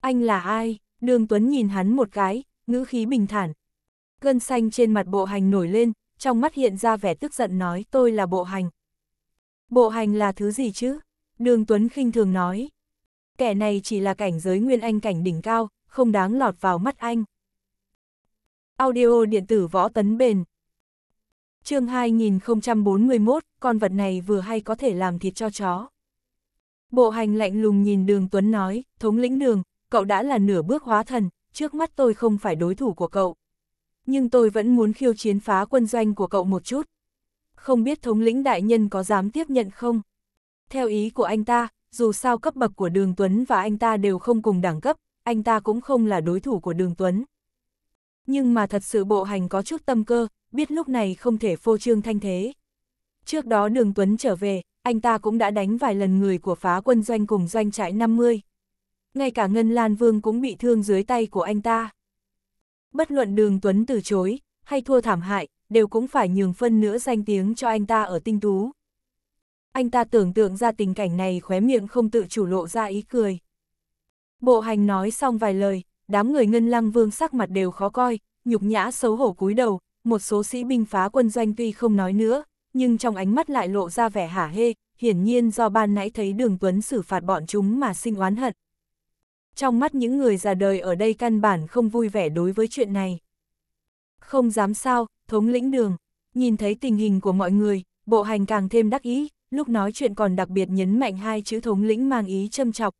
Anh là ai? Đường Tuấn nhìn hắn một cái, ngữ khí bình thản. Gân xanh trên mặt bộ hành nổi lên, trong mắt hiện ra vẻ tức giận nói tôi là bộ hành. Bộ hành là thứ gì chứ? Đường Tuấn khinh thường nói. Kẻ này chỉ là cảnh giới nguyên anh cảnh đỉnh cao, không đáng lọt vào mắt anh. Audio điện tử võ tấn bền, chương 2041, con vật này vừa hay có thể làm thịt cho chó. Bộ hành lạnh lùng nhìn đường Tuấn nói, thống lĩnh đường, cậu đã là nửa bước hóa thần, trước mắt tôi không phải đối thủ của cậu. Nhưng tôi vẫn muốn khiêu chiến phá quân doanh của cậu một chút. Không biết thống lĩnh đại nhân có dám tiếp nhận không? Theo ý của anh ta, dù sao cấp bậc của đường Tuấn và anh ta đều không cùng đẳng cấp, anh ta cũng không là đối thủ của đường Tuấn. Nhưng mà thật sự bộ hành có chút tâm cơ, biết lúc này không thể phô trương thanh thế. Trước đó đường Tuấn trở về, anh ta cũng đã đánh vài lần người của phá quân doanh cùng doanh trại 50. Ngay cả Ngân Lan Vương cũng bị thương dưới tay của anh ta. Bất luận đường Tuấn từ chối, hay thua thảm hại, đều cũng phải nhường phân nữa danh tiếng cho anh ta ở tinh tú. Anh ta tưởng tượng ra tình cảnh này khóe miệng không tự chủ lộ ra ý cười. Bộ hành nói xong vài lời, đám người Ngân Lăng Vương sắc mặt đều khó coi, nhục nhã xấu hổ cúi đầu, một số sĩ binh phá quân doanh tuy không nói nữa, nhưng trong ánh mắt lại lộ ra vẻ hả hê, hiển nhiên do ban nãy thấy đường Tuấn xử phạt bọn chúng mà sinh oán hận. Trong mắt những người già đời ở đây căn bản không vui vẻ đối với chuyện này. Không dám sao, thống lĩnh đường, nhìn thấy tình hình của mọi người, bộ hành càng thêm đắc ý, lúc nói chuyện còn đặc biệt nhấn mạnh hai chữ thống lĩnh mang ý châm chọc.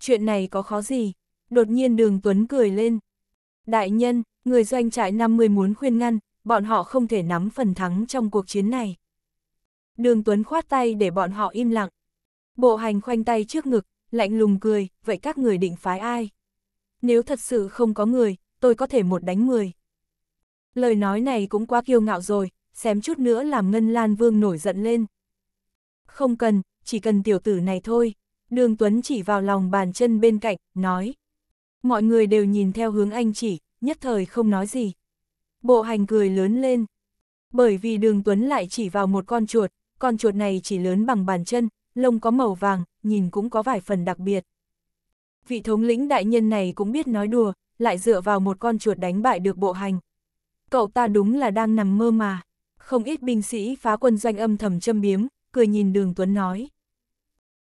Chuyện này có khó gì? Đột nhiên đường Tuấn cười lên. Đại nhân, người doanh trại 50 muốn khuyên ngăn, bọn họ không thể nắm phần thắng trong cuộc chiến này. Đường Tuấn khoát tay để bọn họ im lặng. Bộ hành khoanh tay trước ngực, lạnh lùng cười, vậy các người định phái ai? Nếu thật sự không có người, tôi có thể một đánh mười. Lời nói này cũng quá kiêu ngạo rồi, xém chút nữa làm Ngân Lan Vương nổi giận lên. Không cần, chỉ cần tiểu tử này thôi. Đường Tuấn chỉ vào lòng bàn chân bên cạnh, nói. Mọi người đều nhìn theo hướng anh chỉ, nhất thời không nói gì. Bộ hành cười lớn lên. Bởi vì đường Tuấn lại chỉ vào một con chuột, con chuột này chỉ lớn bằng bàn chân, lông có màu vàng, nhìn cũng có vài phần đặc biệt. Vị thống lĩnh đại nhân này cũng biết nói đùa, lại dựa vào một con chuột đánh bại được bộ hành. Cậu ta đúng là đang nằm mơ mà. Không ít binh sĩ phá quân doanh âm thầm châm biếm, cười nhìn đường Tuấn nói.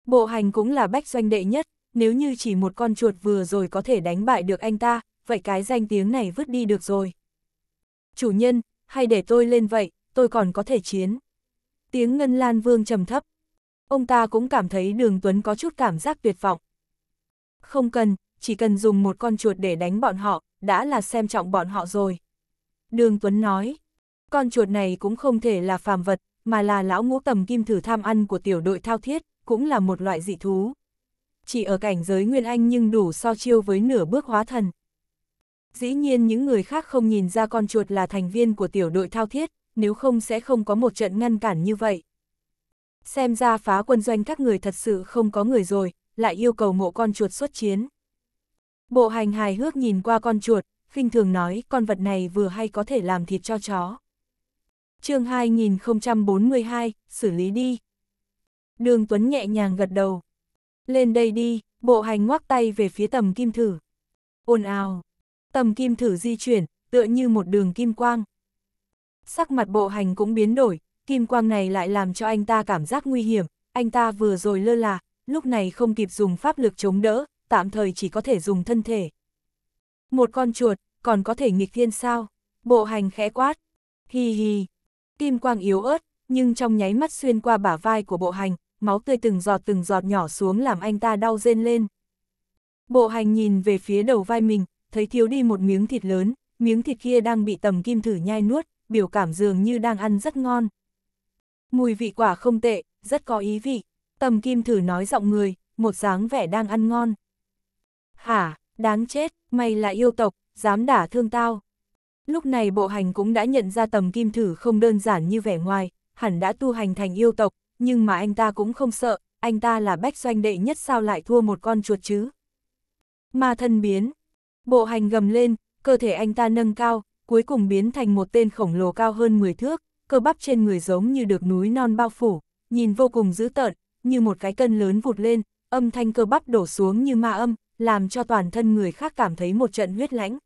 Bộ hành cũng là bách doanh đệ nhất, nếu như chỉ một con chuột vừa rồi có thể đánh bại được anh ta, vậy cái danh tiếng này vứt đi được rồi. Chủ nhân, hay để tôi lên vậy, tôi còn có thể chiến. Tiếng Ngân Lan Vương trầm thấp. Ông ta cũng cảm thấy đường Tuấn có chút cảm giác tuyệt vọng. Không cần, chỉ cần dùng một con chuột để đánh bọn họ, đã là xem trọng bọn họ rồi. Đường Tuấn nói, con chuột này cũng không thể là phàm vật, mà là lão ngũ tầm kim thử tham ăn của tiểu đội thao thiết, cũng là một loại dị thú. Chỉ ở cảnh giới Nguyên Anh nhưng đủ so chiêu với nửa bước hóa thần. Dĩ nhiên những người khác không nhìn ra con chuột là thành viên của tiểu đội thao thiết, nếu không sẽ không có một trận ngăn cản như vậy. Xem ra phá quân doanh các người thật sự không có người rồi, lại yêu cầu mộ con chuột xuất chiến. Bộ hành hài hước nhìn qua con chuột, khinh thường nói con vật này vừa hay có thể làm thịt cho chó. chương 2042, xử lý đi. Đường Tuấn nhẹ nhàng gật đầu. Lên đây đi, bộ hành ngoắc tay về phía tầm kim thử. Ồn ào, Tầm kim thử di chuyển, tựa như một đường kim quang. Sắc mặt bộ hành cũng biến đổi, kim quang này lại làm cho anh ta cảm giác nguy hiểm, anh ta vừa rồi lơ là, lúc này không kịp dùng pháp lực chống đỡ, tạm thời chỉ có thể dùng thân thể. Một con chuột, còn có thể nghịch thiên sao? Bộ hành khẽ quát. Hi hi. Kim quang yếu ớt, nhưng trong nháy mắt xuyên qua bả vai của bộ hành, máu tươi từng giọt từng giọt nhỏ xuống làm anh ta đau rên lên. Bộ hành nhìn về phía đầu vai mình, thấy thiếu đi một miếng thịt lớn, miếng thịt kia đang bị tầm kim thử nhai nuốt, biểu cảm dường như đang ăn rất ngon. Mùi vị quả không tệ, rất có ý vị, tầm kim thử nói giọng người, một dáng vẻ đang ăn ngon. Hả, đáng chết, mày là yêu tộc, dám đả thương tao. Lúc này bộ hành cũng đã nhận ra tầm kim thử không đơn giản như vẻ ngoài, hẳn đã tu hành thành yêu tộc, nhưng mà anh ta cũng không sợ, anh ta là bách doanh đệ nhất sao lại thua một con chuột chứ. Ma thân biến, Bộ hành gầm lên, cơ thể anh ta nâng cao, cuối cùng biến thành một tên khổng lồ cao hơn 10 thước, cơ bắp trên người giống như được núi non bao phủ, nhìn vô cùng dữ tợn, như một cái cân lớn vụt lên, âm thanh cơ bắp đổ xuống như ma âm, làm cho toàn thân người khác cảm thấy một trận huyết lãnh.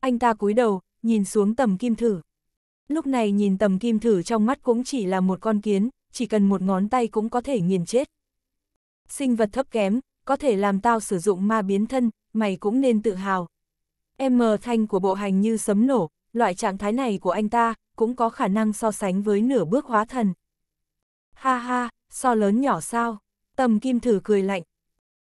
Anh ta cúi đầu, nhìn xuống tầm kim thử. Lúc này nhìn tầm kim thử trong mắt cũng chỉ là một con kiến, chỉ cần một ngón tay cũng có thể nghiền chết. Sinh vật thấp kém, có thể làm tao sử dụng ma biến thân, mày cũng nên tự hào. M thanh của bộ hành như sấm nổ, loại trạng thái này của anh ta cũng có khả năng so sánh với nửa bước hóa thần. Ha ha, so lớn nhỏ sao? Tầm kim thử cười lạnh.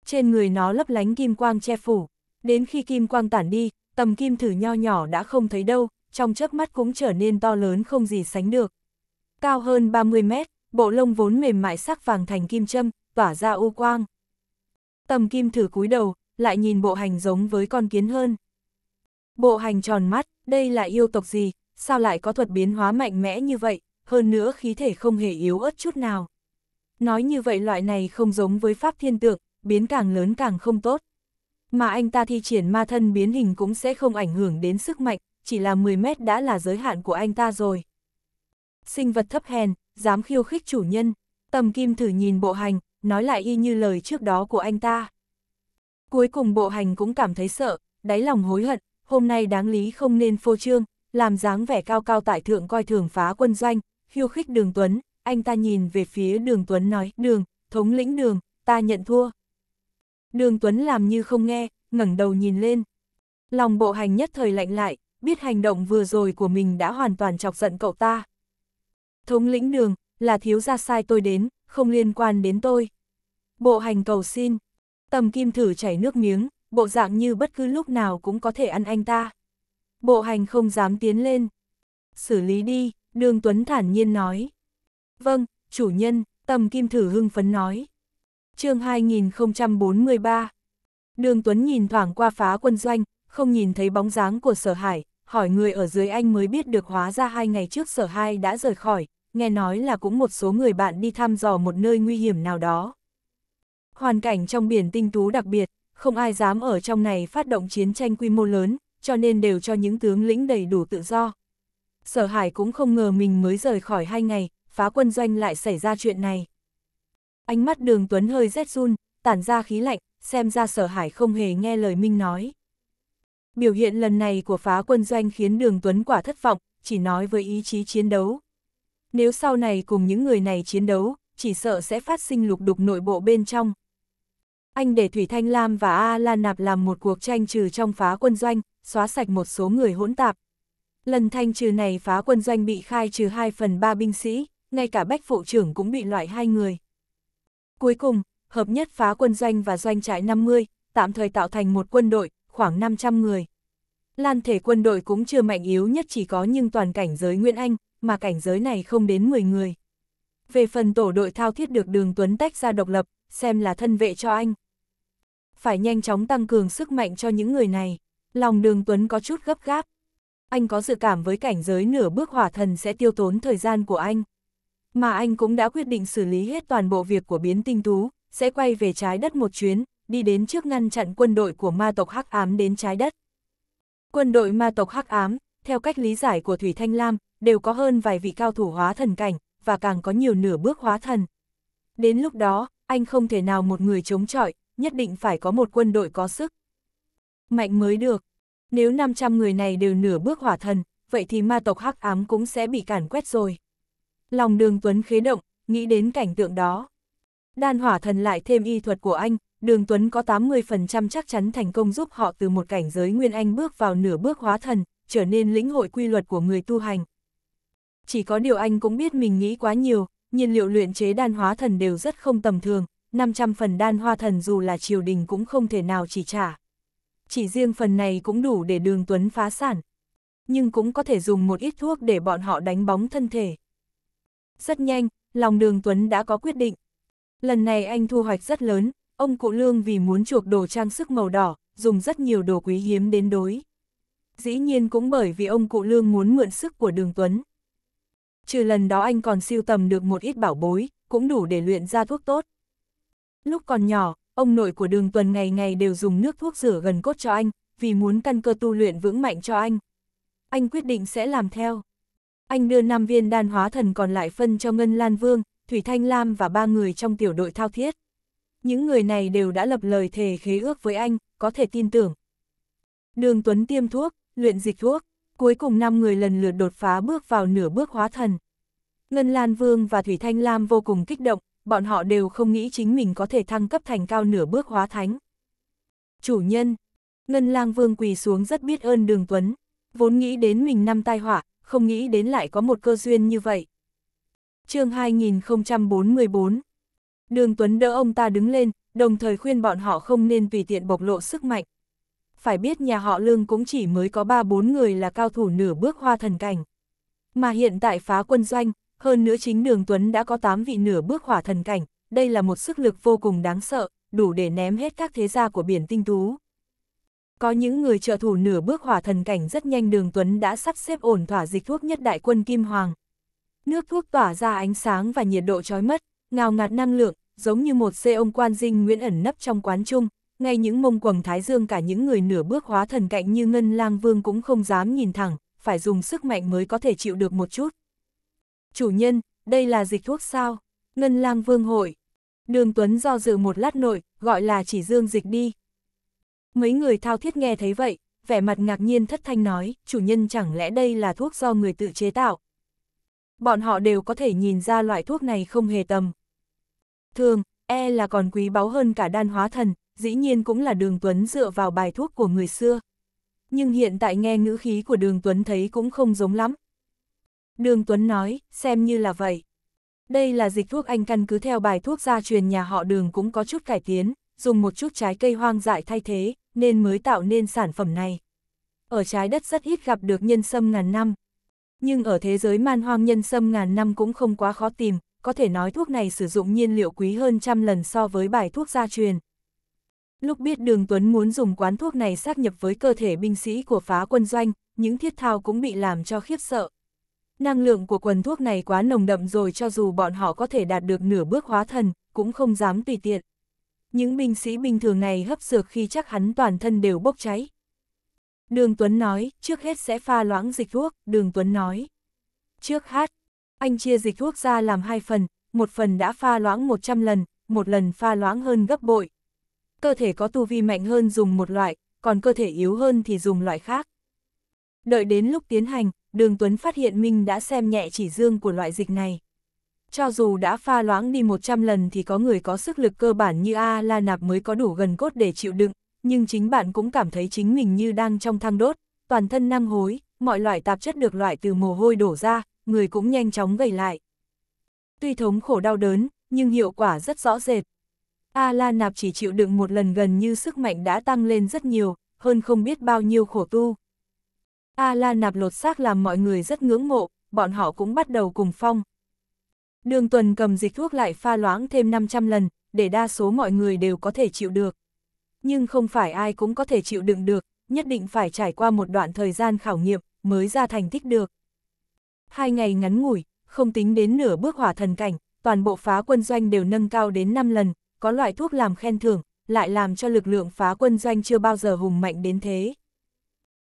Trên người nó lấp lánh kim quang che phủ. Đến khi kim quang tản đi, tầm kim thử nho nhỏ đã không thấy đâu, trong chớp mắt cũng trở nên to lớn không gì sánh được. Cao hơn 30 mét, bộ lông vốn mềm mại sắc vàng thành kim châm, tỏa ra u quang. Tầm kim thử cúi đầu, lại nhìn bộ hành giống với con kiến hơn. Bộ hành tròn mắt, đây là yêu tộc gì, sao lại có thuật biến hóa mạnh mẽ như vậy, hơn nữa khí thể không hề yếu ớt chút nào. Nói như vậy loại này không giống với pháp thiên tượng, biến càng lớn càng không tốt. Mà anh ta thi triển ma thân biến hình cũng sẽ không ảnh hưởng đến sức mạnh, chỉ là 10 mét đã là giới hạn của anh ta rồi. Sinh vật thấp hèn, dám khiêu khích chủ nhân, tầm kim thử nhìn bộ hành, nói lại y như lời trước đó của anh ta. Cuối cùng bộ hành cũng cảm thấy sợ, đáy lòng hối hận, hôm nay đáng lý không nên phô trương, làm dáng vẻ cao cao tại thượng coi thường phá quân doanh, khiêu khích đường Tuấn, anh ta nhìn về phía đường Tuấn nói, đường, thống lĩnh đường, ta nhận thua. Đường Tuấn làm như không nghe, ngẩng đầu nhìn lên. Lòng bộ hành nhất thời lạnh lại, biết hành động vừa rồi của mình đã hoàn toàn chọc giận cậu ta. Thống lĩnh đường, là thiếu gia sai tôi đến, không liên quan đến tôi. Bộ hành cầu xin, Tầm kim thử chảy nước miếng, bộ dạng như bất cứ lúc nào cũng có thể ăn anh ta. Bộ hành không dám tiến lên. Xử lý đi, đường Tuấn thản nhiên nói. Vâng, chủ nhân, tầm kim thử hưng phấn nói. chương 2043 Đường Tuấn nhìn thoảng qua phá quân doanh, không nhìn thấy bóng dáng của sở hải, hỏi người ở dưới anh mới biết được hóa ra hai ngày trước sở hai đã rời khỏi, nghe nói là cũng một số người bạn đi thăm dò một nơi nguy hiểm nào đó. Hoàn cảnh trong biển tinh tú đặc biệt, không ai dám ở trong này phát động chiến tranh quy mô lớn, cho nên đều cho những tướng lĩnh đầy đủ tự do. Sở Hải cũng không ngờ mình mới rời khỏi hai ngày, phá quân doanh lại xảy ra chuyện này. Ánh mắt đường Tuấn hơi rét run, tản ra khí lạnh, xem ra sở hải không hề nghe lời Minh nói. Biểu hiện lần này của phá quân doanh khiến đường Tuấn quả thất vọng, chỉ nói với ý chí chiến đấu. Nếu sau này cùng những người này chiến đấu, chỉ sợ sẽ phát sinh lục đục nội bộ bên trong, anh để Thủy Thanh Lam và A Lan Nạp làm một cuộc tranh trừ trong phá quân doanh, xóa sạch một số người hỗn tạp. Lần thanh trừ này phá quân doanh bị khai trừ 2 phần 3 binh sĩ, ngay cả bách phụ trưởng cũng bị loại hai người. Cuối cùng, hợp nhất phá quân doanh và doanh trại 50, tạm thời tạo thành một quân đội, khoảng 500 người. Lan thể quân đội cũng chưa mạnh yếu nhất chỉ có nhưng toàn cảnh giới Nguyễn Anh, mà cảnh giới này không đến 10 người. Về phần tổ đội thao thiết được đường Tuấn tách ra độc lập, xem là thân vệ cho anh phải nhanh chóng tăng cường sức mạnh cho những người này. Lòng đường Tuấn có chút gấp gáp. Anh có dự cảm với cảnh giới nửa bước hỏa thần sẽ tiêu tốn thời gian của anh. Mà anh cũng đã quyết định xử lý hết toàn bộ việc của biến tinh tú, sẽ quay về trái đất một chuyến, đi đến trước ngăn chặn quân đội của ma tộc Hắc Ám đến trái đất. Quân đội ma tộc Hắc Ám, theo cách lý giải của Thủy Thanh Lam, đều có hơn vài vị cao thủ hóa thần cảnh, và càng có nhiều nửa bước hóa thần. Đến lúc đó, anh không thể nào một người chống chọi, nhất định phải có một quân đội có sức. Mạnh mới được. Nếu 500 người này đều nửa bước hỏa thần, vậy thì ma tộc hắc ám cũng sẽ bị cản quét rồi. Lòng đường Tuấn khế động, nghĩ đến cảnh tượng đó. Đan hỏa thần lại thêm y thuật của anh, đường Tuấn có 80% chắc chắn thành công giúp họ từ một cảnh giới nguyên anh bước vào nửa bước hóa thần, trở nên lĩnh hội quy luật của người tu hành. Chỉ có điều anh cũng biết mình nghĩ quá nhiều, nhiên liệu luyện chế đan hóa thần đều rất không tầm thường, 500 phần đan hoa thần dù là triều đình cũng không thể nào chỉ trả. Chỉ riêng phần này cũng đủ để đường tuấn phá sản. Nhưng cũng có thể dùng một ít thuốc để bọn họ đánh bóng thân thể. Rất nhanh, lòng đường tuấn đã có quyết định. Lần này anh thu hoạch rất lớn, ông cụ lương vì muốn chuộc đồ trang sức màu đỏ, dùng rất nhiều đồ quý hiếm đến đối. Dĩ nhiên cũng bởi vì ông cụ lương muốn mượn sức của đường tuấn. Trừ lần đó anh còn siêu tầm được một ít bảo bối, cũng đủ để luyện ra thuốc tốt. Lúc còn nhỏ, ông nội của đường tuần ngày ngày đều dùng nước thuốc rửa gần cốt cho anh, vì muốn căn cơ tu luyện vững mạnh cho anh. Anh quyết định sẽ làm theo. Anh đưa 5 viên đan hóa thần còn lại phân cho Ngân Lan Vương, Thủy Thanh Lam và ba người trong tiểu đội thao thiết. Những người này đều đã lập lời thề khế ước với anh, có thể tin tưởng. Đường Tuấn tiêm thuốc, luyện dịch thuốc, cuối cùng 5 người lần lượt đột phá bước vào nửa bước hóa thần. Ngân Lan Vương và Thủy Thanh Lam vô cùng kích động, bọn họ đều không nghĩ chính mình có thể thăng cấp thành cao nửa bước hóa thánh. Chủ nhân, Ngân lang vương quỳ xuống rất biết ơn đường Tuấn, vốn nghĩ đến mình năm tai họa, không nghĩ đến lại có một cơ duyên như vậy. chương 2044 Đường Tuấn đỡ ông ta đứng lên, đồng thời khuyên bọn họ không nên tùy tiện bộc lộ sức mạnh. Phải biết nhà họ Lương cũng chỉ mới có 3-4 người là cao thủ nửa bước hoa thần cảnh. Mà hiện tại phá quân doanh, hơn nữa chính đường Tuấn đã có 8 vị nửa bước hỏa thần cảnh, đây là một sức lực vô cùng đáng sợ, đủ để ném hết các thế gia của biển tinh tú. Có những người trợ thủ nửa bước hỏa thần cảnh rất nhanh đường Tuấn đã sắp xếp ổn thỏa dịch thuốc nhất đại quân Kim Hoàng. Nước thuốc tỏa ra ánh sáng và nhiệt độ trói mất, ngào ngạt năng lượng, giống như một xe ông quan dinh nguyễn ẩn nấp trong quán chung, ngay những mông quầng thái dương cả những người nửa bước hóa thần cạnh như Ngân Lang Vương cũng không dám nhìn thẳng, phải dùng sức mạnh mới có thể chịu được một chút chủ nhân, đây là dịch thuốc sao? Ngân lang vương hội. Đường Tuấn do dự một lát nội, gọi là chỉ dương dịch đi. Mấy người thao thiết nghe thấy vậy, vẻ mặt ngạc nhiên thất thanh nói, chủ nhân chẳng lẽ đây là thuốc do người tự chế tạo. Bọn họ đều có thể nhìn ra loại thuốc này không hề tầm. Thường, e là còn quý báu hơn cả đan hóa thần, dĩ nhiên cũng là đường Tuấn dựa vào bài thuốc của người xưa. Nhưng hiện tại nghe ngữ khí của đường Tuấn thấy cũng không giống lắm, Đường Tuấn nói, xem như là vậy. Đây là dịch thuốc anh căn cứ theo bài thuốc gia truyền nhà họ đường cũng có chút cải tiến, dùng một chút trái cây hoang dại thay thế, nên mới tạo nên sản phẩm này. Ở trái đất rất ít gặp được nhân sâm ngàn năm. Nhưng ở thế giới man hoang nhân sâm ngàn năm cũng không quá khó tìm, có thể nói thuốc này sử dụng nhiên liệu quý hơn trăm lần so với bài thuốc gia truyền. Lúc biết Đường Tuấn muốn dùng quán thuốc này sát nhập với cơ thể binh sĩ của phá quân doanh, những thiết thao cũng bị làm cho khiếp sợ, Năng lượng của quần thuốc này quá nồng đậm rồi cho dù bọn họ có thể đạt được nửa bước hóa thần, cũng không dám tùy tiện. Những binh sĩ bình thường này hấp dược khi chắc hắn toàn thân đều bốc cháy. Đường Tuấn nói, trước hết sẽ pha loãng dịch thuốc, đường Tuấn nói. Trước hát, anh chia dịch thuốc ra làm hai phần, một phần đã pha loãng 100 lần, một lần pha loãng hơn gấp bội. Cơ thể có tu vi mạnh hơn dùng một loại, còn cơ thể yếu hơn thì dùng loại khác. Đợi đến lúc tiến hành, đường Tuấn phát hiện Minh đã xem nhẹ chỉ dương của loại dịch này. Cho dù đã pha loãng đi 100 lần thì có người có sức lực cơ bản như A La Nạp mới có đủ gần cốt để chịu đựng, nhưng chính bạn cũng cảm thấy chính mình như đang trong thang đốt, toàn thân năng hối, mọi loại tạp chất được loại từ mồ hôi đổ ra, người cũng nhanh chóng gầy lại. Tuy thống khổ đau đớn, nhưng hiệu quả rất rõ rệt. A La Nạp chỉ chịu đựng một lần gần như sức mạnh đã tăng lên rất nhiều, hơn không biết bao nhiêu khổ tu. A-la nạp lột xác làm mọi người rất ngưỡng mộ, bọn họ cũng bắt đầu cùng phong. Đường tuần cầm dịch thuốc lại pha loãng thêm 500 lần, để đa số mọi người đều có thể chịu được. Nhưng không phải ai cũng có thể chịu đựng được, nhất định phải trải qua một đoạn thời gian khảo nghiệm mới ra thành tích được. Hai ngày ngắn ngủi, không tính đến nửa bước hỏa thần cảnh, toàn bộ phá quân doanh đều nâng cao đến 5 lần, có loại thuốc làm khen thưởng, lại làm cho lực lượng phá quân doanh chưa bao giờ hùng mạnh đến thế.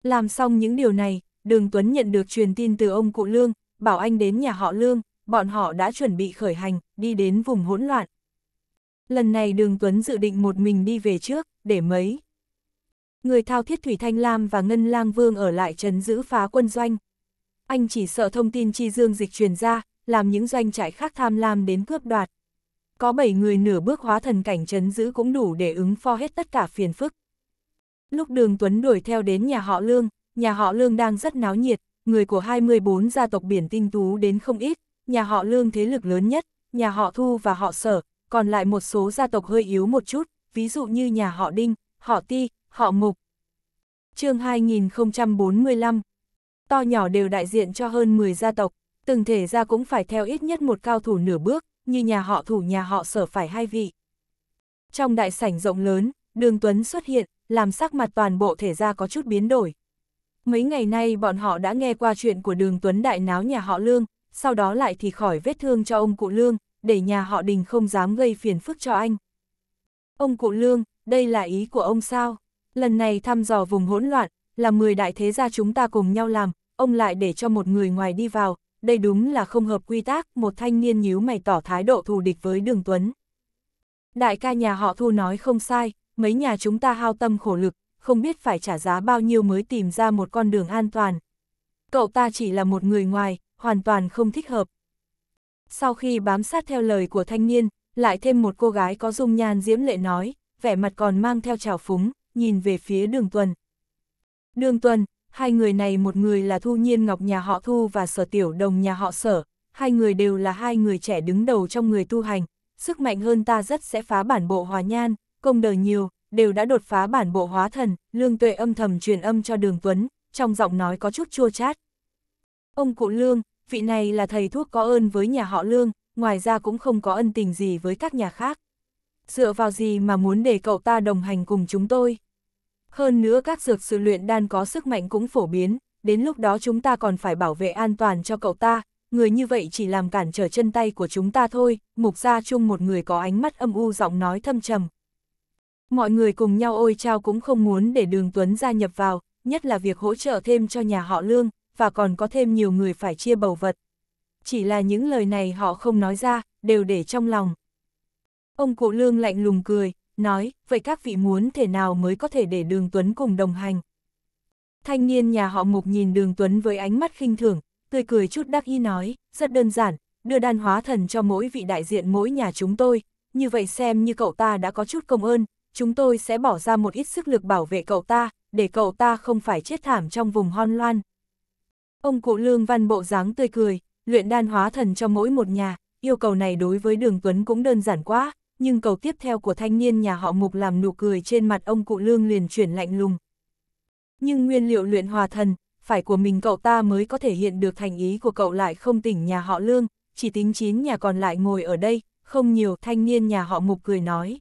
Làm xong những điều này, Đường Tuấn nhận được truyền tin từ ông cụ Lương, bảo anh đến nhà họ Lương, bọn họ đã chuẩn bị khởi hành, đi đến vùng hỗn loạn. Lần này Đường Tuấn dự định một mình đi về trước, để mấy. Người thao thiết Thủy Thanh Lam và Ngân Lang Vương ở lại trấn giữ phá quân doanh. Anh chỉ sợ thông tin chi dương dịch truyền ra, làm những doanh trại khác tham lam đến cướp đoạt. Có bảy người nửa bước hóa thần cảnh trấn giữ cũng đủ để ứng pho hết tất cả phiền phức. Lúc đường Tuấn đuổi theo đến nhà họ Lương, nhà họ Lương đang rất náo nhiệt, người của 24 gia tộc biển tinh tú đến không ít, nhà họ Lương thế lực lớn nhất, nhà họ Thu và họ Sở, còn lại một số gia tộc hơi yếu một chút, ví dụ như nhà họ Đinh, họ Ti, họ Mục. chương 2045 To nhỏ đều đại diện cho hơn 10 gia tộc, từng thể gia cũng phải theo ít nhất một cao thủ nửa bước, như nhà họ thủ nhà họ sở phải hai vị. Trong đại sảnh rộng lớn, Đường Tuấn xuất hiện, làm sắc mặt toàn bộ thể ra có chút biến đổi. Mấy ngày nay bọn họ đã nghe qua chuyện của đường Tuấn Đại náo nhà họ Lương, sau đó lại thì khỏi vết thương cho ông cụ Lương, để nhà họ Đình không dám gây phiền phức cho anh. Ông cụ Lương, đây là ý của ông sao? Lần này thăm dò vùng hỗn loạn, là 10 đại thế gia chúng ta cùng nhau làm, ông lại để cho một người ngoài đi vào, đây đúng là không hợp quy tắc, một thanh niên nhíu mày tỏ thái độ thù địch với Đường Tuấn. Đại ca nhà họ Thu nói không sai, mấy nhà chúng ta hao tâm khổ lực, không biết phải trả giá bao nhiêu mới tìm ra một con đường an toàn. Cậu ta chỉ là một người ngoài, hoàn toàn không thích hợp. Sau khi bám sát theo lời của thanh niên, lại thêm một cô gái có dung nhan diễm lệ nói, vẻ mặt còn mang theo trào phúng, nhìn về phía đường tuần. Đường tuần, hai người này một người là Thu Nhiên Ngọc nhà họ Thu và Sở Tiểu Đồng nhà họ Sở, hai người đều là hai người trẻ đứng đầu trong người tu hành, sức mạnh hơn ta rất sẽ phá bản bộ hòa nhan, công đời nhiều, đều đã đột phá bản bộ hóa thần, Lương Tuệ âm thầm truyền âm cho Đường Tuấn, trong giọng nói có chút chua chát. Ông cụ Lương, vị này là thầy thuốc có ơn với nhà họ Lương, ngoài ra cũng không có ân tình gì với các nhà khác. Dựa vào gì mà muốn để cậu ta đồng hành cùng chúng tôi? Hơn nữa các dược sự luyện đan có sức mạnh cũng phổ biến, đến lúc đó chúng ta còn phải bảo vệ an toàn cho cậu ta, người như vậy chỉ làm cản trở chân tay của chúng ta thôi, mục gia chung một người có ánh mắt âm u giọng nói thâm trầm, Mọi người cùng nhau ôi trao cũng không muốn để đường Tuấn gia nhập vào, nhất là việc hỗ trợ thêm cho nhà họ lương, và còn có thêm nhiều người phải chia bầu vật. Chỉ là những lời này họ không nói ra, đều để trong lòng. Ông cụ lương lạnh lùng cười, nói, vậy các vị muốn thể nào mới có thể để đường Tuấn cùng đồng hành. Thanh niên nhà họ mục nhìn đường Tuấn với ánh mắt khinh thường, tươi cười chút đắc ý nói, rất đơn giản, đưa đan hóa thần cho mỗi vị đại diện mỗi nhà chúng tôi, như vậy xem như cậu ta đã có chút công ơn, chúng tôi sẽ bỏ ra một ít sức lực bảo vệ cậu ta, để cậu ta không phải chết thảm trong vùng hon loan. Ông cụ Lương Văn bộ dáng tươi cười, luyện đan hóa thần cho mỗi một nhà, yêu cầu này đối với Đường Tuấn cũng đơn giản quá, nhưng cầu tiếp theo của thanh niên nhà họ Mục làm nụ cười trên mặt ông cụ Lương liền chuyển lạnh lùng. Nhưng nguyên liệu luyện hòa thần, phải của mình cậu ta mới có thể hiện được thành ý của cậu lại không tỉnh nhà họ Lương, chỉ tính chín nhà còn lại ngồi ở đây, không nhiều thanh niên nhà họ Mục cười nói.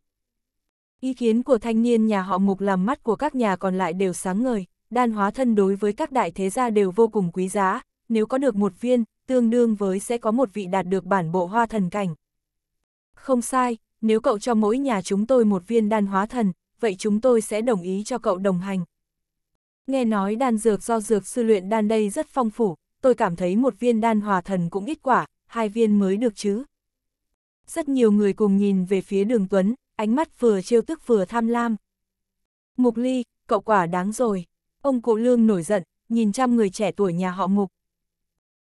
Ý kiến của thanh niên nhà họ mục làm mắt của các nhà còn lại đều sáng ngời, đan hóa thân đối với các đại thế gia đều vô cùng quý giá, nếu có được một viên, tương đương với sẽ có một vị đạt được bản bộ hoa thần cảnh. Không sai, nếu cậu cho mỗi nhà chúng tôi một viên đan hóa thần, vậy chúng tôi sẽ đồng ý cho cậu đồng hành. Nghe nói đan dược do dược sư luyện đan đây rất phong phủ, tôi cảm thấy một viên đan hòa thần cũng ít quả, hai viên mới được chứ. Rất nhiều người cùng nhìn về phía đường Tuấn, ánh mắt vừa chiêu tức vừa tham lam. Mục Ly, cậu quả đáng rồi. Ông cụ Lương nổi giận, nhìn trăm người trẻ tuổi nhà họ Mục.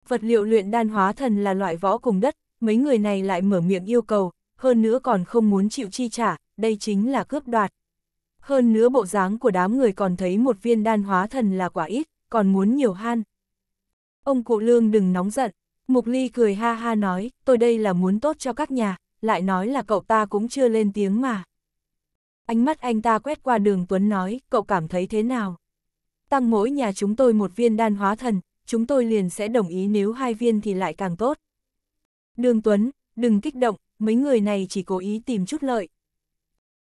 Vật liệu luyện đan hóa thần là loại võ cùng đất, mấy người này lại mở miệng yêu cầu, hơn nữa còn không muốn chịu chi trả, đây chính là cướp đoạt. Hơn nữa bộ dáng của đám người còn thấy một viên đan hóa thần là quả ít, còn muốn nhiều han. Ông cụ Lương đừng nóng giận, Mục Ly cười ha ha nói, tôi đây là muốn tốt cho các nhà, lại nói là cậu ta cũng chưa lên tiếng mà. Ánh mắt anh ta quét qua đường Tuấn nói, cậu cảm thấy thế nào? Tăng mỗi nhà chúng tôi một viên đan hóa thần, chúng tôi liền sẽ đồng ý nếu hai viên thì lại càng tốt. Đường Tuấn, đừng kích động, mấy người này chỉ cố ý tìm chút lợi.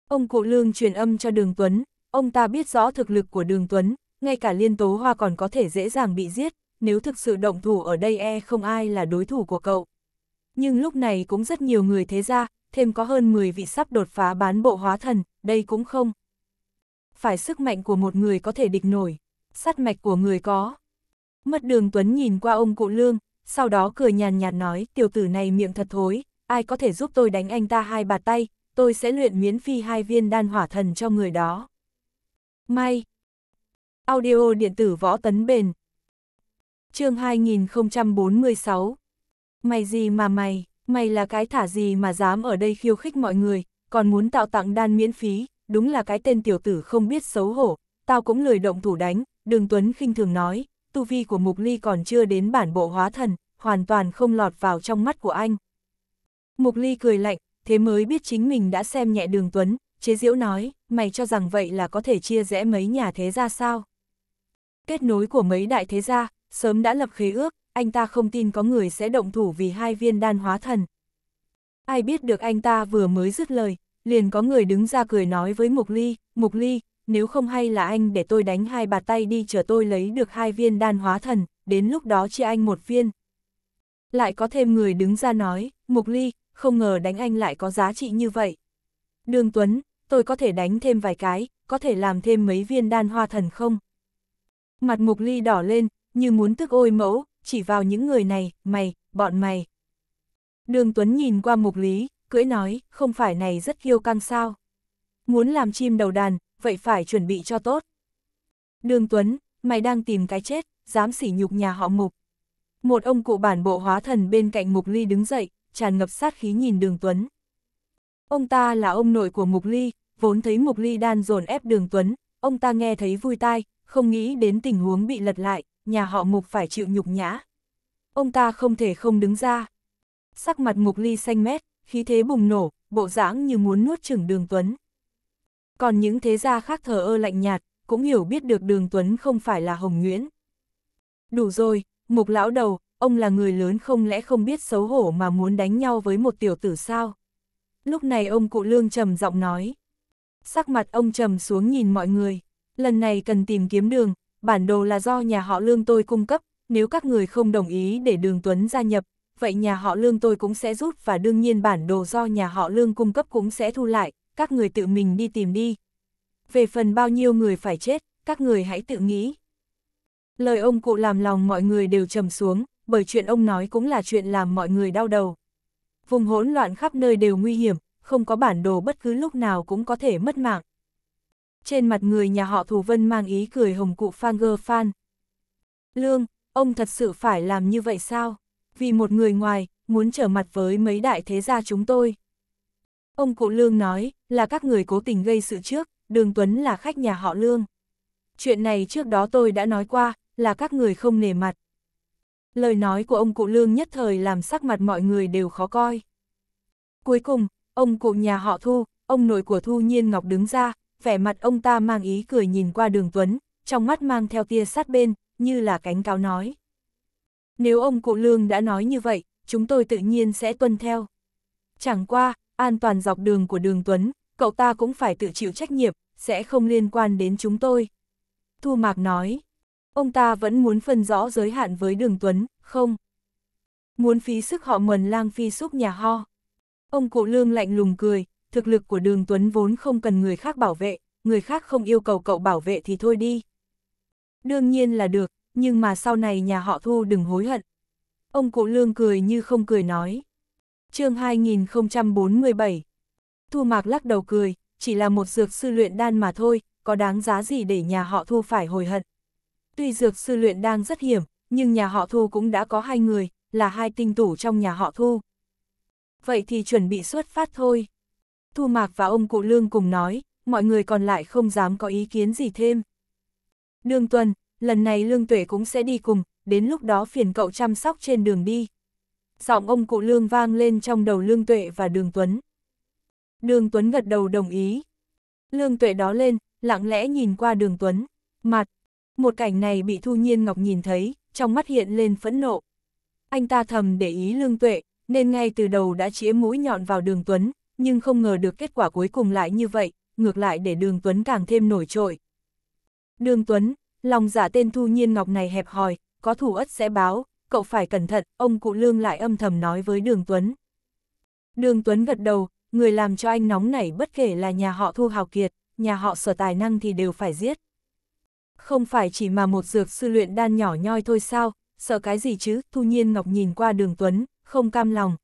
Ông cụ lương truyền âm cho đường Tuấn, ông ta biết rõ thực lực của đường Tuấn, ngay cả liên tố hoa còn có thể dễ dàng bị giết, nếu thực sự động thủ ở đây e không ai là đối thủ của cậu nhưng lúc này cũng rất nhiều người thế gia, thêm có hơn 10 vị sắp đột phá bán bộ hóa thần, đây cũng không. Phải sức mạnh của một người có thể địch nổi, sát mạch của người có. Mất đường Tuấn nhìn qua ông cụ lương, sau đó cười nhàn nhạt nói tiểu tử này miệng thật thối, ai có thể giúp tôi đánh anh ta hai bà tay, tôi sẽ luyện miễn phi hai viên đan hỏa thần cho người đó. May! Audio điện tử võ tấn bền Chương 2046 Mày gì mà mày, mày là cái thả gì mà dám ở đây khiêu khích mọi người, còn muốn tạo tặng đan miễn phí, đúng là cái tên tiểu tử không biết xấu hổ, tao cũng lười động thủ đánh, đường Tuấn khinh thường nói, tu vi của Mục Ly còn chưa đến bản bộ hóa thần, hoàn toàn không lọt vào trong mắt của anh. Mục Ly cười lạnh, thế mới biết chính mình đã xem nhẹ đường Tuấn, chế diễu nói, mày cho rằng vậy là có thể chia rẽ mấy nhà thế gia sao? Kết nối của mấy đại thế gia, sớm đã lập khế ước, anh ta không tin có người sẽ động thủ vì hai viên đan hóa thần. Ai biết được anh ta vừa mới dứt lời, liền có người đứng ra cười nói với Mục Ly, Mục Ly, nếu không hay là anh để tôi đánh hai bạt tay đi chờ tôi lấy được hai viên đan hóa thần, đến lúc đó chia anh một viên. Lại có thêm người đứng ra nói, Mục Ly, không ngờ đánh anh lại có giá trị như vậy. Đường Tuấn, tôi có thể đánh thêm vài cái, có thể làm thêm mấy viên đan hoa thần không? Mặt Mục Ly đỏ lên, như muốn tức ôi mẫu, chỉ vào những người này, mày, bọn mày. Đường Tuấn nhìn qua mục lý, cưỡi nói, không phải này rất kiêu căng sao. Muốn làm chim đầu đàn, vậy phải chuẩn bị cho tốt. Đường Tuấn, mày đang tìm cái chết, dám sỉ nhục nhà họ mục. Một ông cụ bản bộ hóa thần bên cạnh mục ly đứng dậy, tràn ngập sát khí nhìn đường Tuấn. Ông ta là ông nội của mục ly, vốn thấy mục ly đan dồn ép đường Tuấn, ông ta nghe thấy vui tai, không nghĩ đến tình huống bị lật lại, nhà họ mục phải chịu nhục nhã. Ông ta không thể không đứng ra. Sắc mặt mục ly xanh mét, khí thế bùng nổ, bộ dáng như muốn nuốt chửng đường Tuấn. Còn những thế gia khác thờ ơ lạnh nhạt, cũng hiểu biết được đường Tuấn không phải là Hồng Nguyễn. Đủ rồi, mục lão đầu, ông là người lớn không lẽ không biết xấu hổ mà muốn đánh nhau với một tiểu tử sao? Lúc này ông cụ lương trầm giọng nói. Sắc mặt ông trầm xuống nhìn mọi người, lần này cần tìm kiếm đường, bản đồ là do nhà họ lương tôi cung cấp, nếu các người không đồng ý để đường Tuấn gia nhập, vậy nhà họ lương tôi cũng sẽ rút và đương nhiên bản đồ do nhà họ lương cung cấp cũng sẽ thu lại, các người tự mình đi tìm đi. Về phần bao nhiêu người phải chết, các người hãy tự nghĩ. Lời ông cụ làm lòng mọi người đều trầm xuống, bởi chuyện ông nói cũng là chuyện làm mọi người đau đầu. Vùng hỗn loạn khắp nơi đều nguy hiểm, không có bản đồ bất cứ lúc nào cũng có thể mất mạng trên mặt người nhà họ Thù Vân mang ý cười hồng cụ Fanger Fan. Lương, ông thật sự phải làm như vậy sao? Vì một người ngoài, muốn trở mặt với mấy đại thế gia chúng tôi. Ông cụ Lương nói, là các người cố tình gây sự trước, Đường Tuấn là khách nhà họ Lương. Chuyện này trước đó tôi đã nói qua, là các người không nể mặt. Lời nói của ông cụ Lương nhất thời làm sắc mặt mọi người đều khó coi. Cuối cùng, ông cụ nhà họ Thu, ông nội của Thu Nhiên Ngọc đứng ra, vẻ mặt ông ta mang ý cười nhìn qua đường Tuấn, trong mắt mang theo tia sát bên, như là cánh cáo nói. Nếu ông cụ lương đã nói như vậy, chúng tôi tự nhiên sẽ tuân theo. Chẳng qua, an toàn dọc đường của đường Tuấn, cậu ta cũng phải tự chịu trách nhiệm, sẽ không liên quan đến chúng tôi. Thu Mạc nói, ông ta vẫn muốn phân rõ giới hạn với đường Tuấn, không? Muốn phí sức họ mần lang phi xúc nhà ho. Ông cụ lương lạnh lùng cười, thực lực của đường Tuấn vốn không cần người khác bảo vệ, người khác không yêu cầu cậu bảo vệ thì thôi đi. Đương nhiên là được, nhưng mà sau này nhà họ Thu đừng hối hận. Ông cụ Lương cười như không cười nói. chương 2047 Thu Mạc lắc đầu cười, chỉ là một dược sư luyện đan mà thôi, có đáng giá gì để nhà họ Thu phải hồi hận. Tuy dược sư luyện đan rất hiểm, nhưng nhà họ Thu cũng đã có hai người, là hai tinh tủ trong nhà họ Thu. Vậy thì chuẩn bị xuất phát thôi. Thu Mạc và ông cụ Lương cùng nói, mọi người còn lại không dám có ý kiến gì thêm. Đường tuần, lần này Lương Tuệ cũng sẽ đi cùng, đến lúc đó phiền cậu chăm sóc trên đường đi. Giọng ông cụ Lương vang lên trong đầu Lương Tuệ và Đường Tuấn. Đường Tuấn gật đầu đồng ý. Lương Tuệ đó lên, lặng lẽ nhìn qua Đường Tuấn. Mặt, một cảnh này bị Thu Nhiên Ngọc nhìn thấy, trong mắt hiện lên phẫn nộ. Anh ta thầm để ý Lương Tuệ, nên ngay từ đầu đã chĩa mũi nhọn vào Đường Tuấn, nhưng không ngờ được kết quả cuối cùng lại như vậy, ngược lại để đường Tuấn càng thêm nổi trội. Đường Tuấn, lòng giả dạ tên Thu Nhiên Ngọc này hẹp hòi, có thủ ất sẽ báo, cậu phải cẩn thận, ông cụ Lương lại âm thầm nói với đường Tuấn. Đường Tuấn gật đầu, người làm cho anh nóng nảy bất kể là nhà họ Thu Hào Kiệt, nhà họ sở tài năng thì đều phải giết. Không phải chỉ mà một dược sư luyện đan nhỏ nhoi thôi sao, sợ cái gì chứ, Thu Nhiên Ngọc nhìn qua đường Tuấn, không cam lòng.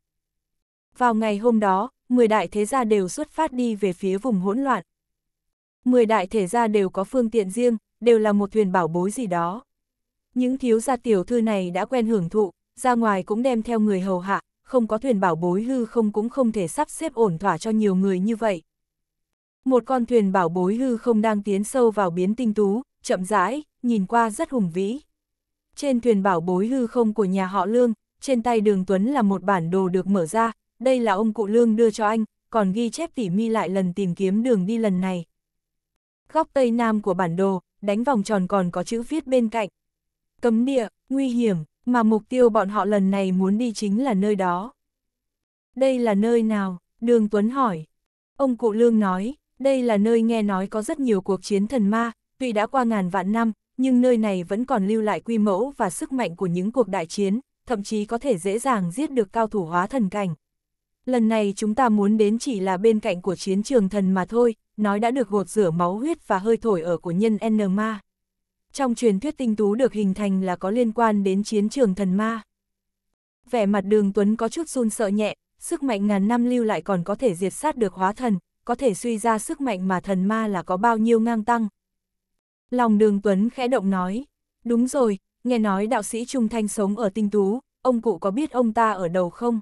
Vào ngày hôm đó, 10 đại thế gia đều xuất phát đi về phía vùng hỗn loạn. 10 đại thế gia đều có phương tiện riêng, đều là một thuyền bảo bối gì đó. Những thiếu gia tiểu thư này đã quen hưởng thụ, ra ngoài cũng đem theo người hầu hạ, không có thuyền bảo bối hư không cũng không thể sắp xếp ổn thỏa cho nhiều người như vậy. Một con thuyền bảo bối hư không đang tiến sâu vào biến tinh tú, chậm rãi, nhìn qua rất hùng vĩ. Trên thuyền bảo bối hư không của nhà họ Lương, trên tay Đường Tuấn là một bản đồ được mở ra, đây là ông cụ lương đưa cho anh, còn ghi chép tỉ mi lại lần tìm kiếm đường đi lần này. Góc Tây Nam của bản đồ, đánh vòng tròn còn có chữ viết bên cạnh. Cấm địa, nguy hiểm, mà mục tiêu bọn họ lần này muốn đi chính là nơi đó. Đây là nơi nào? Đường Tuấn hỏi. Ông cụ Lương nói, đây là nơi nghe nói có rất nhiều cuộc chiến thần ma, tuy đã qua ngàn vạn năm, nhưng nơi này vẫn còn lưu lại quy mẫu và sức mạnh của những cuộc đại chiến, thậm chí có thể dễ dàng giết được cao thủ hóa thần cảnh. Lần này chúng ta muốn đến chỉ là bên cạnh của chiến trường thần mà thôi, nói đã được gột rửa máu huyết và hơi thổi ở của nhân N ma. Trong truyền thuyết tinh tú được hình thành là có liên quan đến chiến trường thần ma. Vẻ mặt đường Tuấn có chút run sợ nhẹ, sức mạnh ngàn năm lưu lại còn có thể diệt sát được hóa thần, có thể suy ra sức mạnh mà thần ma là có bao nhiêu ngang tăng. Lòng đường Tuấn khẽ động nói, đúng rồi, nghe nói đạo sĩ Trung Thanh sống ở tinh tú, ông cụ có biết ông ta ở đầu không?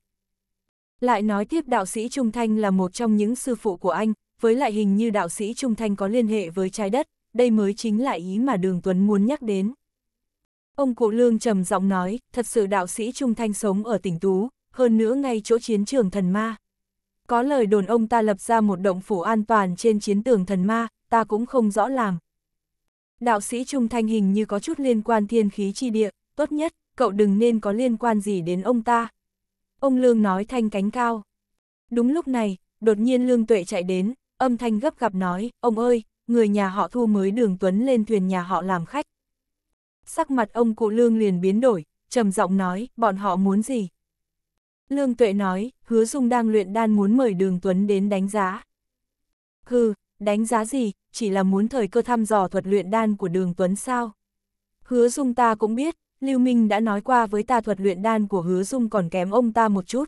Lại nói tiếp đạo sĩ Trung Thanh là một trong những sư phụ của anh, với lại hình như đạo sĩ Trung Thanh có liên hệ với trái đất, đây mới chính là ý mà Đường Tuấn muốn nhắc đến. Ông cụ Lương trầm giọng nói, thật sự đạo sĩ Trung Thanh sống ở tỉnh Tú, hơn nữa ngay chỗ chiến trường thần ma. Có lời đồn ông ta lập ra một động phủ an toàn trên chiến tường thần ma, ta cũng không rõ làm. Đạo sĩ Trung Thanh hình như có chút liên quan thiên khí chi địa, tốt nhất, cậu đừng nên có liên quan gì đến ông ta. Ông Lương nói thanh cánh cao. Đúng lúc này, đột nhiên Lương Tuệ chạy đến, âm thanh gấp gặp nói, ông ơi, người nhà họ thu mới đường Tuấn lên thuyền nhà họ làm khách. Sắc mặt ông cụ Lương liền biến đổi, trầm giọng nói, bọn họ muốn gì? Lương Tuệ nói, hứa dung đang luyện đan muốn mời đường Tuấn đến đánh giá. Hừ, đánh giá gì, chỉ là muốn thời cơ thăm dò thuật luyện đan của đường Tuấn sao? Hứa dung ta cũng biết, Lưu Minh đã nói qua với ta thuật luyện đan của hứa dung còn kém ông ta một chút.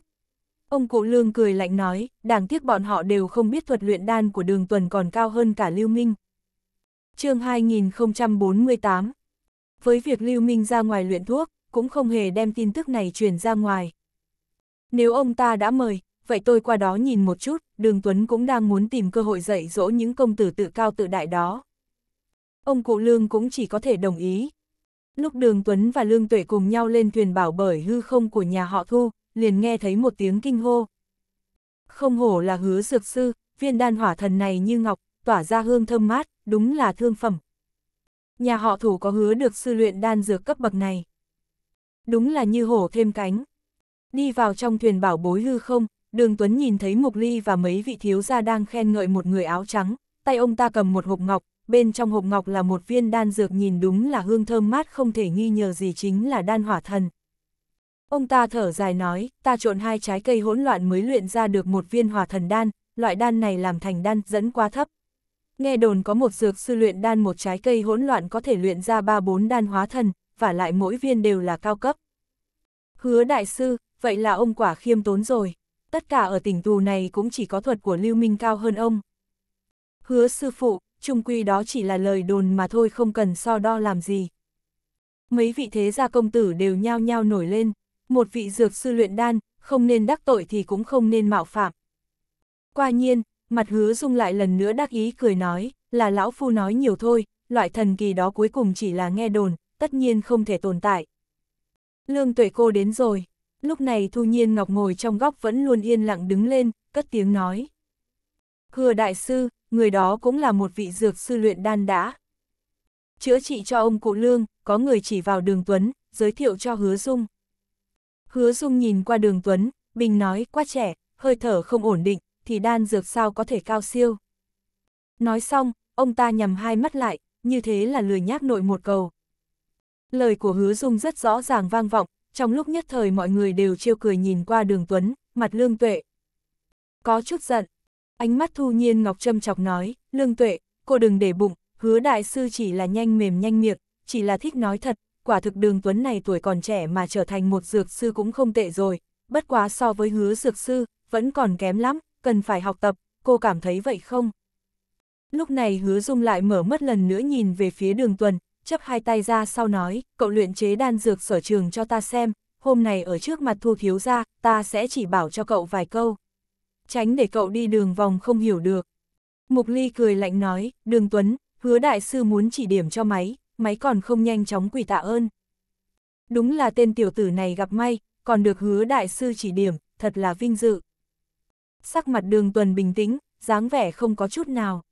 Ông cụ lương cười lạnh nói, đáng tiếc bọn họ đều không biết thuật luyện đan của đường tuần còn cao hơn cả Lưu Minh. chương 2048 Với việc Lưu Minh ra ngoài luyện thuốc, cũng không hề đem tin tức này truyền ra ngoài. Nếu ông ta đã mời, vậy tôi qua đó nhìn một chút, đường Tuấn cũng đang muốn tìm cơ hội dạy dỗ những công tử tự cao tự đại đó. Ông cụ Lương cũng chỉ có thể đồng ý, Lúc Đường Tuấn và Lương Tuệ cùng nhau lên thuyền bảo bởi hư không của nhà họ Thu, liền nghe thấy một tiếng kinh hô. Không hổ là hứa dược sư, viên đan hỏa thần này như ngọc, tỏa ra hương thơm mát, đúng là thương phẩm. Nhà họ thủ có hứa được sư luyện đan dược cấp bậc này. Đúng là như hổ thêm cánh. Đi vào trong thuyền bảo bối hư không, đường Tuấn nhìn thấy Mục Ly và mấy vị thiếu gia đang khen ngợi một người áo trắng, tay ông ta cầm một hộp ngọc, bên trong hộp ngọc là một viên đan dược nhìn đúng là hương thơm mát không thể nghi nhờ gì chính là đan hỏa thần. Ông ta thở dài nói, ta trộn hai trái cây hỗn loạn mới luyện ra được một viên hỏa thần đan, loại đan này làm thành đan dẫn quá thấp. Nghe đồn có một dược sư luyện đan một trái cây hỗn loạn có thể luyện ra ba bốn đan hóa thần, và lại mỗi viên đều là cao cấp. Hứa đại sư, vậy là ông quả khiêm tốn rồi. Tất cả ở tỉnh tù này cũng chỉ có thuật của Lưu Minh cao hơn ông. Hứa sư phụ, chung quy đó chỉ là lời đồn mà thôi không cần so đo làm gì. Mấy vị thế gia công tử đều nhao nhao nổi lên, một vị dược sư luyện đan, không nên đắc tội thì cũng không nên mạo phạm. Qua nhiên, mặt hứa dung lại lần nữa đắc ý cười nói, là lão phu nói nhiều thôi, loại thần kỳ đó cuối cùng chỉ là nghe đồn, tất nhiên không thể tồn tại. Lương tuệ cô đến rồi, lúc này Thu Nhiên Ngọc ngồi trong góc vẫn luôn yên lặng đứng lên, cất tiếng nói. Hừa đại sư, người đó cũng là một vị dược sư luyện đan đã. Chữa trị cho ông cụ Lương, có người chỉ vào đường Tuấn, giới thiệu cho Hứa Dung. Hứa Dung nhìn qua đường Tuấn, Bình nói quá trẻ, hơi thở không ổn định, thì đan dược sao có thể cao siêu. Nói xong, ông ta nhằm hai mắt lại, như thế là lười nhác nội một cầu. Lời của Hứa Dung rất rõ ràng vang vọng, trong lúc nhất thời mọi người đều trêu cười nhìn qua đường Tuấn, mặt lương tuệ. Có chút giận, Ánh mắt thu nhiên ngọc châm chọc nói, lương tuệ, cô đừng để bụng, hứa đại sư chỉ là nhanh mềm nhanh miệng, chỉ là thích nói thật, quả thực đường tuấn này tuổi còn trẻ mà trở thành một dược sư cũng không tệ rồi, bất quá so với hứa dược sư, vẫn còn kém lắm, cần phải học tập, cô cảm thấy vậy không? Lúc này hứa dung lại mở mất lần nữa nhìn về phía đường tuần, chấp hai tay ra sau nói, cậu luyện chế đan dược sở trường cho ta xem, hôm nay ở trước mặt thu thiếu ra, ta sẽ chỉ bảo cho cậu vài câu tránh để cậu đi đường vòng không hiểu được. Mục Ly cười lạnh nói, đường Tuấn, hứa đại sư muốn chỉ điểm cho máy, máy còn không nhanh chóng quỷ tạ ơn. Đúng là tên tiểu tử này gặp may, còn được hứa đại sư chỉ điểm, thật là vinh dự. Sắc mặt đường tuần bình tĩnh, dáng vẻ không có chút nào.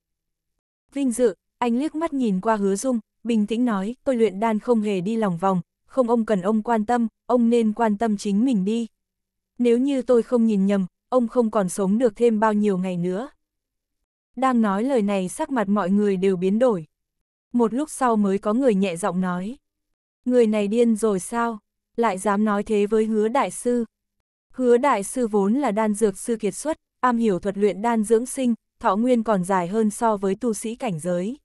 Vinh dự, anh liếc mắt nhìn qua hứa dung, bình tĩnh nói, tôi luyện đan không hề đi lòng vòng, không ông cần ông quan tâm, ông nên quan tâm chính mình đi. Nếu như tôi không nhìn nhầm, ông không còn sống được thêm bao nhiêu ngày nữa. Đang nói lời này sắc mặt mọi người đều biến đổi. Một lúc sau mới có người nhẹ giọng nói. Người này điên rồi sao? Lại dám nói thế với hứa đại sư. Hứa đại sư vốn là đan dược sư kiệt xuất, am hiểu thuật luyện đan dưỡng sinh, thọ nguyên còn dài hơn so với tu sĩ cảnh giới.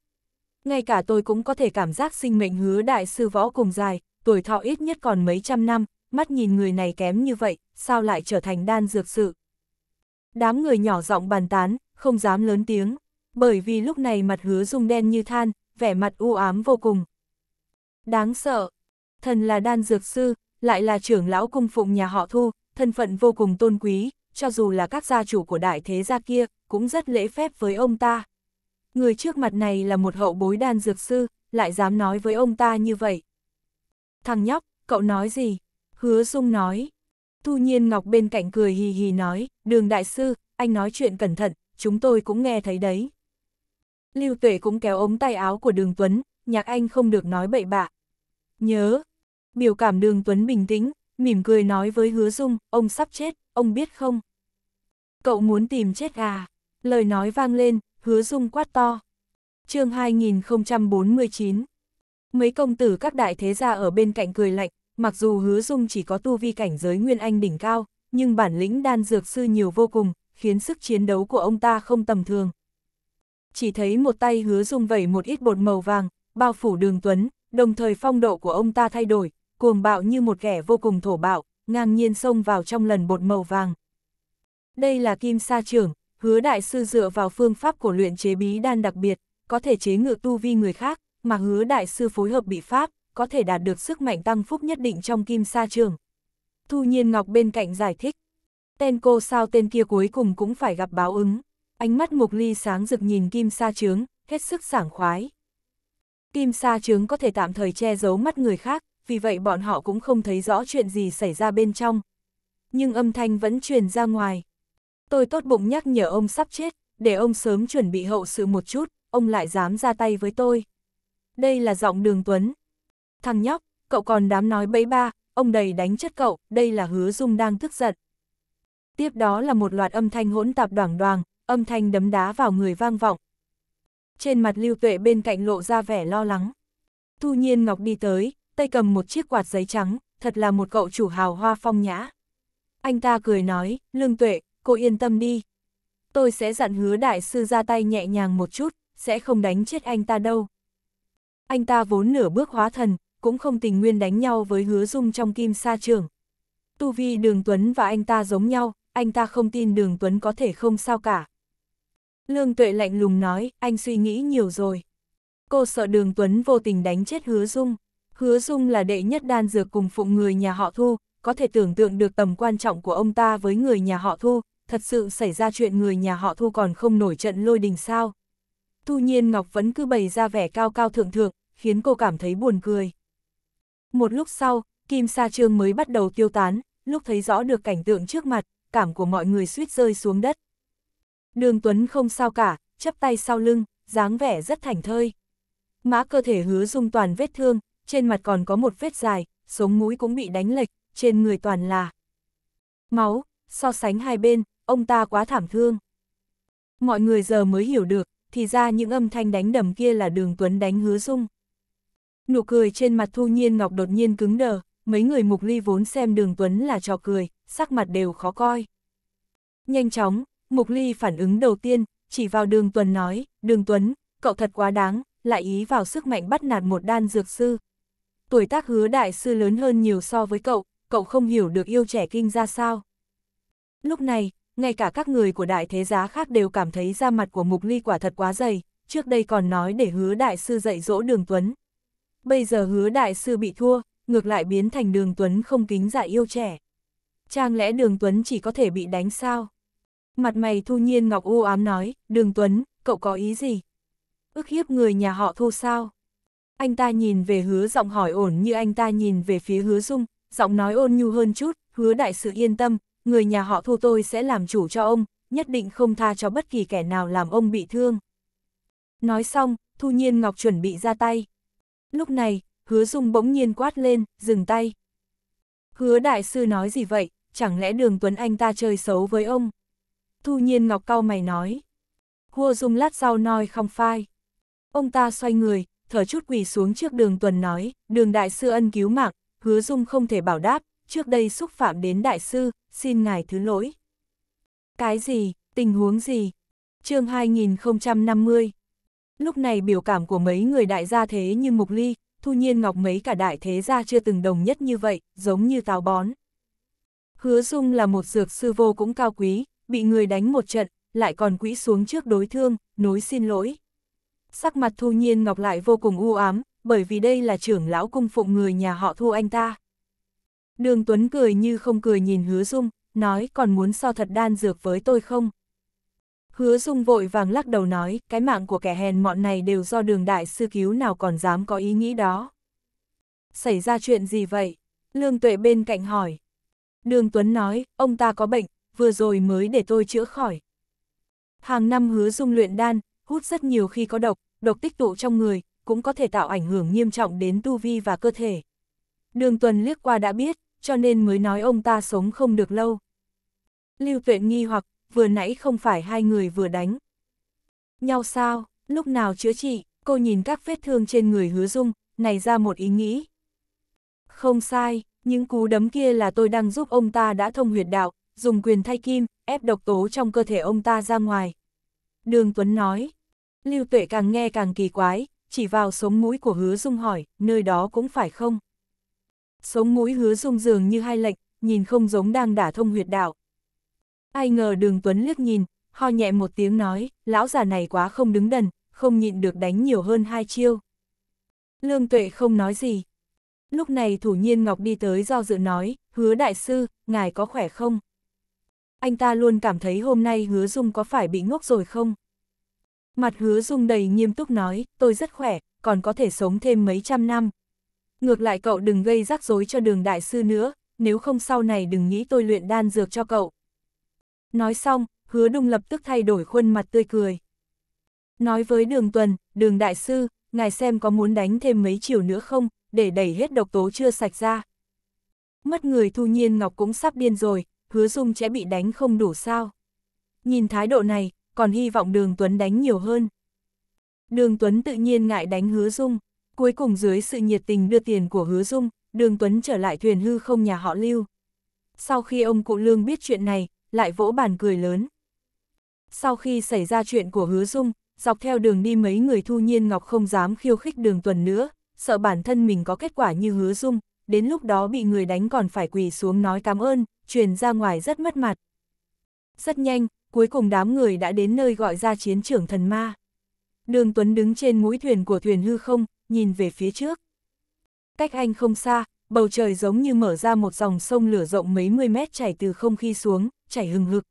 Ngay cả tôi cũng có thể cảm giác sinh mệnh hứa đại sư võ cùng dài, tuổi thọ ít nhất còn mấy trăm năm, mắt nhìn người này kém như vậy, sao lại trở thành đan dược sự. Đám người nhỏ giọng bàn tán, không dám lớn tiếng, bởi vì lúc này mặt hứa dung đen như than, vẻ mặt u ám vô cùng. Đáng sợ, thần là đan dược sư, lại là trưởng lão cung phụng nhà họ thu, thân phận vô cùng tôn quý, cho dù là các gia chủ của đại thế gia kia, cũng rất lễ phép với ông ta. Người trước mặt này là một hậu bối đan dược sư, lại dám nói với ông ta như vậy. Thằng nhóc, cậu nói gì? Hứa Dung nói, Thu Nhiên Ngọc bên cạnh cười hì hì nói, đường đại sư, anh nói chuyện cẩn thận, chúng tôi cũng nghe thấy đấy. Lưu Tuệ cũng kéo ống tay áo của đường Tuấn, nhạc anh không được nói bậy bạ. Nhớ, biểu cảm đường Tuấn bình tĩnh, mỉm cười nói với hứa dung, ông sắp chết, ông biết không? Cậu muốn tìm chết à? Lời nói vang lên, hứa dung quát to. chương 2049 Mấy công tử các đại thế gia ở bên cạnh cười lạnh, mặc dù hứa dung chỉ có tu vi cảnh giới nguyên anh đỉnh cao, nhưng bản lĩnh đan dược sư nhiều vô cùng, khiến sức chiến đấu của ông ta không tầm thường. Chỉ thấy một tay hứa dung vẩy một ít bột màu vàng, bao phủ đường tuấn, đồng thời phong độ của ông ta thay đổi, cuồng bạo như một kẻ vô cùng thổ bạo, ngang nhiên xông vào trong lần bột màu vàng. Đây là kim sa trưởng, hứa đại sư dựa vào phương pháp của luyện chế bí đan đặc biệt, có thể chế ngự tu vi người khác, mà hứa đại sư phối hợp bị pháp, có thể đạt được sức mạnh tăng phúc nhất định trong kim sa trường. Thu Nhiên Ngọc bên cạnh giải thích, tên cô sao tên kia cuối cùng cũng phải gặp báo ứng. Ánh mắt Mục Ly sáng rực nhìn kim sa trướng, hết sức sảng khoái. Kim sa trướng có thể tạm thời che giấu mắt người khác, vì vậy bọn họ cũng không thấy rõ chuyện gì xảy ra bên trong. Nhưng âm thanh vẫn truyền ra ngoài. Tôi tốt bụng nhắc nhở ông sắp chết, để ông sớm chuẩn bị hậu sự một chút, ông lại dám ra tay với tôi. Đây là giọng đường Tuấn, thằng nhóc, cậu còn đám nói bấy ba, ông đầy đánh chất cậu, đây là hứa dung đang tức giận. Tiếp đó là một loạt âm thanh hỗn tạp đoảng đoàng, âm thanh đấm đá vào người vang vọng. Trên mặt lưu tuệ bên cạnh lộ ra vẻ lo lắng. Thu nhiên Ngọc đi tới, tay cầm một chiếc quạt giấy trắng, thật là một cậu chủ hào hoa phong nhã. Anh ta cười nói, lương tuệ, cô yên tâm đi. Tôi sẽ dặn hứa đại sư ra tay nhẹ nhàng một chút, sẽ không đánh chết anh ta đâu. Anh ta vốn nửa bước hóa thần, cũng không tình nguyên đánh nhau với hứa dung trong kim sa trường. Tu vi đường Tuấn và anh ta giống nhau, anh ta không tin đường Tuấn có thể không sao cả. Lương Tuệ lạnh lùng nói, anh suy nghĩ nhiều rồi. Cô sợ đường Tuấn vô tình đánh chết hứa dung. Hứa dung là đệ nhất đan dược cùng phụng người nhà họ thu, có thể tưởng tượng được tầm quan trọng của ông ta với người nhà họ thu, thật sự xảy ra chuyện người nhà họ thu còn không nổi trận lôi đình sao. Thu nhiên Ngọc vẫn cứ bày ra vẻ cao cao thượng thượng, khiến cô cảm thấy buồn cười. Một lúc sau, kim sa trương mới bắt đầu tiêu tán, lúc thấy rõ được cảnh tượng trước mặt, cảm của mọi người suýt rơi xuống đất. Đường Tuấn không sao cả, chắp tay sau lưng, dáng vẻ rất thảnh thơi. má cơ thể hứa dung toàn vết thương, trên mặt còn có một vết dài, sống mũi cũng bị đánh lệch, trên người toàn là máu, so sánh hai bên, ông ta quá thảm thương. Mọi người giờ mới hiểu được, thì ra những âm thanh đánh đầm kia là đường Tuấn đánh hứa dung. Nụ cười trên mặt Thu Nhiên Ngọc đột nhiên cứng đờ, mấy người mục ly vốn xem đường Tuấn là trò cười, sắc mặt đều khó coi. Nhanh chóng, mục ly phản ứng đầu tiên, chỉ vào đường Tuấn nói, đường Tuấn, cậu thật quá đáng, lại ý vào sức mạnh bắt nạt một đan dược sư. Tuổi tác hứa đại sư lớn hơn nhiều so với cậu, cậu không hiểu được yêu trẻ kinh ra sao. Lúc này, ngay cả các người của đại thế giá khác đều cảm thấy da mặt của mục ly quả thật quá dày, trước đây còn nói để hứa đại sư dạy dỗ đường Tuấn, bây giờ hứa đại sư bị thua, ngược lại biến thành đường Tuấn không kính giả yêu trẻ. Trang lẽ đường Tuấn chỉ có thể bị đánh sao? Mặt mày thu nhiên ngọc u ám nói, đường Tuấn, cậu có ý gì? Ước hiếp người nhà họ thu sao? Anh ta nhìn về hứa giọng hỏi ổn như anh ta nhìn về phía hứa dung, giọng nói ôn nhu hơn chút, hứa đại sư yên tâm, người nhà họ thu tôi sẽ làm chủ cho ông, nhất định không tha cho bất kỳ kẻ nào làm ông bị thương. Nói xong, Thu Nhiên Ngọc chuẩn bị ra tay. Lúc này, hứa dung bỗng nhiên quát lên, dừng tay. Hứa đại sư nói gì vậy, chẳng lẽ đường Tuấn Anh ta chơi xấu với ông? Thu nhiên ngọc cao mày nói. Hua dung lát sau nói không phai. Ông ta xoay người, thở chút quỳ xuống trước đường Tuần nói, đường đại sư ân cứu mạng, hứa dung không thể bảo đáp, trước đây xúc phạm đến đại sư, xin ngài thứ lỗi. Cái gì, tình huống gì? chương 2050 Lúc này biểu cảm của mấy người đại gia thế như mục ly, thu nhiên ngọc mấy cả đại thế gia chưa từng đồng nhất như vậy, giống như táo bón. Hứa Dung là một dược sư vô cũng cao quý, bị người đánh một trận, lại còn quỹ xuống trước đối thương, nối xin lỗi. Sắc mặt thu nhiên ngọc lại vô cùng u ám, bởi vì đây là trưởng lão cung phụng người nhà họ thu anh ta. Đường Tuấn cười như không cười nhìn hứa Dung, nói còn muốn so thật đan dược với tôi không? Hứa Dung vội vàng lắc đầu nói, cái mạng của kẻ hèn mọn này đều do đường đại sư cứu nào còn dám có ý nghĩ đó. Xảy ra chuyện gì vậy? Lương Tuệ bên cạnh hỏi. Đường Tuấn nói, ông ta có bệnh, vừa rồi mới để tôi chữa khỏi. Hàng năm hứa Dung luyện đan, hút rất nhiều khi có độc, độc tích tụ trong người, cũng có thể tạo ảnh hưởng nghiêm trọng đến tu vi và cơ thể. Đường Tuần liếc qua đã biết, cho nên mới nói ông ta sống không được lâu. Lưu Tuệ nghi hoặc, vừa nãy không phải hai người vừa đánh. Nhau sao, lúc nào chữa trị, cô nhìn các vết thương trên người hứa dung, này ra một ý nghĩ. Không sai, những cú đấm kia là tôi đang giúp ông ta đã thông huyệt đạo, dùng quyền thay kim, ép độc tố trong cơ thể ông ta ra ngoài. Đường Tuấn nói, Lưu Tuệ càng nghe càng kỳ quái, chỉ vào sống mũi của hứa dung hỏi, nơi đó cũng phải không? Sống mũi hứa dung dường như hai lệch, nhìn không giống đang đả thông huyệt đạo. Ai ngờ đường Tuấn liếc nhìn, ho nhẹ một tiếng nói, lão già này quá không đứng đần, không nhịn được đánh nhiều hơn hai chiêu. Lương Tuệ không nói gì. Lúc này thủ nhiên Ngọc đi tới do dự nói, hứa đại sư, ngài có khỏe không? Anh ta luôn cảm thấy hôm nay hứa dung có phải bị ngốc rồi không? Mặt hứa dung đầy nghiêm túc nói, tôi rất khỏe, còn có thể sống thêm mấy trăm năm. Ngược lại cậu đừng gây rắc rối cho đường đại sư nữa, nếu không sau này đừng nghĩ tôi luyện đan dược cho cậu, Nói xong, hứa đung lập tức thay đổi khuôn mặt tươi cười. Nói với đường tuần, đường đại sư, ngài xem có muốn đánh thêm mấy chiều nữa không, để đẩy hết độc tố chưa sạch ra. Mất người thu nhiên ngọc cũng sắp điên rồi, hứa dung sẽ bị đánh không đủ sao. Nhìn thái độ này, còn hy vọng đường tuấn đánh nhiều hơn. Đường tuấn tự nhiên ngại đánh hứa dung, cuối cùng dưới sự nhiệt tình đưa tiền của hứa dung, đường tuấn trở lại thuyền hư không nhà họ lưu. Sau khi ông cụ lương biết chuyện này, lại vỗ bàn cười lớn. Sau khi xảy ra chuyện của hứa dung, dọc theo đường đi mấy người thu nhiên ngọc không dám khiêu khích đường tuần nữa, sợ bản thân mình có kết quả như hứa dung, đến lúc đó bị người đánh còn phải quỳ xuống nói cảm ơn, truyền ra ngoài rất mất mặt. Rất nhanh, cuối cùng đám người đã đến nơi gọi ra chiến trưởng thần ma. Đường Tuấn đứng trên mũi thuyền của thuyền hư không, nhìn về phía trước. Cách anh không xa, bầu trời giống như mở ra một dòng sông lửa rộng mấy mươi mét chảy từ không khí xuống, chảy hừng hực.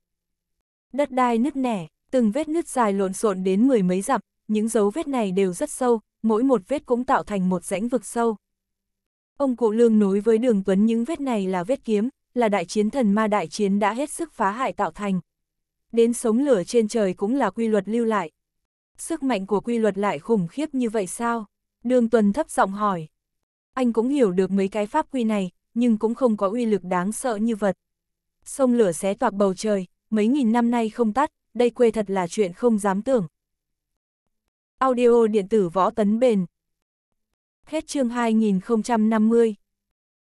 Đất đai nứt nẻ, từng vết nứt dài lộn xộn đến mười mấy dặm, những dấu vết này đều rất sâu, mỗi một vết cũng tạo thành một rãnh vực sâu. Ông cụ lương nối với đường tuấn những vết này là vết kiếm, là đại chiến thần ma đại chiến đã hết sức phá hại tạo thành. Đến sống lửa trên trời cũng là quy luật lưu lại. Sức mạnh của quy luật lại khủng khiếp như vậy sao? Đường tuần thấp giọng hỏi, anh cũng hiểu được mấy cái pháp quy này, nhưng cũng không có uy lực đáng sợ như vật. Sông lửa xé toạc bầu trời, mấy nghìn năm nay không tắt, đây quê thật là chuyện không dám tưởng. Audio điện tử võ tấn bền. Hết chương 2050